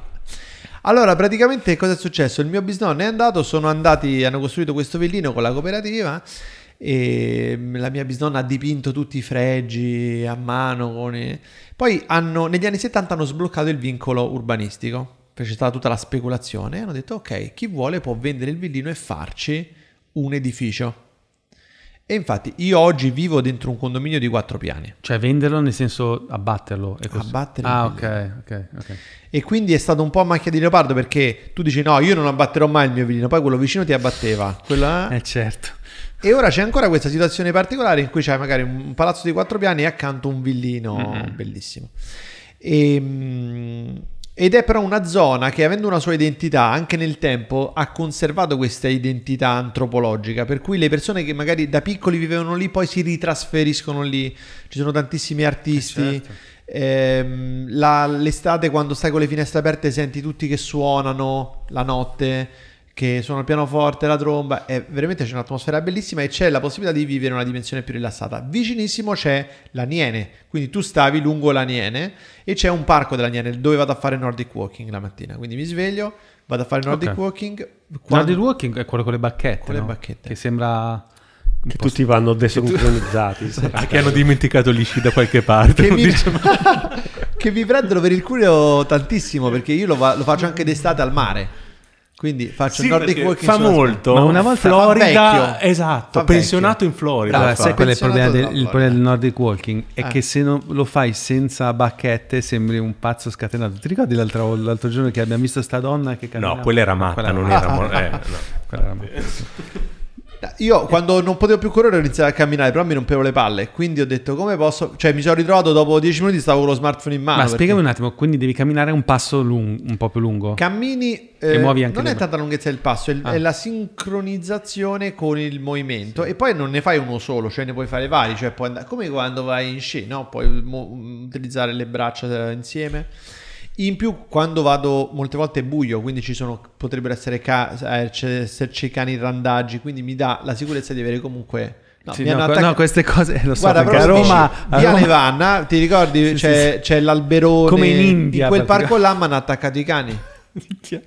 Allora, praticamente cosa è successo? Il mio bisnonno è andato, sono andati, hanno costruito questo villino con la cooperativa e mm, la mia bisnonna ha dipinto tutti i fregi a mano. I... Poi hanno, negli anni 70 hanno sbloccato il vincolo urbanistico, c'è stata tutta la speculazione e hanno detto ok, chi vuole può vendere il villino e farci un edificio. E infatti io oggi vivo dentro un condominio di quattro piani. Cioè venderlo nel senso abbatterlo. E così. Abbatterlo. Ah okay, ok, ok. E quindi è stato un po' a macchia di leopardo perché tu dici no, io non abbatterò mai il mio villino, poi quello vicino ti abbatteva. Quella... Eh certo. E ora c'è ancora questa situazione particolare in cui c'è magari un palazzo di quattro piani e accanto un villino mm-hmm. bellissimo. E, ehm, ed è però una zona che avendo una sua identità anche nel tempo ha conservato questa identità antropologica, per cui le persone che magari da piccoli vivevano lì poi si ritrasferiscono lì, ci sono tantissimi artisti. Eh certo. ehm, la, l'estate quando stai con le finestre aperte senti tutti che suonano la notte che suona il pianoforte, la tromba, è veramente c'è un'atmosfera bellissima e c'è la possibilità di vivere in una dimensione più rilassata. Vicinissimo c'è l'Aniene, quindi tu stavi lungo l'Aniene e c'è un parco dell'Aniene dove vado a fare Nordic Walking la mattina, quindi mi sveglio, vado a fare Nordic okay. Walking. Quando... Nordic Walking è quello con le bacchette, con no? le bacchette. che sembra... Che posto... tutti vanno desincronizzati. Tu... Esatto. Ah, che hanno dimenticato l'ICI da qualche parte. che, mi... dice... che mi prendono per il culo tantissimo perché io lo, va... lo faccio anche d'estate al mare quindi faccio sì, Nordic Walking fa molto. Ma una volta Florida, esatto, fa pensionato in Florida. Allora, sai qual è il problema, del, il problema, del, Nordic Walking? È eh. che se lo fai senza bacchette sembri un pazzo scatenato. Ti ricordi l'altro, l'altro giorno che abbiamo visto sta donna che camminava? No, quella era matta, non era... Ah, eh, no. quella era matta. Io quando non potevo più correre ho iniziato a camminare, però mi rompevo le palle, quindi ho detto come posso... Cioè mi sono ritrovato dopo 10 minuti stavo con lo smartphone in mano. Ma perché... spiegami un attimo, quindi devi camminare un passo lungo, un po' più lungo. Cammini... Eh, e muovi anche non le... è tanta lunghezza del passo, è, ah. è la sincronizzazione con il movimento sì. e poi non ne fai uno solo, cioè ne puoi fare vari, cioè puoi andare... come quando vai in sci, no? Puoi mo- utilizzare le braccia eh, insieme. In più, quando vado, molte volte è buio, quindi ci sono, potrebbero essere ca- eh, esserci cani randaggi, quindi mi dà la sicurezza di avere comunque... No, sì, no, attac- no, queste cose lo so. Guarda, però a Roma, dici, a via Roma... ti ricordi sì, c'è, sì, c'è, l'alberone come in India. In quel parco là mi hanno attaccato i cani.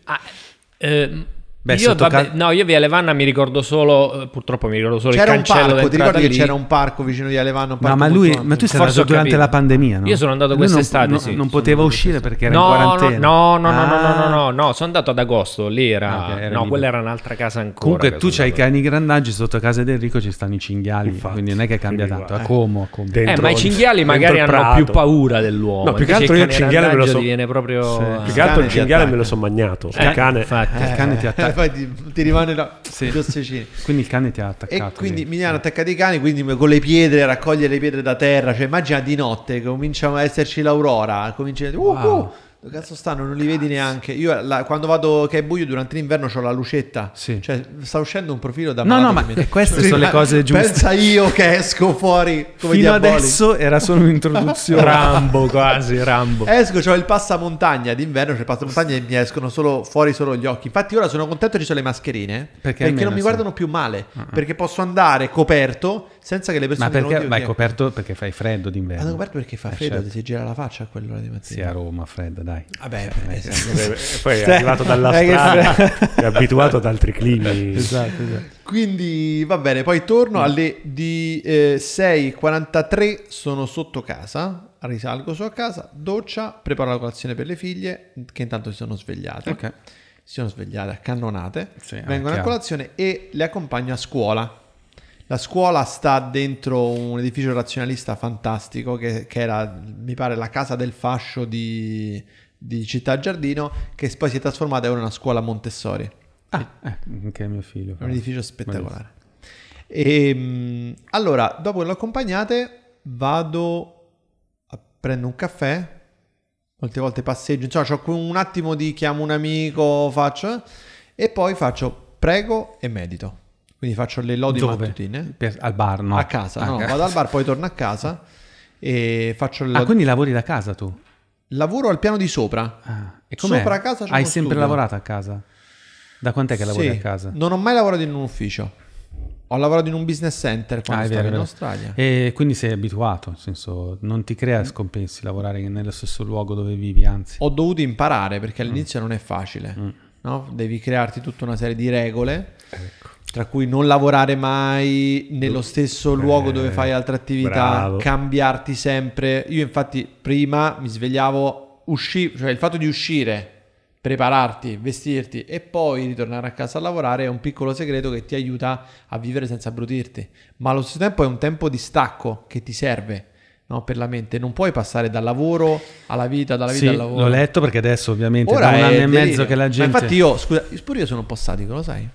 ah, ehm, Beh, io, vabbè, can... no, io via Levanna mi ricordo solo, eh, purtroppo mi ricordo solo c'era il cancello un parco, ti ricordi lì? che c'era un parco vicino via Levanna? no, ma, lui, ma tu sei andato durante la pandemia, no? Io sono andato quest'estate, non, sì, non poteva uscire perché era no, in quarantena. No, no, no, no, no, no, no, ah. sono andato ad agosto, lì era... Ah, okay, era no, lì. quella era un'altra casa ancora. Comunque tu c'hai i cani grandaggi, sotto casa di Enrico ci stanno i cinghiali, Infatti, quindi non è che cambia tanto, a eh. Como, a Como. Eh, ma i cinghiali magari hanno più paura dell'uomo. No, più che altro io il cinghiale me lo so... Più che altro il cinghiale me lo sono magnato, eh, il cane ti attacca poi ti, ti rimane la... sì. gli ossicini. Quindi il cane ti ha attaccato. E quindi lì. mi hanno attaccato i cani, quindi con le pietre, raccogliere le pietre da terra. Cioè immagina di notte, comincia a esserci l'aurora, comincia a... Wow. Uh, uh, dove cazzo stanno? Non li cazzo. vedi neanche. Io la, quando vado che è buio durante l'inverno ho la lucetta. Sì. Cioè, sta uscendo un profilo da No, no, ma eh, queste sì, sono le cose giuste. Pensa io che esco fuori come Fino adesso era solo un'introduzione. Rambo quasi, Rambo. Esco, c'ho il passamontagna d'inverno, c'è cioè il passamontagna e mi escono solo fuori solo gli occhi. Infatti ora sono contento che ci sono le mascherine perché, perché non mi guardano più male, uh-huh. perché posso andare coperto senza che le persone... Ma perché vai che... coperto perché fai freddo d'inverno? Ma Vado coperto perché fa eh, freddo, certo. ti si gira la faccia a quell'ora di mattina. Sì, a Roma, fredda, dai. Vabbè, cioè, esatto. poi è cioè, arrivato dalla strada, è abituato ad altri climi. esatto, esatto. Quindi va bene, poi torno mm. alle di, eh, 6.43, sono sotto casa, risalgo su a casa, doccia, preparo la colazione per le figlie, che intanto si sono svegliate. Ok si sono svegliate a cannonate, sì, vengono a colazione e le accompagno a scuola. La scuola sta dentro un edificio razionalista fantastico che, che era, mi pare, la casa del fascio di, di Città Giardino, che poi si è trasformata in una scuola Montessori. Ah, eh, che mio figlio. Però. Un edificio spettacolare. E, ehm, allora, dopo che lo accompagnate, vado, a, prendo un caffè, molte volte passeggio, insomma, ho un attimo di chiamo un amico, faccio, eh, e poi faccio prego e medito. Quindi faccio le lodi Dove? mattutine. Per, al bar, no? A casa, a ah, no, casa. Vado al bar, poi torno a casa e faccio le... Ah, quindi lavori da casa tu? Lavoro al piano di sopra. Ah, e com'è? Sopra casa c'è Hai sempre studio. lavorato a casa? Da quant'è che lavori sì, a casa? Non ho mai lavorato in un ufficio. Ho lavorato in un business center quando ah, vero, in Australia. E quindi sei abituato, nel senso, non ti crea mm. scompensi lavorare nello stesso luogo dove vivi, anzi. Ho dovuto imparare perché mm. all'inizio mm. non è facile. Mm. No? Devi crearti tutta una serie di regole. Ecco tra cui non lavorare mai nello stesso luogo dove eh, fai altre attività, bravo. cambiarti sempre. Io infatti prima mi svegliavo, usci- cioè il fatto di uscire, prepararti, vestirti e poi ritornare a casa a lavorare è un piccolo segreto che ti aiuta a vivere senza abbrutirti, ma allo stesso tempo è un tempo di stacco che ti serve. No, per la mente. Non puoi passare dal lavoro alla vita, dalla vita sì, al lavoro. L'ho letto perché adesso ovviamente Ora da un anno e mezzo che la gente... Ma infatti io, scusa, pure io sono un po' sadico, lo sai?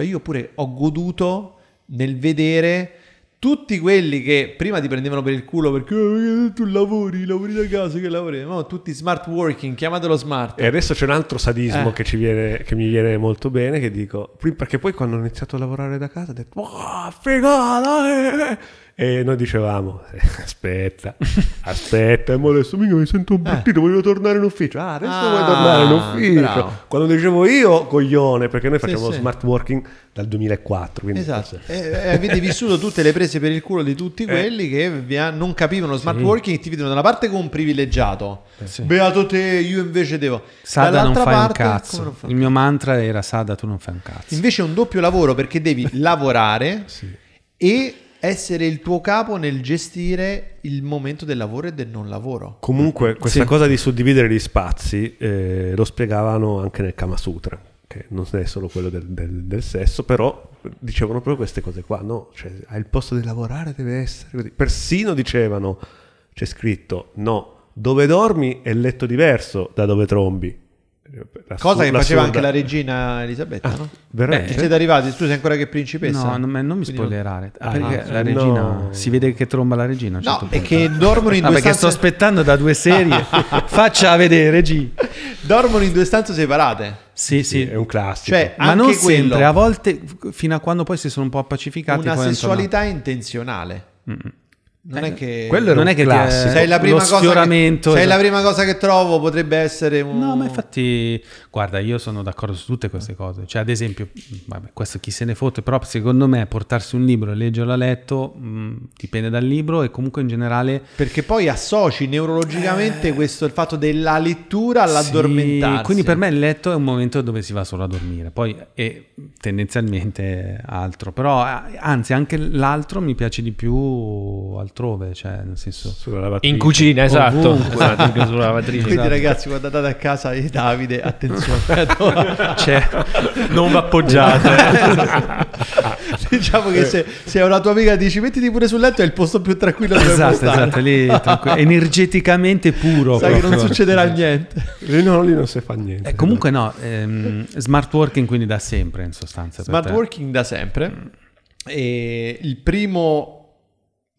Cioè io pure ho goduto nel vedere tutti quelli che prima ti prendevano per il culo perché oh, eh, tu lavori, lavori da casa, che lavori, no, tutti smart working, chiamatelo smart. E adesso c'è un altro sadismo eh. che, viene, che, mi viene molto bene, che dico, perché poi quando ho iniziato a lavorare da casa ho detto, oh, figata! Eh! eh, eh". E noi dicevamo, eh, aspetta, aspetta, mo adesso mica mi sento battito eh. voglio tornare in ufficio. Ah, adesso ah, vuoi tornare in ah, ufficio. Bravo. Quando dicevo io, coglione, perché noi facciamo sì, sì. smart working dal 2004. esatto, e, eh, eh, avete vissuto tutte le prese per il culo di tutti quelli eh. che non capivano lo smart sì. working e ti vedono da una parte con un privilegiato. Beato te, io invece devo. Sada non fai parte, un cazzo. Il mio mantra era Sada tu non fai un cazzo. Invece è un doppio lavoro perché devi lavorare e essere il tuo capo nel gestire il momento del lavoro e del non lavoro. Comunque, questa sì. cosa di suddividere gli spazi eh, lo spiegavano anche nel Kama Sutra, che non è solo quello del, del, del sesso, però dicevano proprio queste cose qua, no? Cioè, hai il posto di lavorare deve essere così. Persino dicevano, c'è scritto, no, dove dormi è letto diverso da dove trombi. Cosa che faceva anche la regina Elisabetta, ah, no? Veramente? Beh, siete arrivati, tu sei ancora che principessa? No, non, non mi spoilerare. Ah, perché no, ah, la regina, no. si vede che tromba la regina. Un certo no, e che dormono in ah, due ah, stanze... perché sto aspettando da due serie. Faccia vedere, G. Dormono in due stanze separate. Sì, sì, sì, è un classico. Cioè, Ma non quello, sempre, a volte, fino a quando poi si sono un po' appacificati. Una sessualità intenzionale. Mm-mm. Non eh, è che quello non è che classico. Sei la prima cosa che, sei la prima cosa che trovo potrebbe essere un... No, ma infatti guarda, io sono d'accordo su tutte queste cose. Cioè, ad esempio, vabbè, questo chi se ne fotte, però secondo me portarsi un libro e leggerlo a letto mh, mm, dipende dal libro e comunque in generale perché poi associ neurologicamente eh... questo il fatto della lettura all'addormentarsi. Sì, quindi per me il letto è un momento dove si va solo a dormire, poi è tendenzialmente altro, però eh, anzi anche l'altro mi piace di più al altrove, cioè nel senso sulla in cucina, esatto, esatto sulla lavatrice. Quindi esatto. ragazzi, quando andate a casa di Davide, attenzione, cioè, non appoggiate. Eh. diciamo che se, se una tua amica dici mettiti pure sul letto è il posto più tranquillo dove esatto, esatto, lì energeticamente puro. Sai proprio. che non succederà niente. Lì, no, lì non si fa niente. Eh, comunque no, ehm, smart working quindi da sempre in sostanza. Smart working da sempre. E il primo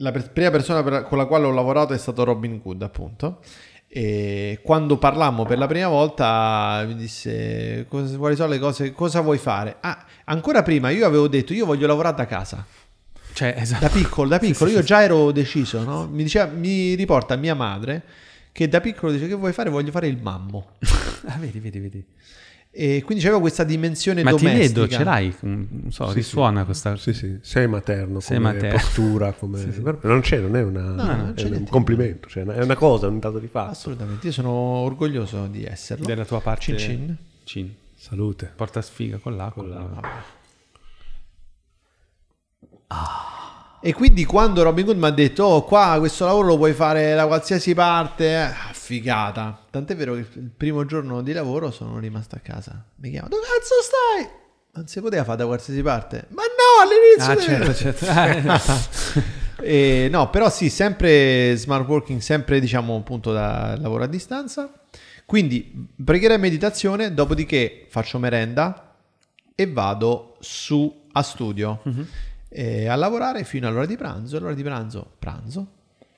la per- prima persona per- con la quale ho lavorato è stato Robin Hood, appunto. E quando parlammo per la prima volta mi disse quali sono le cose, cosa vuoi fare? Ah, ancora prima io avevo detto io voglio lavorare da casa. Cioè, esatto. Da piccolo, da piccolo, sì, io sì, già sì. ero deciso, no? Mi, diceva, mi riporta mia madre che da piccolo dice che vuoi fare? Voglio fare il mammo. ah, vedi, vedi, vedi. E quindi c'aveva questa dimensione Ma domestica. Ma ti vedo, ce l'hai, non so, sì, risuona sì. questa... Sì, sì, sei materno sei come materno. postura, come... Sì, non c'è, non è, una, no, no, non è un complimento, cioè è una cosa, un dato di fatto. Assolutamente, io sono orgoglioso di esserlo. Della tua parte... Cin cin. cin. Salute. Porta sfiga con l'acqua. Con l'acqua. Ah. E quindi quando Robin Hood mi ha detto, oh qua questo lavoro lo puoi fare da qualsiasi parte, eh, ah, figata. Tant'è vero che il primo giorno di lavoro sono rimasto a casa. Mi chiama, dove cazzo stai? Non si poteva fare da qualsiasi parte. Ma no, all'inizio. Ah, certo, certo. e, no, però sì, sempre smart working, sempre diciamo appunto da lavoro a distanza. Quindi preghiera e meditazione, dopodiché faccio merenda e vado su a studio. Mm-hmm eh, a lavorare fino all'ora di pranzo, all'ora di pranzo pranzo,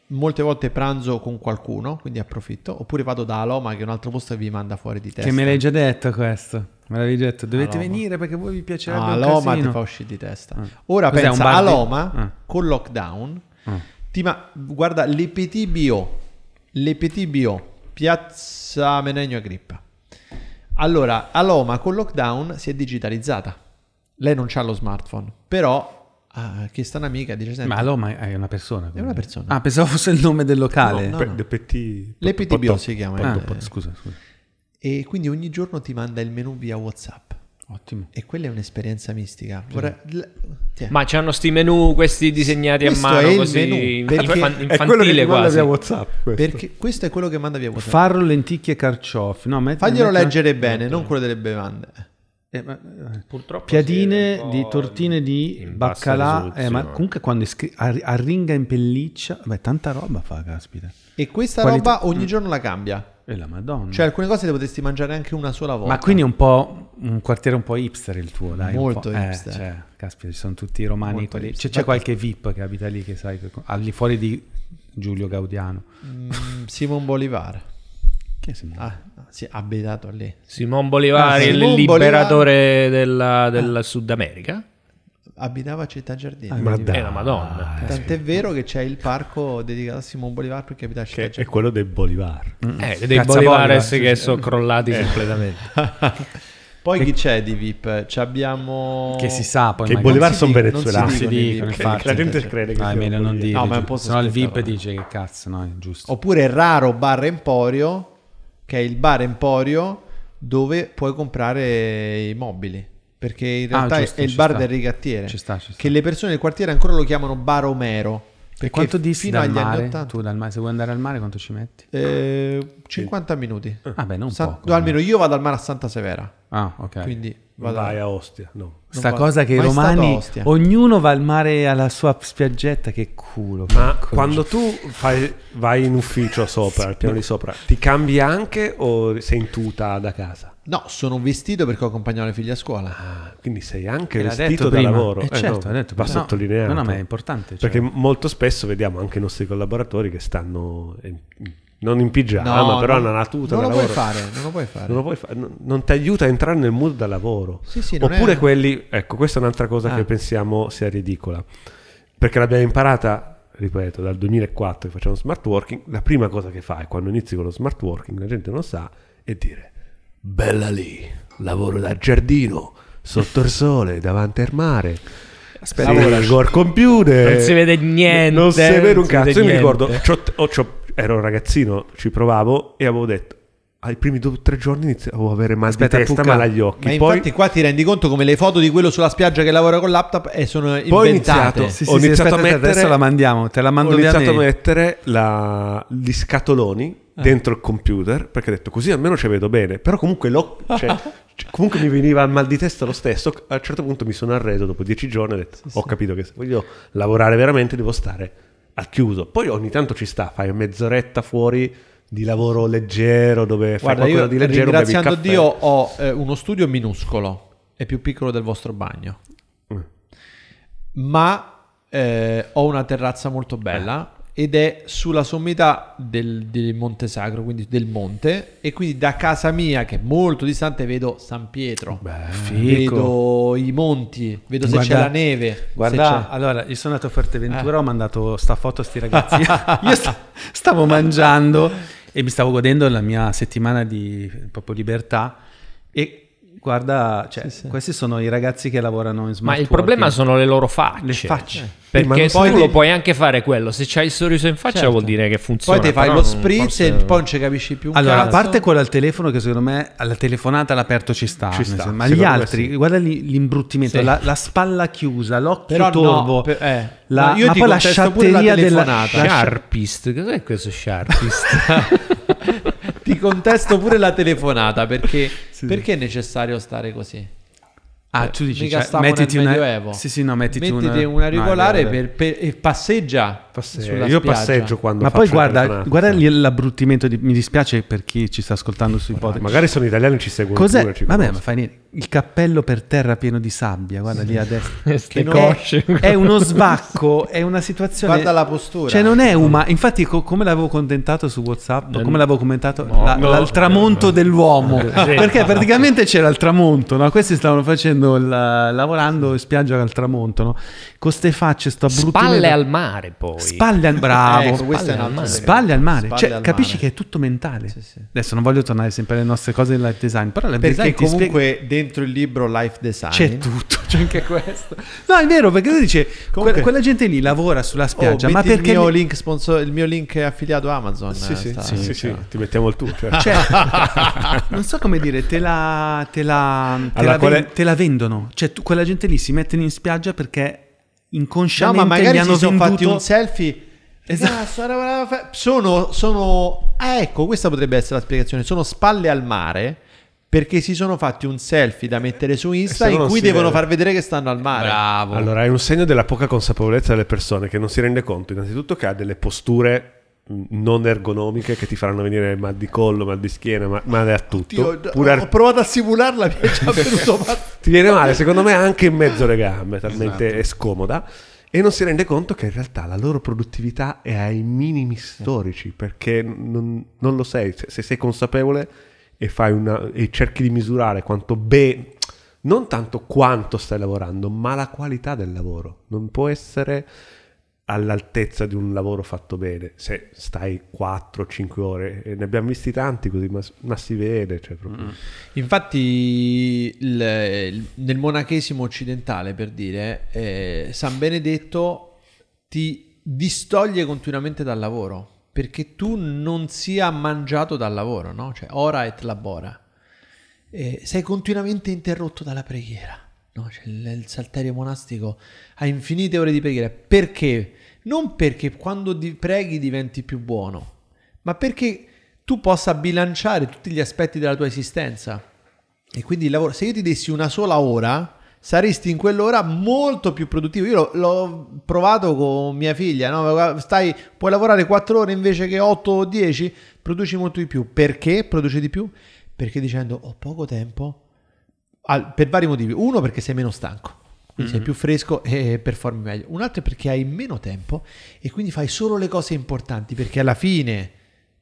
molte volte pranzo con qualcuno, quindi approfitto, oppure vado da Aloma che è un altro posto e vi manda fuori di testa. Che me l'hai già detto questo. Me l'avevi detto, dovete Aloma. venire perché voi vi piacerebbe ah, no, Aloma ti fa uscire di testa. Ah. Ora Cos'è, pensa di... Aloma ah. con lockdown. Ah. Ti ma... guarda l'EPTBO. L'EPTBO, Piazza Menegno Agrippa. Allora, Aloma con lockdown si è digitalizzata. Lei non ha lo smartphone, però Ah, che sta un'amica dice sempre. Ma l'Oma è una persona. Quindi. È una persona. Ah, pensavo fosse il nome del locale. No, no, no. L'EPTBO si chiama. Ah, Scusa, scusa. E quindi ogni giorno ti manda il menu via WhatsApp. Ottimo. E quella è un'esperienza mistica. Vorrei... Ma c'hanno sti menu questi disegnati questo a mano così menu, perché infan- infantile è quello che quasi. Via WhatsApp, questo. Perché questo è quello che manda via WhatsApp. Farro lenticchie e carciofi. No, metti, Faglielo metti... leggere bene, metti. non quello delle bevande. Eh, ma, eh, Purtroppo piadine di tortine di baccalà, eh, ma comunque quando scri- arringa in pelliccia, beh, tanta roba fa, caspita. E questa Qualità- roba mm. ogni giorno la cambia. E la madonna. Cioè, alcune cose le potresti mangiare anche una sola volta. ma quindi è un po' un quartiere un po' hipster il tuo, dai. un Molto po', eh, hipster. cioè, caspita, ci sono tutti i romani. quelli- c'è, c'è qualche VIP che abita lì, che sai, che- al di fuori di Giulio Gaudiano. Mm, Simon Bolivar. Che si muove? Ah, si è abitato lì. Simon Bolivar, ah, il Simon liberatore Bolivar... della, del ah. Sud America abitava a Città Giardini. Ah, ma dai. Era Madonna. Ah, Tant'è vero che c'è il parco dedicato a Simon Bolivar perché abita a Città Giardini. È quello dei Bolivar. Eh, mm. Eh, dei Cazza Bolivares Bolivar, che sono crollati eh. completamente. Poi chi c'è di VIP? Ci abbiamo... Che si sa poi. Che i Bolivar sono venezuelani. Non si dicono, infatti. La gente crede che ah, non dire. No, ma è un il VIP dice che cazzo, no, è giusto. Oppure Raro Bar Emporio che è il bar Emporio dove puoi comprare i mobili. Perché in ah, realtà ah, giusto, è il bar sta. del rigattiere. Ci sta, ci sta. Che le persone del quartiere ancora lo chiamano bar Omero. Perché e quanto dissi fino dal agli mare, anni 80? Tu dal mare, se vuoi andare al mare quanto ci metti? Eh, 50 minuti. Ah beh, non San, poco. No, almeno eh. io vado al mare a Santa Severa. Ah, ok. Quindi Vado. Vai a Ostia, no. Sta va, cosa che i romani, ognuno va al mare alla sua spiaggetta, che culo. Ma che quando tu fai, vai in ufficio sopra, al piano di sopra, ti cambi anche o sei in tuta da casa? No, sono vestito perché ho accompagnato le figlie a scuola. Ah, quindi sei anche e vestito da lavoro. Eh, eh, certo, no, detto, va no, sottolineato. No, no, ma è importante. Cioè. Perché molto spesso vediamo anche i nostri collaboratori che stanno in eh, non in pigiama, no, però non, una tuta non da lo lavoro. Puoi fare, non lo puoi fare. Non, fa- non ti aiuta a entrare nel mood da lavoro. Sì, sì, Oppure è... quelli, ecco, questa è un'altra cosa ah. che pensiamo sia ridicola. Perché l'abbiamo imparata, ripeto, dal 2004 che facciamo smart working, la prima cosa che fai quando inizi con lo smart working, la gente non sa, è dire bella lì, lavoro da giardino, sotto il sole, davanti al mare. Aspetta, sì. lavoro al computer. Non si vede niente. Non si vede un cazzo. Io niente. mi ricordo, ho... oh, ero un ragazzino, ci provavo e avevo detto ai primi due o tre giorni iniziavo oh, a avere mal Aspetta, di testa, pucca. male agli occhi. Ma poi, infatti qua ti rendi conto come le foto di quello sulla spiaggia che lavora con l'app e eh, sono poi Ho iniziato, sì, sì, ho sì, iniziato a mettere... Adesso la mandiamo, te la mando Ho iniziato a mettere la, gli scatoloni ah. dentro il computer perché ho detto così almeno ci vedo bene. Però comunque, lo, cioè, comunque mi veniva il mal di testa lo stesso. A un certo punto mi sono arreso dopo dieci giorni e ho detto ho capito che se voglio lavorare veramente devo stare ha chiuso. Poi ogni tanto ci sta, fai mezz'oretta fuori di lavoro leggero dove Guarda, fai qualcosa di leggero. Ringraziando Dio ho eh, uno studio minuscolo, è più piccolo del vostro bagno. Mm. Ma eh, ho una terrazza molto bella eh ed è sulla sommità del, del, Monte Sacro, quindi del monte, e quindi da casa mia, che è molto distante, vedo San Pietro, Beh, vedo i monti, vedo guarda, se c'è la neve. Guarda, allora, io sono andato a Forteventura, eh. ho mandato sta foto a sti ragazzi, io sta, stavo mangiando e mi stavo godendo la mia settimana di proprio libertà e Guarda, cioè, sì, sì. questi sono i ragazzi che lavorano in smart Ma il working. problema sono le loro facce. Le facce. Eh. Perché poi tu lo puoi anche fare quello. Se c'hai il sorriso in faccia certo. vuol dire che funziona. Poi ti fai lo spritz e poi non ci capisci più. allora, cazzo. a parte quello al telefono che secondo me alla telefonata all'aperto ci sta. Ci sta ma gli altri, sì. guarda l'imbruttimento, la, la, spalla chiusa, l'occhio Però torvo. No, per, eh. la, io ma poi la sciatteria della della... Sciarpist, cos'è questo sharpist? ti contesto pure la telefonata perché, sì. perché è necessario stare così? Ah, tu dici, cioè, mettiti una, sì, sì, no, mettiti mettiti una, una regolare no, per, per, e passeggia. passeggia. Io spiaggia. passeggio quando Ma poi guarda, guarda l'abbruttimento, di, mi dispiace per chi ci sta ascoltando sui podcast. Magari sono italiani ci seguono. Cos'è? Pure, ci Vabbè, conosco. ma fai niente il cappello per terra pieno di sabbia, guarda lì a destra. è, è, uno svacco, è una situazione... Guarda la postura. Cioè non è umano, infatti co- come l'avevo contentato su Whatsapp, come l'avevo commentato, no, la, no, la, il tramonto no, dell'uomo, perché praticamente c'era il tramonto, no? questi stavano facendo, la, lavorando in spiaggia al tramonto, no? con queste facce, sto brutta... Spalle al mare poi. Spalle al, bravo. Eh, ecco, spalle, al mare. spalle al mare. Spalle cioè, al capisci mare. che è tutto mentale. Sì, sì. Adesso non voglio tornare sempre alle nostre cose del design, però la perché design comunque... Spiega dentro il libro Life Design. C'è tutto, c'è anche questo. No, è vero, perché lui dice, Comunque, quella gente lì lavora sulla oh, spiaggia, oh, ma perché... Il mio, mi... link sponsor, il mio link è affiliato a Amazon. Sì, sì, sì, sì, sì, cioè. ti mettiamo il tutto. Eh. Cioè. non so come dire, te la, te la, te allora, la, ven- te la vendono. Cioè, tu, quella gente lì si mette in spiaggia perché inconsciamente no, ma magari gli hanno si sono fatti un selfie esatto. Ah, sono, sono ah, ecco questa potrebbe essere la spiegazione sono spalle al mare perché si sono fatti un selfie da mettere su Insta in cui devono vede. far vedere che stanno al mare. Bravo. Allora è un segno della poca consapevolezza delle persone che non si rende conto innanzitutto che ha delle posture mm, non ergonomiche che ti faranno venire mal di collo, mal di schiena, ma, male a tutto. Oddio, Pure ho ar- provato a simularla, mi è già venuto male. ti viene male, secondo me, anche in mezzo alle gambe, talmente esatto. è scomoda. E non si rende conto che in realtà la loro produttività è ai minimi storici, perché non, non lo sei, se, se sei consapevole e, una, e cerchi di misurare quanto bene, non tanto quanto stai lavorando, ma la qualità del lavoro. Non può essere all'altezza di un lavoro fatto bene, se stai 4-5 ore, e ne abbiamo visti tanti così, ma, ma si vede. Cioè mm. Infatti il, nel monachesimo occidentale, per dire, eh, San Benedetto ti distoglie continuamente dal lavoro perché tu non sia mangiato dal lavoro, no? Cioè, ora et labora. E sei continuamente interrotto dalla preghiera, no? Cioè, il salterio monastico ha infinite ore di preghiera. Perché? Non perché quando preghi diventi più buono, ma perché tu possa bilanciare tutti gli aspetti della tua esistenza. E quindi il lavoro, se io ti dessi una sola ora, saresti in quell'ora molto più produttivo. Io l'ho, l'ho provato con mia figlia, no? Stai, puoi lavorare 4 ore invece che 8 o 10, produci molto di più. Perché produci di più? Perché dicendo ho poco tempo, Al, per vari motivi. Uno perché sei meno stanco. Quindi mm-hmm. sei più fresco e performi meglio. Un altro è perché hai meno tempo e quindi fai solo le cose importanti perché alla fine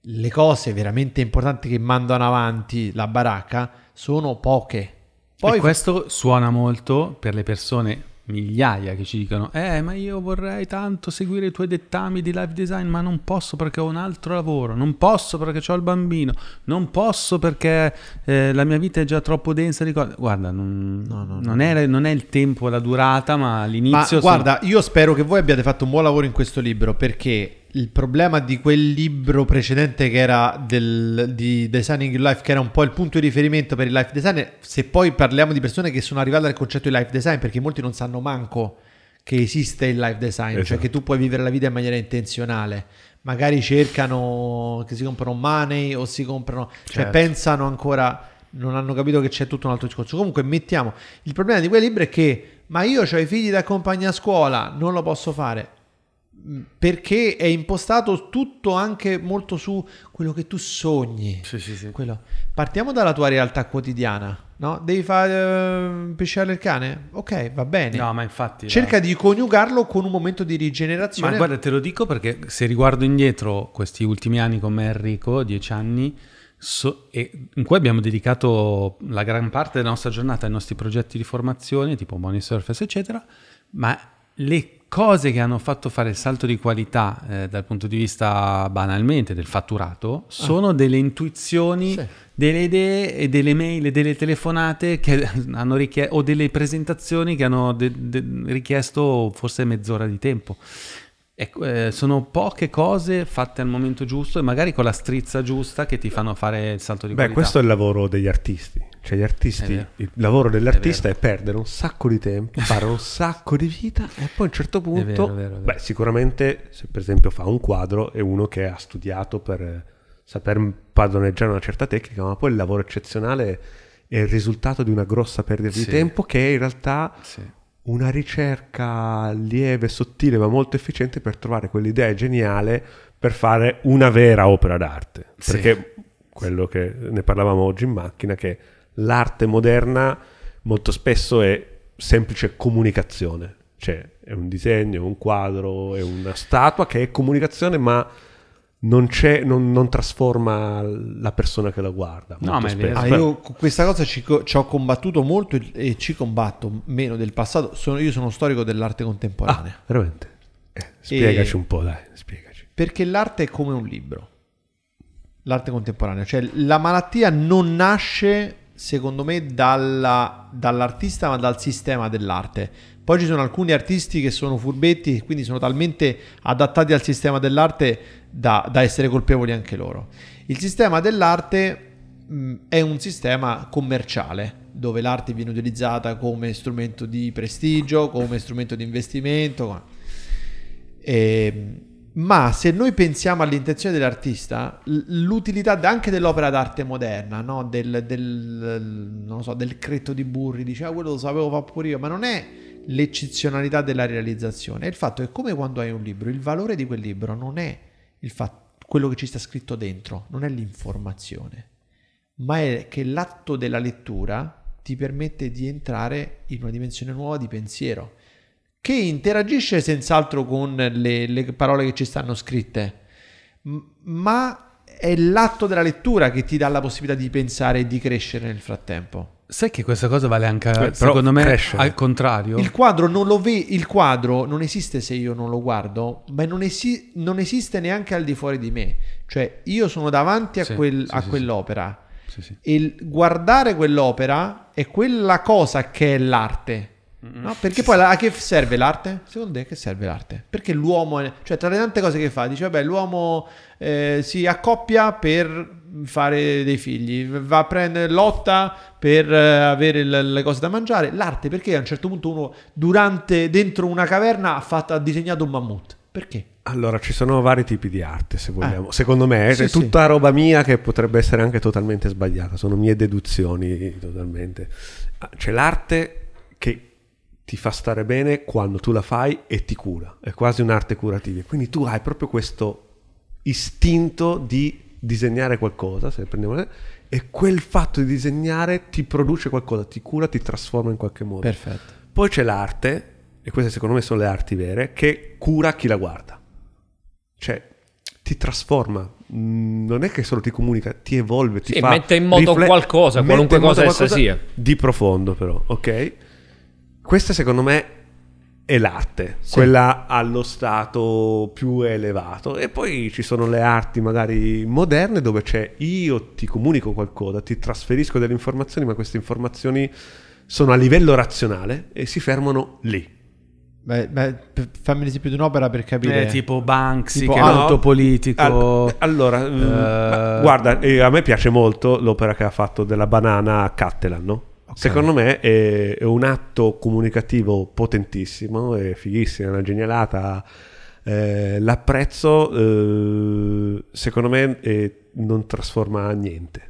le cose veramente importanti che mandano avanti la baracca sono poche poi... E questo suona molto per le persone migliaia che ci dicono eh ma io vorrei tanto seguire i tuoi dettami di live design ma non posso perché ho un altro lavoro non posso perché ho il bambino non posso perché eh, la mia vita è già troppo densa di cose guarda non, no, no, non, no. È, non, è, il tempo la durata ma l'inizio ma, sono... guarda io spero che voi abbiate fatto un buon lavoro in questo libro perché il problema di quel libro precedente che era del, di Designing Your Life, che era un po' il punto di riferimento per il life design, se poi parliamo di persone che sono arrivate al concetto di life design, perché molti non sanno manco che esiste il life design, cioè esatto. cioè che tu puoi vivere la vita in maniera intenzionale. Magari cercano che si comprano money o si comprano, cioè certo. pensano ancora, non hanno capito che c'è tutto un altro discorso. Comunque mettiamo, il problema di quei libri è che, ma io ho i figli da accompagnare a scuola, non lo posso fare Mm, perché è impostato tutto anche molto su quello che tu sogni. Sì, sì, sì. Partiamo dalla tua realtà quotidiana. No? Devi fare uh, pesciare il cane? Ok, va bene. No, ma infatti. Cerca no. di coniugarlo con un momento di rigenerazione. Ma guarda, te lo dico perché se riguardo indietro questi ultimi anni con me Enrico, dieci anni, So, in cui abbiamo dedicato la gran parte della nostra giornata ai nostri progetti di formazione, tipo Money Surface, eccetera, ma le cose che hanno fatto fare il salto di qualità eh, dal punto di vista banalmente del fatturato ah. sono ah. delle intuizioni, sì. delle idee e delle mail e delle telefonate che hanno richiesto o delle presentazioni che hanno de- de- richiesto forse mezz'ora di tempo eh, sono poche cose fatte al momento giusto e magari con la strizza giusta che ti fanno fare il salto di Beh, Beh, questo è il lavoro degli artisti. Cioè, gli artisti, il lavoro dell'artista è, è, perdere un sacco di tempo, fare un sacco di vita e poi a un certo punto, è vero, vero, vero. Beh, sicuramente se per esempio fa un quadro è uno che ha studiato per eh, saper padroneggiare una certa tecnica, ma poi il lavoro eccezionale è il risultato di una grossa perdita sì. di tempo che in realtà sì una ricerca lieve, sottile, ma molto efficiente per trovare quell'idea geniale per fare una vera opera d'arte. Sì. Perché quello che ne parlavamo oggi in macchina, che l'arte moderna molto spesso è semplice comunicazione, cioè è un disegno, un quadro, è una statua che è comunicazione, ma non, non, non, trasforma la persona che la guarda. No, ma è Ah, io con questa cosa ci, ci, ho combattuto molto e ci combatto meno del passato. Sono, io sono storico dell'arte contemporanea. Ah, veramente? Eh, spiegaci e... un po', dai, spiegaci. Perché l'arte è come un libro. L'arte contemporanea, cioè la malattia non nasce, secondo me, dalla, dall'artista, ma dal sistema dell'arte. Poi ci sono alcuni artisti che sono furbetti, quindi sono talmente adattati al sistema dell'arte da, da essere colpevoli anche loro. Il sistema dell'arte è un sistema commerciale dove l'arte viene utilizzata come strumento di prestigio, come strumento di investimento. E, ehm, ma se noi pensiamo all'intenzione dell'artista, l'utilità anche dell'opera d'arte moderna, no? del, del, so, del cretto di Burri, diceva ah, quello lo sapevo fa pure io, ma non è l'eccezionalità della realizzazione, è il fatto che come quando hai un libro, il valore di quel libro non è il fatto, quello che ci sta scritto dentro, non è l'informazione, ma è che l'atto della lettura ti permette di entrare in una dimensione nuova di pensiero, che interagisce senz'altro con le, le parole che ci stanno scritte, ma è l'atto della lettura che ti dà la possibilità di pensare e di crescere nel frattempo. Sai che questa cosa vale anche, Beh, secondo me, crescere. al contrario. Il quadro, non lo ve- il quadro non esiste se io non lo guardo, ma non, esi- non esiste neanche al di fuori di me. Cioè, io sono davanti a, sì, quel, sì, a sì, quell'opera. E guardare quell'opera è quella cosa che è l'arte. No? Perché poi la- a che serve l'arte? Secondo te che serve l'arte? Perché l'uomo, è- cioè tra le tante cose che fa, dice vabbè l'uomo eh, si accoppia per fare dei figli, va a prendere lotta per eh, avere le cose da mangiare, l'arte perché a un certo punto uno durante dentro una caverna ha, fatto, ha disegnato un mammut. Perché? Allora, ci sono vari tipi di arte, se vogliamo. Ah, Secondo me è sì, tutta roba mia che potrebbe essere anche totalmente sbagliata, sono mie deduzioni totalmente. Ah, c'è l'arte che ti fa stare bene quando tu la fai e ti cura, è quasi un'arte curativa. Quindi tu hai proprio questo istinto di disegnare qualcosa, se prendiamo e quel fatto di disegnare ti produce qualcosa, ti cura, ti trasforma in qualche modo. Perfetto. Poi c'è l'arte, e queste secondo me sono le arti vere, che cura chi la guarda. Cioè, ti trasforma. Mm, non è che solo ti comunica, ti evolve, ti sì, fa... mette in moto rifle- qualcosa, qualunque cosa essa sia. Di profondo però, ok? Queste secondo me è l'arte, sì. quella allo stato più elevato. E poi ci sono le arti magari moderne dove c'è io ti comunico qualcosa, ti trasferisco delle informazioni, ma queste informazioni sono a livello razionale e si fermano lì. Beh, beh, fammi l'esempio di un'opera per capire. Eh, tipo Banksy, tipo che alto no, politico. Al, allora, uh, guarda, a me piace molto l'opera che ha fatto della banana a Cattelan, no? Okay. Secondo me è, è, un atto comunicativo potentissimo, è fighissimo, è una genialata. Eh, l'apprezzo, eh, secondo me, eh, non trasforma niente.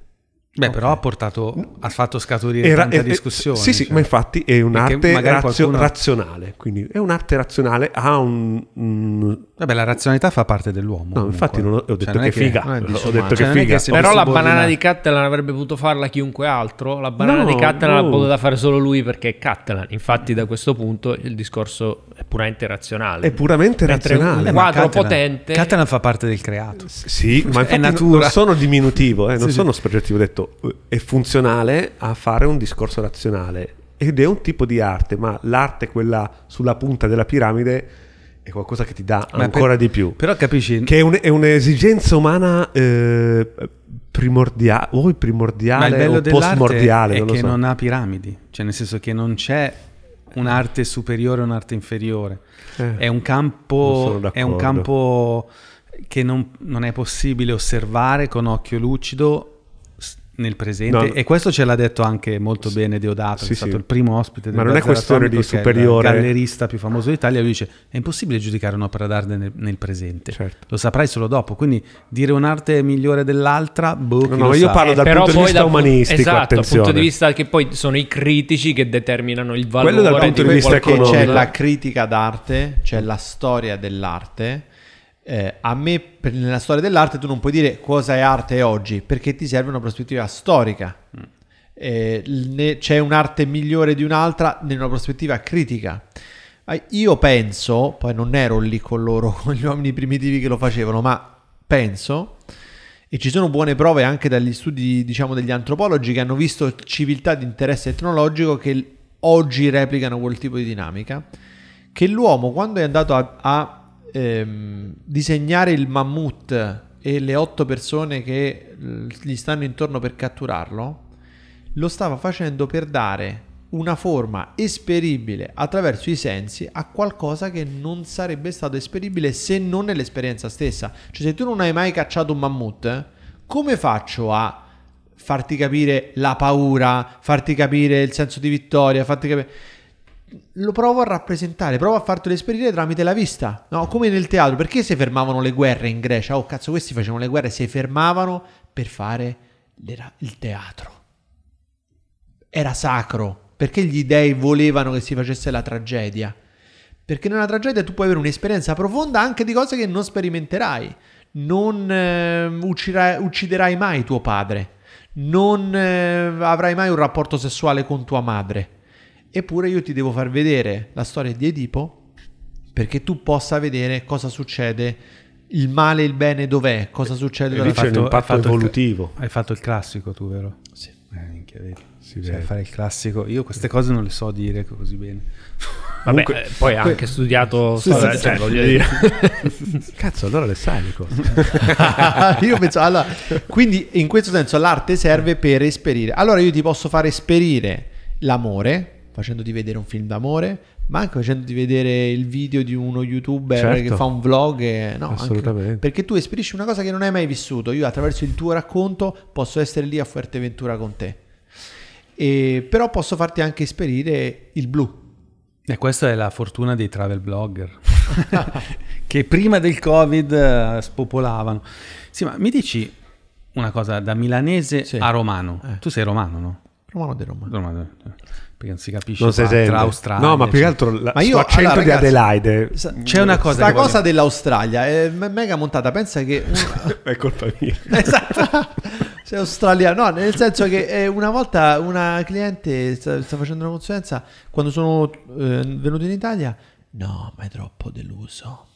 Beh, okay. però ha portato, mm. ha fatto scaturire Era, tanta è, eh, eh, discussione. Sì, cioè. sì, ma infatti è un'arte razio, qualcuno... razionale, quindi è un'arte razionale, ha un... Mm... Vabbè, la razionalità fa parte dell'uomo. No, comunque. infatti non ho, cioè, detto cioè, che figa, ho detto cioè, che figa. Che però la banana di Catalan avrebbe potuto farla chiunque altro, la banana no, di Catalan no. l'ha potuta fare solo lui perché è Catalan, infatti da questo punto il discorso puramente razionale. È puramente Mentre razionale. Un quadro Catalan, potente. Catalan fa parte del creato. Sì, ma è natura. Non sono diminutivo, eh, non sì, sono sì. ho detto eh, è funzionale a fare un discorso razionale ed è un tipo di arte, ma l'arte quella sulla punta della piramide è qualcosa che ti dà ma ancora per, di più. Però capisci? Che è, un, è un'esigenza umana eh, primordia- o primordiale o postmordiale. È non che so. non ha piramidi, cioè nel senso che non c'è un'arte superiore o un'arte inferiore. Eh, è, un campo, è un campo che non, non è possibile osservare con occhio lucido nel presente no, e questo ce l'ha detto anche molto sì, bene Deodato sì, è stato sì. il primo ospite del ma non è questione di superiore il gallerista più famoso d'Italia lui dice è impossibile giudicare un'opera d'arte nel, nel presente certo. lo saprai solo dopo quindi dire un'arte migliore dell'altra boh, no, no io sa. parlo eh, dal eh, punto di vista dal, umanistico esatto attenzione. punto di vista che poi sono i critici che determinano il valore quello dal punto di, di vista economico c'è la critica d'arte c'è la storia dell'arte eh, a me per, nella storia dell'arte tu non puoi dire cosa è arte oggi perché ti serve una prospettiva storica. Mm. Eh, ne, c'è un'arte migliore di un'altra nella prospettiva critica. io penso, poi non ero lì con loro, con gli uomini primitivi che lo facevano, ma penso, e ci sono buone prove anche dagli studi diciamo degli antropologi che hanno visto civiltà di interesse etnologico che oggi replicano quel tipo di dinamica, che l'uomo quando è andato a, a ehm, disegnare il mammut e le otto persone che mm, gli stanno intorno per catturarlo, lo stava facendo per dare una forma esperibile attraverso i sensi a qualcosa che non sarebbe stato esperibile se non nell'esperienza stessa. Cioè se tu non hai mai cacciato un mammut, come faccio a farti capire la paura, farti capire il senso di vittoria, farti capire lo provo a rappresentare, provo a fartelo esperire tramite la vista, no? Come nel teatro, perché si fermavano le guerre in Grecia? Oh cazzo, questi facevano le guerre, si fermavano per fare le, il teatro. Era sacro, perché gli dei volevano che si facesse la tragedia. Perché nella tragedia tu puoi avere un'esperienza profonda anche di cose che non sperimenterai. Non eh, ucciderai, ucciderai mai tuo padre. Non eh, avrai mai un rapporto sessuale con tua madre Eppure io ti devo far vedere la storia di Edipo perché tu possa vedere cosa succede, il male e il bene dov'è, cosa succede. E lì c'è un impatto evolutivo. Il, hai fatto il classico tu, vero? Sì. Eh, minchia, vedi. Si cioè, fare il classico. Io queste cose non le so dire così bene. Vabbè, Comunque, eh, poi ha anche studiato sì, storia, sì, cioè, voglio dire. Cazzo, allora le sai le cose. io penso, allora, quindi in questo senso l'arte serve per esperire. Allora io ti posso fare esperire l'amore, facendoti vedere un film d'amore, ma anche facendoti vedere il video di uno youtuber certo. che fa un vlog. E, no, Assolutamente. Anche, perché tu esperisci una cosa che non hai mai vissuto. Io attraverso il tuo racconto posso essere lì a Fuerteventura con te. E, però posso farti anche esperire il blu. E questa è la fortuna dei travel blogger che prima del Covid eh, spopolavano. Sì, ma mi dici una cosa da milanese sì. a romano. Eh. Tu sei romano, no? Romano di Roma. Romano. Eh perché non si capisce non si tra Australia. No, ma più che cioè. altro la, ma io, l'accento allora, ragazzi, di Adelaide. C'è una cosa. Sta cosa voglio... dell'Australia è mega montata. Pensa che. è colpa mia. Esatto. Sei australiano. No, nel senso che eh, una volta una cliente sta, sta facendo una consulenza. Quando sono eh, venuto in Italia, no, ma è troppo deluso.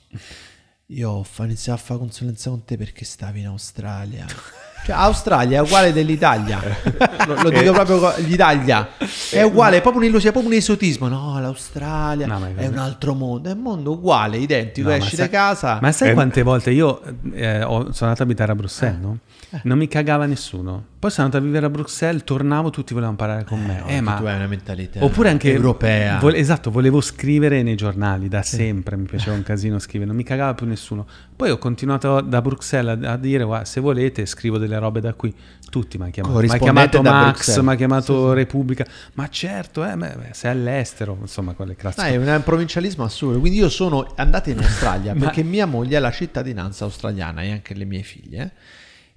Io ho iniziato a fare consulenza con te perché stavi in Australia. Cioè, Australia è uguale dell'Italia. lo, lo dico eh. proprio l'Italia. È eh, uguale, è proprio un'illusione, è proprio un esotismo. No, l'Australia no, è, è, un altro mondo, è un mondo uguale, identico. No, esci da casa. Ma sai eh. quante volte io eh, ho, sono andato a abitare a Bruxelles? Eh. No? Eh. Non mi cagava nessuno. Poi sono andato a vivere a Bruxelles, tornavo, tutti volevano parlare con eh, me. No, eh, ma... Tu hai una mentalità Oppure anche europea. Vo- esatto, volevo scrivere nei giornali da sì. sempre, mi piaceva un casino scrivere, non mi cagava più nessuno. Poi ho continuato da Bruxelles a, a dire, se volete scrivo delle robe da qui. Tutti mi hanno chiamato, chiamato Max, mi ha chiamato sì, Repubblica, ma certo, eh, ma, beh, sei all'estero, insomma, quelle classi. Ma è un provincialismo assurdo, quindi io sono andato in Australia perché mia moglie ha la cittadinanza australiana e anche le mie figlie. Eh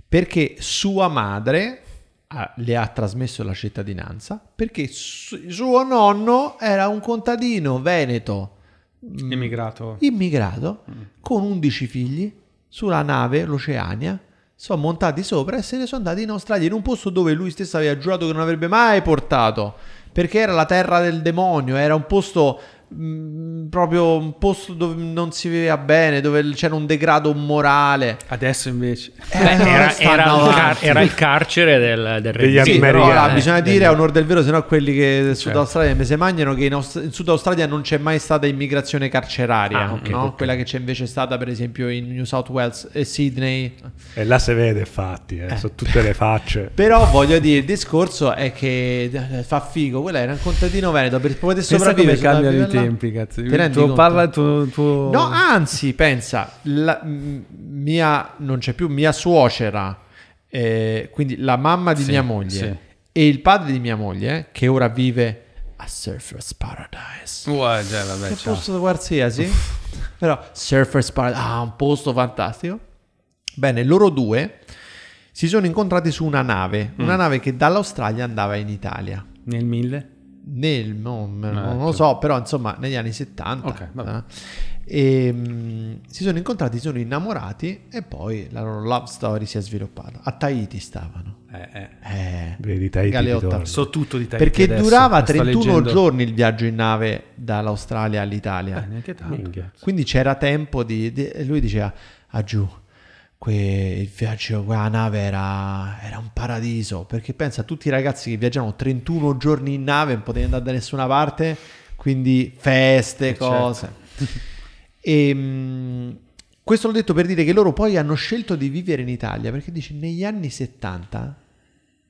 perché sua madre ha, ah, le ha trasmesso la cittadinanza perché su, suo nonno era un contadino veneto immigrato, mm, immigrato mm. con 11 figli sulla nave l'Oceania sono montati sopra e se ne sono andati in Australia in un posto dove lui stesso aveva giurato che non avrebbe mai portato perché era la terra del demonio era un posto Mm, proprio un posto dove non si viveva bene, dove c'era un degrado morale. Adesso invece eh, Beh, era, era, il car- era, il carcere del, del regno. Sì, però, eh, bisogna dire a onore del vero, se no quelli che del Sud certo. Australia mi si mangiano che in, Aust- in, Sud Australia non c'è mai stata immigrazione carceraria, ah, okay, no? okay. quella che c'è invece stata per esempio in New South Wales e Sydney. E là si vede infatti, eh, eh. sono tutte le facce. Però voglio dire, il discorso è che eh, fa figo, quella era un contadino veneto per poter sopravvivere. Pensa come esempi, cazzo. Il tuo parla tu, tuo, No, anzi, pensa, la, mia, non c'è più, mia suocera, eh, quindi la mamma di sì, mia moglie sì. e il padre di mia moglie, che ora vive a Surfer's Paradise. Uè, già, vabbè, ciao. posto qualsiasi, però Surfer's Paradise, ah, un posto fantastico. Bene, loro due si sono incontrati su una nave, mm. una nave che dall'Australia andava in Italia. Nel 1000? nel, non, eh, non, lo certo. so, però insomma negli anni 70. Okay, eh, e, um, si sono incontrati, si sono innamorati e poi la loro love story si è sviluppata. A Tahiti stavano. Eh, eh. eh Vedi, Tahiti so tutto di Tahiti. Perché adesso, durava 31 leggendo. giorni il viaggio in nave dall'Australia all'Italia. Eh, Quindi c'era tempo di, di... Lui diceva, a ah, giù Que- il viaggio quella nave era, era un paradiso perché pensa a tutti i ragazzi che viaggiano 31 giorni in nave non potevi andare da nessuna parte quindi feste, Eh, certo. cose e ehm, questo l'ho detto per dire che loro poi hanno scelto di vivere in Italia perché dice negli anni 70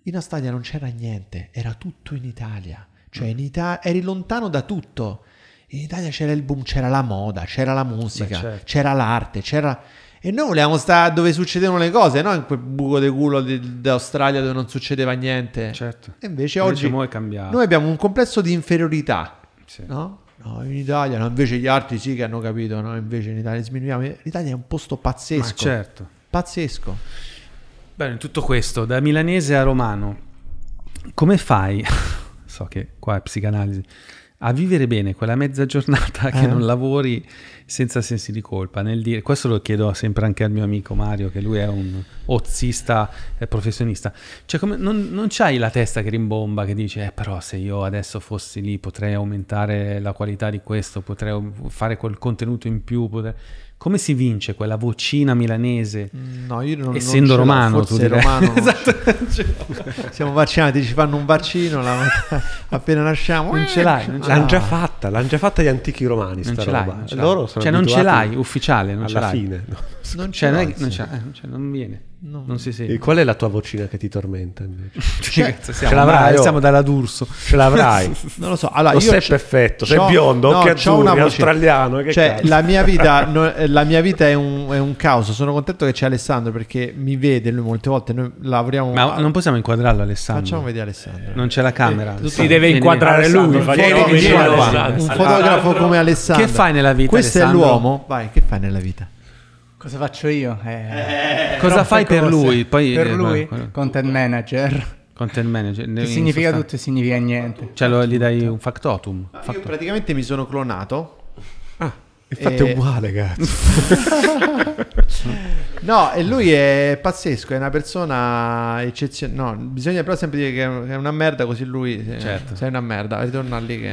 in Australia non c'era niente era tutto in Italia cioè mm. in Ita- eri lontano da tutto in Italia c'era il boom c'era la moda c'era la musica certo. c'era l'arte c'era e noi volevamo stare dove succedevano le cose, no? In quel buco di culo d'Australia dove non succedeva niente. Certo. E invece, invece oggi noi abbiamo un complesso di inferiorità, sì. no? No, in Italia, no, invece gli altri sì che hanno capito, no? Invece in Italia sminuiamo. L'Italia è un posto pazzesco. Ma Certo. Pazzesco. Bene, tutto questo, da milanese a romano, come fai? so che qua è psicanalisi a vivere bene quella mezza giornata che eh. non lavori senza sensi di colpa. Nel dire, questo lo chiedo sempre anche al mio amico Mario, che lui è un ozzista professionista. Cioè, come, non, non c'hai la testa che rimbomba, che dice, eh, però se io adesso fossi lì potrei aumentare la qualità di questo, potrei fare quel contenuto in più. Potrei come si vince quella vocina milanese? No, io non, essendo non romano, tu direi. romano. esatto. Siamo vaccinati, ci fanno un vaccino la, appena nasciamo. Non eh, ce l'hai, non ce l'hanno già fatta, l'hanno già fatta gli antichi romani non ce l'hai, non ce l'hai. Loro sono cioè non ce l'hai ufficiale, non alla ce l'hai. fine. No. Non, cioè, non, è, non, eh, cioè, non viene. No. Non si sente. E qual è la tua vocina che ti tormenta invece? cioè, ce l'avrai, io. siamo dalla D'Urso. Ce l'avrai. non lo so. Allora, lo io sei perfetto, sei biondo, no, occhi azzurri, australiano. Che cioè, la mia, vita, no, la mia vita, è, un, è un caos. Sono contento che c'è Alessandro perché mi vede lui molte volte. Noi lavoriamo. Ma non possiamo inquadrarlo, Alessandro. Facciamo vedere Alessandro. Non c'è la camera. Eh, si deve inquadrare Alessandro. lui. Un fotografo come Alessandro. Che fai nella vita? Questo è l'uomo. Vai, che fai nella vita? Cosa faccio io? Eh, eh, cosa fai cose. per lui? Poi, per eh, lui? Beh, content manager. Content manager. Che significa sostanza. tutto e significa niente. Cioè lo, gli dai un factotum. Ah, factotum. Io praticamente mi sono clonato Infatti e... è eh. uguale, cazzo. no, e lui è pazzesco, è una persona eccezionale. No, bisogna però sempre dire che è una merda, così lui... Certo. Sei una merda, ritorna lì che...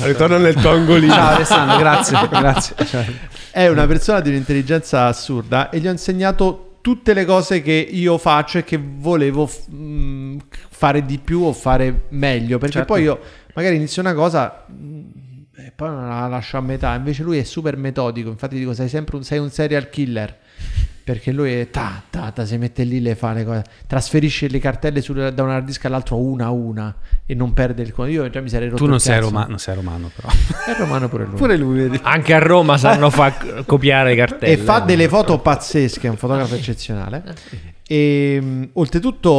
ritorna nel tuo angolino. Ciao Alessandro, grazie, grazie. Ciao. È una persona di un'intelligenza assurda e gli ho insegnato tutte le cose che io faccio e che volevo f- mm, fare di più o fare meglio, perché certo. poi io magari inizio una cosa mm, e poi me la lascio a metà. Invece lui è super metodico, infatti dico sei sempre un, sei un serial killer. Perché lui è ta, ta, ta, si mette lì, le fa le cose, trasferisce le cartelle sulle, da un hard disk all'altro una a una e non perde il conto. Io già mi sarei rotto Tu non sei, Roma, non sei romano, però. È romano pure lui. Pure lui Anche a Roma sanno fa copiare le cartelle. E fa delle foto pazzesche, è un fotografo eccezionale. E oltretutto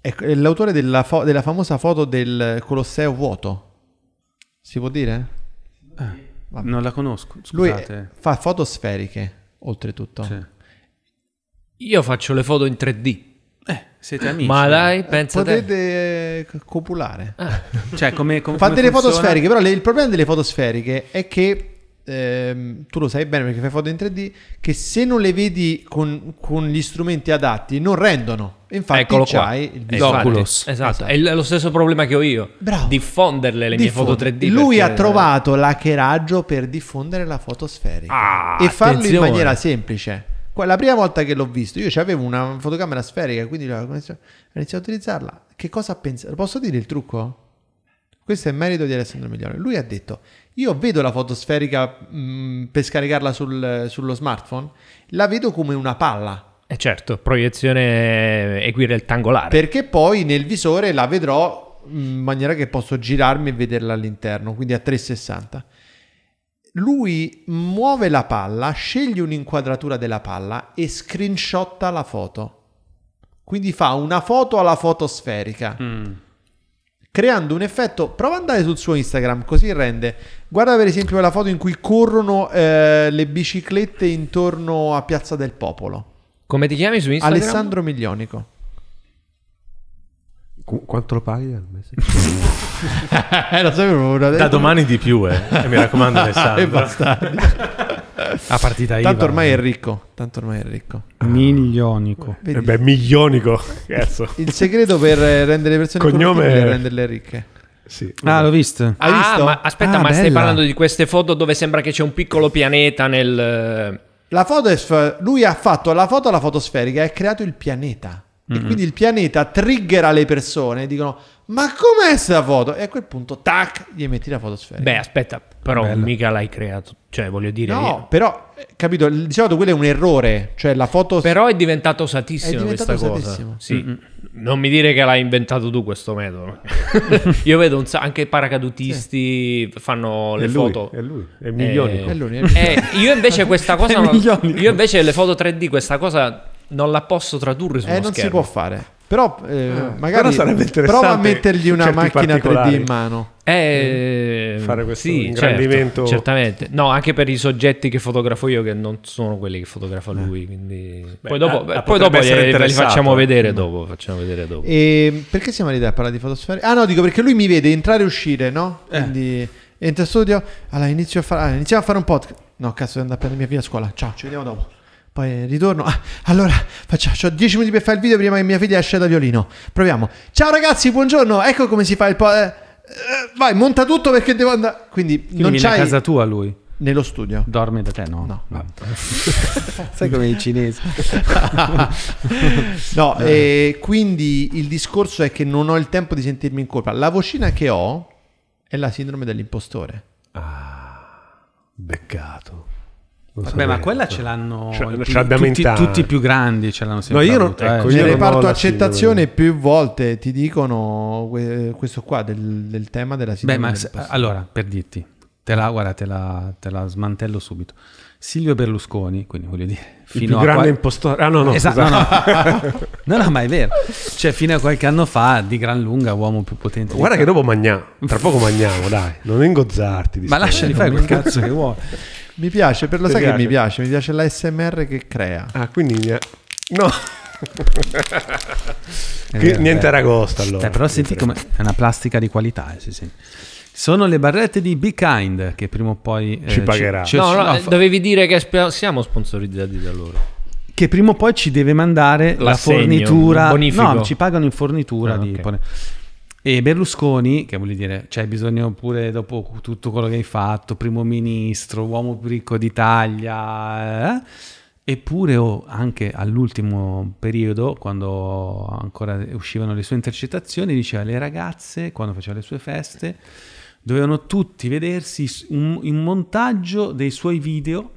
ecco, è l'autore della, fo- della famosa foto del Colosseo vuoto si può dire? Ah, non la conosco, scusate. Lui fa foto sferiche, oltretutto. Sì. Io faccio le foto in 3D. Eh, siete amici. Ma dai, pensa Potete te. Eh, copulare. Ah. Cioè, come, come, Fate come delle funziona? fotosferiche, però le, il problema delle fotosferiche è che ehm, tu lo sai bene perché fai foto in 3D, che se non le vedi con, con gli strumenti adatti non rendono. Infatti Eccolo c'hai qua. il L'Oculus. Esatto. esatto. è lo stesso problema che ho io. Bravo. Diffonderle le Diffond- mie foto 3D. Lui perché... ha trovato l'accheraggio per diffondere la foto sferica ah, e farlo attenzione. in maniera semplice. La prima volta che l'ho visto, io avevo una fotocamera sferica, quindi ho iniziato a utilizzarla. Che cosa ha pensato? Posso dire il trucco? Questo è il merito di Alessandro Migliore. Lui ha detto: io vedo la fotosferica mh, mm, per scaricarla sul, sullo smartphone, la vedo come una palla. Eh certo, proiezione equireltangolare. Perché poi nel visore la vedrò in maniera che posso girarmi e vederla all'interno, quindi a 360. Lui muove la palla, sceglie un'inquadratura della palla e screenshotta la foto. Quindi fa una foto alla fotosferica. Mm creando un effetto. Prova ad andare sul suo Instagram, così rende. Guarda per esempio la foto in cui corrono eh, le biciclette intorno a Piazza del Popolo. Come ti chiami su Instagram? Alessandro Miglionico. Qu- quanto lo paghi al mese? Eh, lo sapevo, da domani di più, eh. mi raccomando, ah, Alessandro. e basta. A partita IVA. Tanto ormai è ricco. Tanto ormai è ricco. Milionico. Eh, vedi? Eh beh, milionico. Cazzo. Il segreto per rendere le persone Cognome... è renderle ricche. Sì, ah, l'ho visto. Hai ah, visto? Ma, aspetta, ah, ma bella. stai parlando di queste foto dove sembra che c'è un piccolo pianeta nel... La foto è... Lui ha fatto la foto alla fotosferica e ha creato il pianeta. E mm-hmm. quindi il pianeta triggera le persone e dicono: Ma com'è questa foto? E a quel punto, tac, gli metti la fotosfera. Beh, aspetta, però Bella. mica l'hai creato, cioè voglio dire... No, io. però, eh, capito, di solito quello è un errore, cioè la foto... Però è diventato satissimo è diventato questa satissimo. cosa. Sì. Non mi dire che l'hai inventato tu questo metodo. io vedo un, anche i paracadutisti sì. fanno le lui, foto... È lui, è milioni. Eh, lui, eh, io invece questa cosa... non, io invece le foto 3D, questa cosa non la posso tradurre su eh, non schermo. si può fare. Però eh, ah, magari sarebbe interessante prova a mettergli una macchina 3D in mano. Eh, mm. fare questo sì, certo, ingrandimento certo, certamente no anche per i soggetti che fotografo io che non sono quelli che fotografa eh. lui quindi Beh, poi dopo, a, eh, eh, poi dopo li, li, facciamo vedere mm. dopo, facciamo vedere dopo. E perché siamo arrivati a parlare di fotosfere ah no dico perché lui mi vede entrare e uscire no eh. quindi entra in studio allora inizio a fare, allora, ah, a fare un podcast no cazzo devo andare a prendere mia figlia a scuola ciao ci vediamo dopo poi ritorno. Ah, allora, facciamo, ho 10 minuti per fare il video prima che mia figlia esce da violino. Proviamo. Ciao ragazzi, buongiorno. Ecco come si fa il po' eh, vai, monta tutto perché devo andare. Quindi, Quindi non c'hai... a casa tua lui. Nello studio. Dorme da te? No. no. no. Sai come i cinesi. no, eh, quindi il discorso è che non ho il tempo di sentirmi in colpa. La vocina che ho è la sindrome dell'impostore. Ah, beccato. Non Vabbè, ma quella ce l'hanno cioè, ce tutti, in tutti i più grandi ce l'hanno sempre. No, io non, avuta, ecco, eh. io reparto accettazione più volte ti dicono questo qua del, del tema della sindrome. Beh, ma allora per dirti, te la, guarda, te la, te la smantello subito. Silvio Berlusconi, quindi voglio dire... Fino Il più a grande qua... impostore. Ah no, no, esatto, no, no. no, no, ma è vero. Cioè, fino a qualche anno fa, di gran lunga, uomo più potente. Guarda che dopo magniamo, tra poco magniamo, dai, non ingozzarti. Ma lasciali fare quel cazzo che vuoi. Mi piace, per lo sai piace. che mi piace, mi piace l'ASMR che crea. Ah, quindi... No. vero, niente ragosta allora. Eh, però senti come... È una plastica di qualità, eh, sì, sì. Sono le barrette di Be Kind che prima o poi eh, ci pagherà. Ci, ci, no, no, no, eh, dovevi dire che sp- siamo sponsorizzati da loro. Che prima o poi ci deve mandare L'assegno, la fornitura. No, ci pagano in fornitura. Ah, di, okay. E Berlusconi, che vuol dire, c'è cioè, bisogno pure dopo tutto quello che hai fatto, primo ministro, uomo più ricco d'Italia, eh? eppure oh, anche all'ultimo periodo, quando ancora uscivano le sue intercettazioni, diceva alle ragazze, quando faceva le sue feste, dovevano tutti vedersi un, un montaggio dei suoi video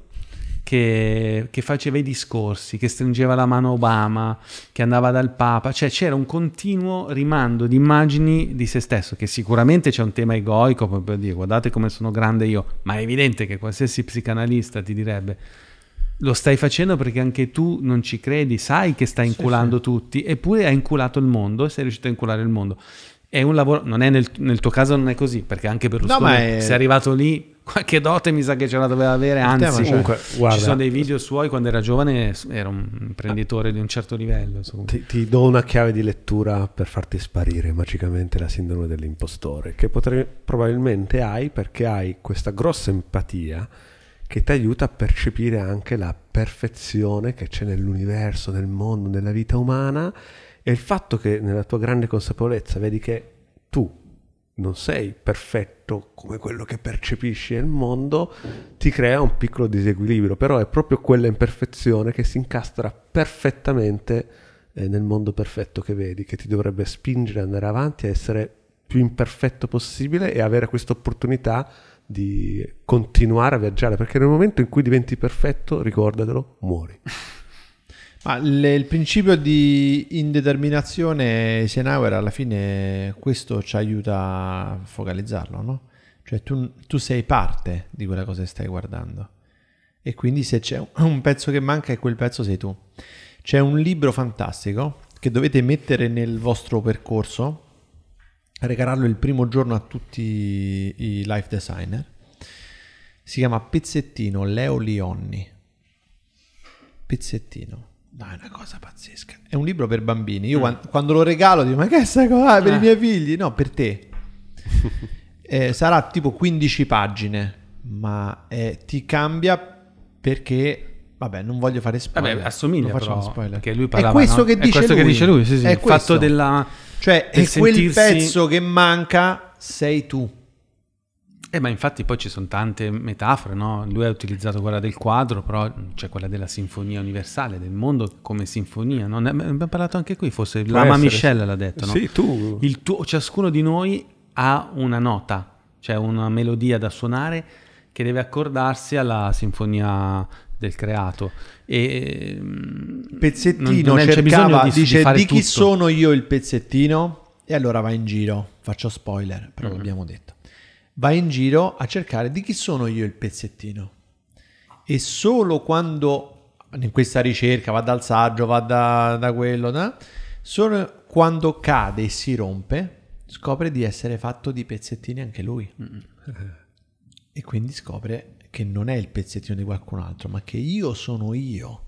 che, che, faceva i discorsi, che stringeva la mano Obama, che andava dal Papa, cioè c'era un continuo rimando di immagini di se stesso, che sicuramente c'è un tema egoico, proprio per dire guardate come sono grande io, ma è evidente che qualsiasi psicanalista ti direbbe lo stai facendo perché anche tu non ci credi, sai che stai inculando sì, sì. tutti, eppure hai inculato il mondo e sei riuscito a inculare il mondo. È un lavoro, non è nel, nel tuo caso non è così, perché anche per Berlusconi no, è... sei arrivato lì, qualche dote mi sa che ce la doveva avere, anzi tema, cioè, comunque, guarda, ci sono dei video suoi quando era giovane, era un imprenditore di un certo livello. Ti, ti, do una chiave di lettura per farti sparire magicamente la sindrome dell'impostore, che potrei, probabilmente hai perché hai questa grossa empatia che ti aiuta a percepire anche la perfezione che c'è nell'universo, nel mondo, nella vita umana e il fatto che nella tua grande consapevolezza vedi che tu non sei perfetto come quello che percepisci il mondo, ti crea un piccolo disequilibrio, però è proprio quella imperfezione che si incastra perfettamente eh, nel mondo perfetto che vedi, che ti dovrebbe spingere ad andare avanti, a essere più imperfetto possibile e avere questa opportunità di continuare a viaggiare, perché nel momento in cui diventi perfetto, ricordatelo, muori. Ma le, il principio di indeterminazione Eisenhower alla fine questo ci aiuta a focalizzarlo, no? Cioè tu, tu sei parte di quella cosa che stai guardando e quindi se c'è un pezzo che manca è quel pezzo sei tu. C'è un libro fantastico che dovete mettere nel vostro percorso, regalarlo il primo giorno a tutti i life designer. Si chiama Pezzettino Leo Lionni. Pezzettino No, è una cosa pazzesca. È un libro per bambini. Io mm. quando, quando, lo regalo dico, ma che è sta cosa? Per eh. i miei figli? No, per te. eh, sarà tipo 15 pagine, ma eh, ti cambia perché... Vabbè, non voglio fare spoiler. Vabbè, assomiglia però, spoiler. Perché lui parlava, è questo, no? che, dice è questo lui. che dice lui. Sì, sì, è il questo. fatto della... Cioè, è sentirsi... quel pezzo che manca sei tu. Eh, ma infatti poi ci sono tante metafore, no? Lui ha utilizzato quella del quadro, però c'è cioè quella della sinfonia universale, del mondo come sinfonia, no? Ne abbiamo parlato anche qui, forse Può Lama Michelle l'ha detto, no? Sì, tu. Tuo, ciascuno di noi ha una nota, cioè una melodia da suonare che deve accordarsi alla sinfonia del creato. E, pezzettino non, non cercava, di, dice di, di chi tutto. sono io il pezzettino? E allora va in giro, faccio spoiler, però mm-hmm. l'abbiamo detto vai in giro a cercare di chi sono io il pezzettino. E solo quando in questa ricerca va dal saggio, va da, da quello, da, solo quando cade e si rompe, scopre di essere fatto di pezzettini anche lui. Mm-hmm. E quindi scopre che non è il pezzettino di qualcun altro, ma che io sono io.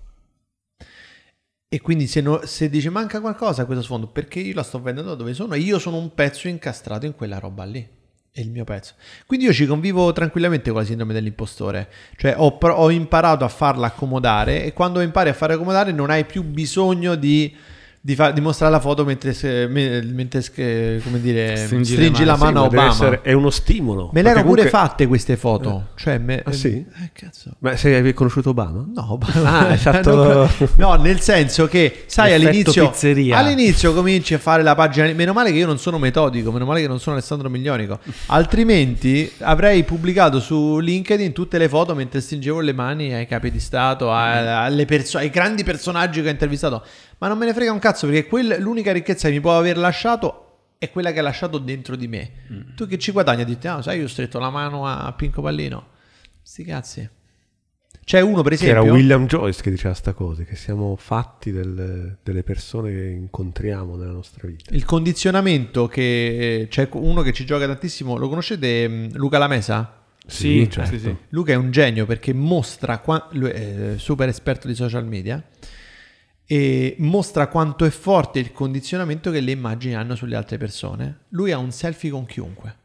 E quindi se, no, se dice manca qualcosa a questo sfondo, perché io la sto vendendo da dove sono, io sono un pezzo incastrato in quella roba lì è il mio pezzo. Quindi io ci convivo tranquillamente con la sindrome dell'impostore, cioè ho, ho imparato a farla accomodare e quando impari a farla accomodare non hai più bisogno di di, fa- di, mostrare la foto mentre, se, me, mentre se, dire, stringi, stringi la mano, a sì, Obama. Essere, è uno stimolo. Me le ero comunque... pure fatte queste foto. Eh. Cioè, me, ah, sì? Eh, Ma sei, hai conosciuto Obama? No, Obama. Ah, fatto... no, nel senso che, sai, all'inizio, all'inizio cominci a fare la pagina. Meno male che io non sono metodico, meno male che non sono Alessandro Miglionico. Altrimenti avrei pubblicato su LinkedIn tutte le foto mentre stringevo le mani ai capi di Stato, a, alle perso- ai grandi personaggi che ho intervistato ma non me ne frega un cazzo perché quel, l'unica ricchezza che mi può aver lasciato è quella che ha lasciato dentro di me. Mm. Tu che ci guadagni a dirti, ah, sai, io ho stretto la mano a Pinco Pallino. Sti cazzi. C'è uno, per esempio. era William Joyce che diceva questa cosa, che siamo fatti del, delle persone che incontriamo nella nostra vita. Il condizionamento che c'è uno che ci gioca tantissimo, lo conoscete mm, Luca Lamesa? Sì, sì, certo. sì, sì. Luca è un genio perché mostra, qua, lui è super esperto di social media e mostra quanto è forte il condizionamento che le immagini hanno sulle altre persone. Lui ha un selfie con chiunque,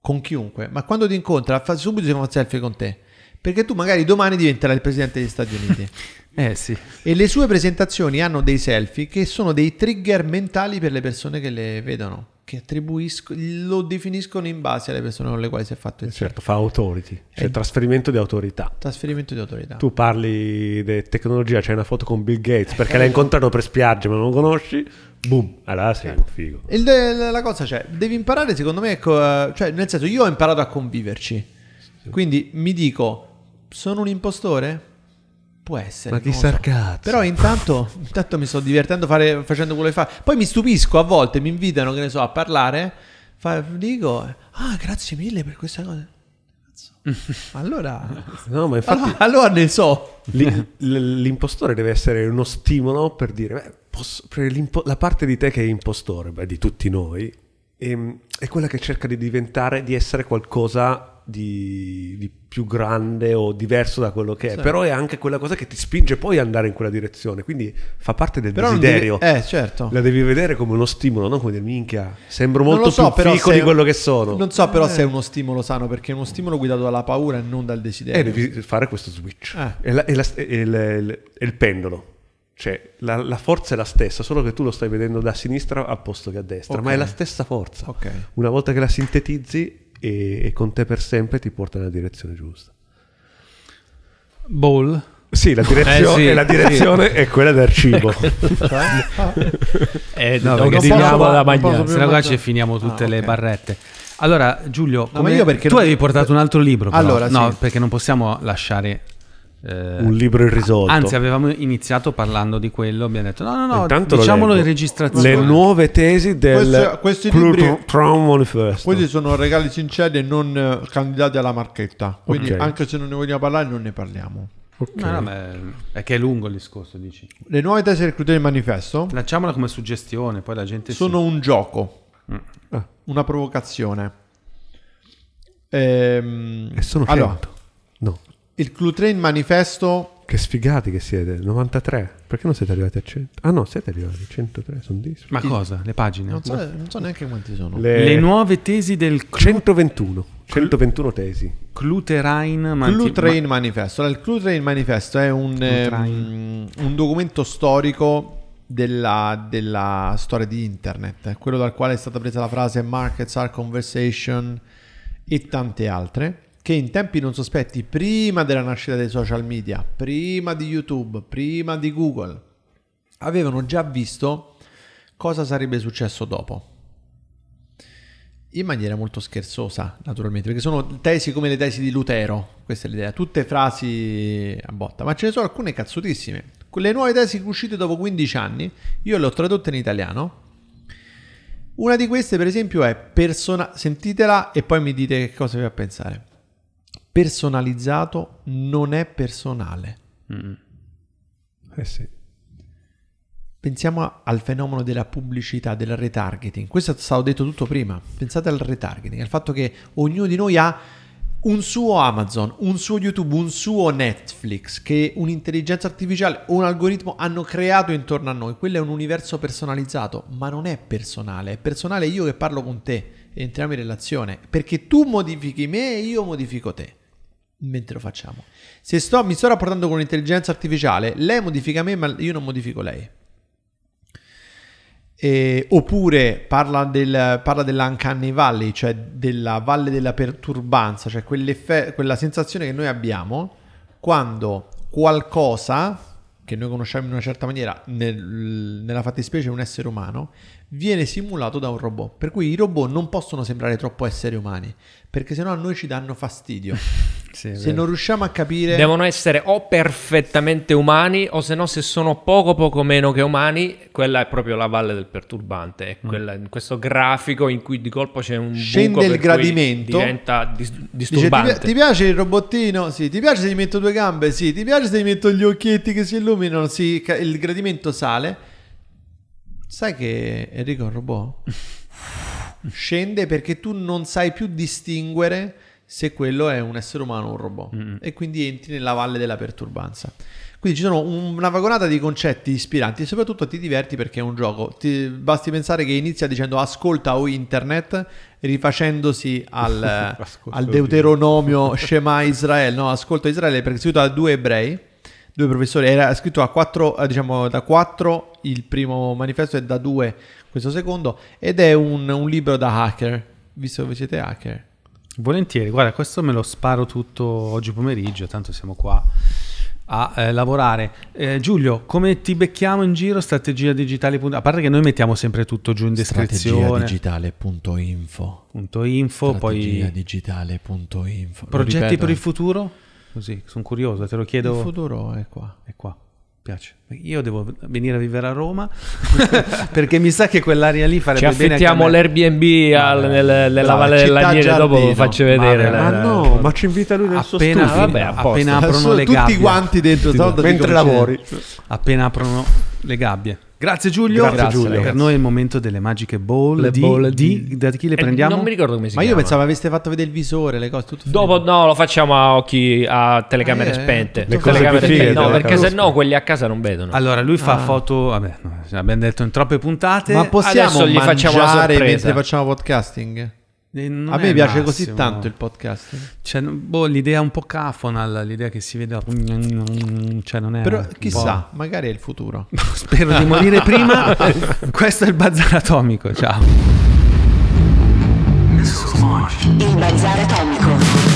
con chiunque, ma quando ti incontra fa subito si fa un selfie con te, perché tu magari domani diventerai il presidente degli Stati Uniti. eh sì. E le sue presentazioni hanno dei selfie che sono dei trigger mentali per le persone che le vedono che attribuiscono, lo definiscono in base alle persone con le quali si è fatto il eh, certo, fa authority, cioè è eh. trasferimento di autorità. Trasferimento di autorità. Tu parli di tecnologia, c'è una foto con Bill Gates perché l'hai incontrato per spiaggia ma non lo conosci, boom, allora sei un certo. figo. Il, la cosa cioè, devi imparare secondo me, ecco, eh, cioè, nel senso io ho imparato a conviverci, quindi mi dico, sono un impostore? Può essere. Ma ti sarcazzo. Però intanto, intanto, mi sto divertendo fare, facendo quello che fa. Poi mi stupisco a volte, mi invitano, che ne so, a parlare. Fa, dico, ah, grazie mille per questa cosa. Allora, no, ma infatti, allora, allora ne so. L'impostore deve essere uno stimolo per dire, beh, posso, per la parte di te che è impostore, beh, di tutti noi, è, ehm, è quella che cerca di diventare, di essere qualcosa di, di, più grande o diverso da quello che è, sì. però è anche quella cosa che ti spinge poi ad andare in quella direzione, quindi fa parte del però desiderio. Devi, eh, certo. La devi vedere come uno stimolo, non come del minchia. Sembro molto so, più fico di quello che sono. Non so però eh. se è uno stimolo sano, perché è uno stimolo guidato dalla paura e non dal desiderio. eh, devi fare questo switch. Eh. È, la, è, la, è, il, il, è, il, pendolo. Cioè, la, la, forza è la stessa, solo che tu lo stai vedendo da sinistra al posto che a destra, okay. ma è la stessa forza. Okay. Una volta che la sintetizzi, e, e con te per sempre ti porta nella direzione giusta. Ball? Sì, la, direzio- eh sì, la direzione sì. è quella del cibo. eh, no, no, finiamo la mangiare, se no qua ci finiamo tutte ah, le okay. barrette. Allora, Giulio, no, come... tu non... avevi portato un altro libro. Però. Allora, no, perché non possiamo lasciare eh, un libro irrisolto. Anzi, avevamo iniziato parlando di quello, abbiamo detto no, no, no, Intanto diciamolo in registrazione. Le nuove tesi del questi, questi, libri, questi sono regali sinceri e non eh, candidati alla marchetta, quindi okay. anche se non ne vogliamo parlare non ne parliamo. Okay. No, no, è che è lungo il discorso, dici. Le nuove tesi del criterio del manifesto. Lanciamola come suggestione, poi la gente... Sono si... un gioco, mm. Ah. una provocazione. Ehm, e sono ehm, allora, 100. Il Clutrain Manifesto... Che sfigati che siete, 93. Perché non siete arrivati a 100? Ah no, siete arrivati a 103, sono 10. Ma cosa? Le pagine? Non so, non so neanche quanti sono. Le, Le nuove tesi del... Clu- 121. 121 tesi. Clutrain Manifesto. Clutrain Manifesto. il Clutrain Manifesto è un, ehm, un documento storico della, della, storia di internet, quello dal quale è stata presa la frase markets are conversation e tante altre che in tempi non sospetti, prima della nascita dei social media, prima di YouTube, prima di Google, avevano già visto cosa sarebbe successo dopo. In maniera molto scherzosa, naturalmente, perché sono tesi come le tesi di Lutero, questa è l'idea, tutte frasi a botta, ma ce ne sono alcune cazzutissime. Quelle nuove tesi uscite dopo 15 anni, io le ho tradotte in italiano. Una di queste, per esempio, è persona... sentitela e poi mi dite che cosa vi fa pensare personalizzato non è personale. Mm. Eh sì. Pensiamo a, al fenomeno della pubblicità, del retargeting. Questo è stato detto tutto prima. Pensate al retargeting, al fatto che ognuno di noi ha un suo Amazon, un suo YouTube, un suo Netflix che un'intelligenza artificiale o un algoritmo hanno creato intorno a noi. Quello è un universo personalizzato, ma non è personale. È personale io che parlo con te, entriamo in relazione, perché tu modifichi me e io modifico te mentre lo facciamo. Se sto, mi sto rapportando con l'intelligenza artificiale, lei modifica me, ma io non modifico lei. E, oppure parla, del, parla dell'uncanny valley, cioè della valle della perturbanza, cioè quella sensazione che noi abbiamo quando qualcosa che noi conosciamo in una certa maniera, nel, nella fattispecie un essere umano, viene simulato da un robot. Per cui i robot non possono sembrare troppo esseri umani, perché sennò a noi ci danno fastidio. sì, se non riusciamo a capire... Devono essere o perfettamente umani, o se no se sono poco poco meno che umani, quella è proprio la valle del perturbante. È mm. quella, mm. questo grafico in cui di colpo c'è un... Scende il gradimento. Diventa dis- disturbante. Dice, ti, ti, piace il robottino? Sì. Ti piace se gli metto due gambe? Sì. Ti piace se gli metto gli occhietti che si illuminano? Sì. Il gradimento sale Sai che Enrico è un robot? Scende perché tu non sai più distinguere se quello è un essere umano o un robot. Mm. E quindi entri nella valle della perturbanza. Quindi ci sono una vagonata di concetti ispiranti e soprattutto ti diverti perché è un gioco. Ti, basti pensare che inizia dicendo ascolta o internet, rifacendosi al, al deuteronomio Shema Israele. no? Ascolta Israele perché si aiuta da due ebrei due professori, era scritto a quattro, eh, diciamo, da quattro il primo manifesto e da due questo secondo, ed è un, un libro da hacker, visto che siete hacker. Volentieri, guarda, questo me lo sparo tutto oggi pomeriggio, tanto siamo qua a eh, lavorare. Eh, Giulio, come ti becchiamo in giro? Strategia digitale. A parte che noi mettiamo sempre tutto giù in descrizione. Strategiadigitale.info. info, Strategia poi digitale.info. Progetti per il futuro? Così, sono curioso, te lo chiedo. Il futuro è qua. È qua. Piace. Io devo venire a vivere a Roma perché mi sa che quell'area lì farebbe Ci bene. affittiamo l'Airbnb al, nel, nella Valle dell'Agnere dopo lo faccio vedere. Ma, la, no, la, la, ma ci invita lui nel appena, suo vabbè, appena aprono le gabbie. Tutti quanti dentro, tutti mentre lavori. Appena aprono le gabbie Grazie Giulio. Grazie, Grazie Giulio. Per noi è il momento delle magiche ball. Le di, ball di, di, da chi le eh, prendiamo? Non mi ricordo come si Ma chiama. io pensavo aveste fatto vedere il visore, le cose. Tutto Dopo, no, lo facciamo a occhi a telecamere eh, eh spente. Le telecamere spente. No, eh, perché se no quelli a casa non vedono. Allora, lui fa ah. foto. Vabbè, no, abbiamo detto in troppe puntate. Ma possiamo Adesso gli facciamo la sorpresa. mentre facciamo podcasting? Eh, a me piace massimo. così tanto il podcast. Cioè, boh, l'idea è un po' cafona, l'idea che si veda... Cioè, non è Però chissà, magari è il futuro. Spero di morire prima. Questo è il bazar atomico, ciao. Il bazar atomico.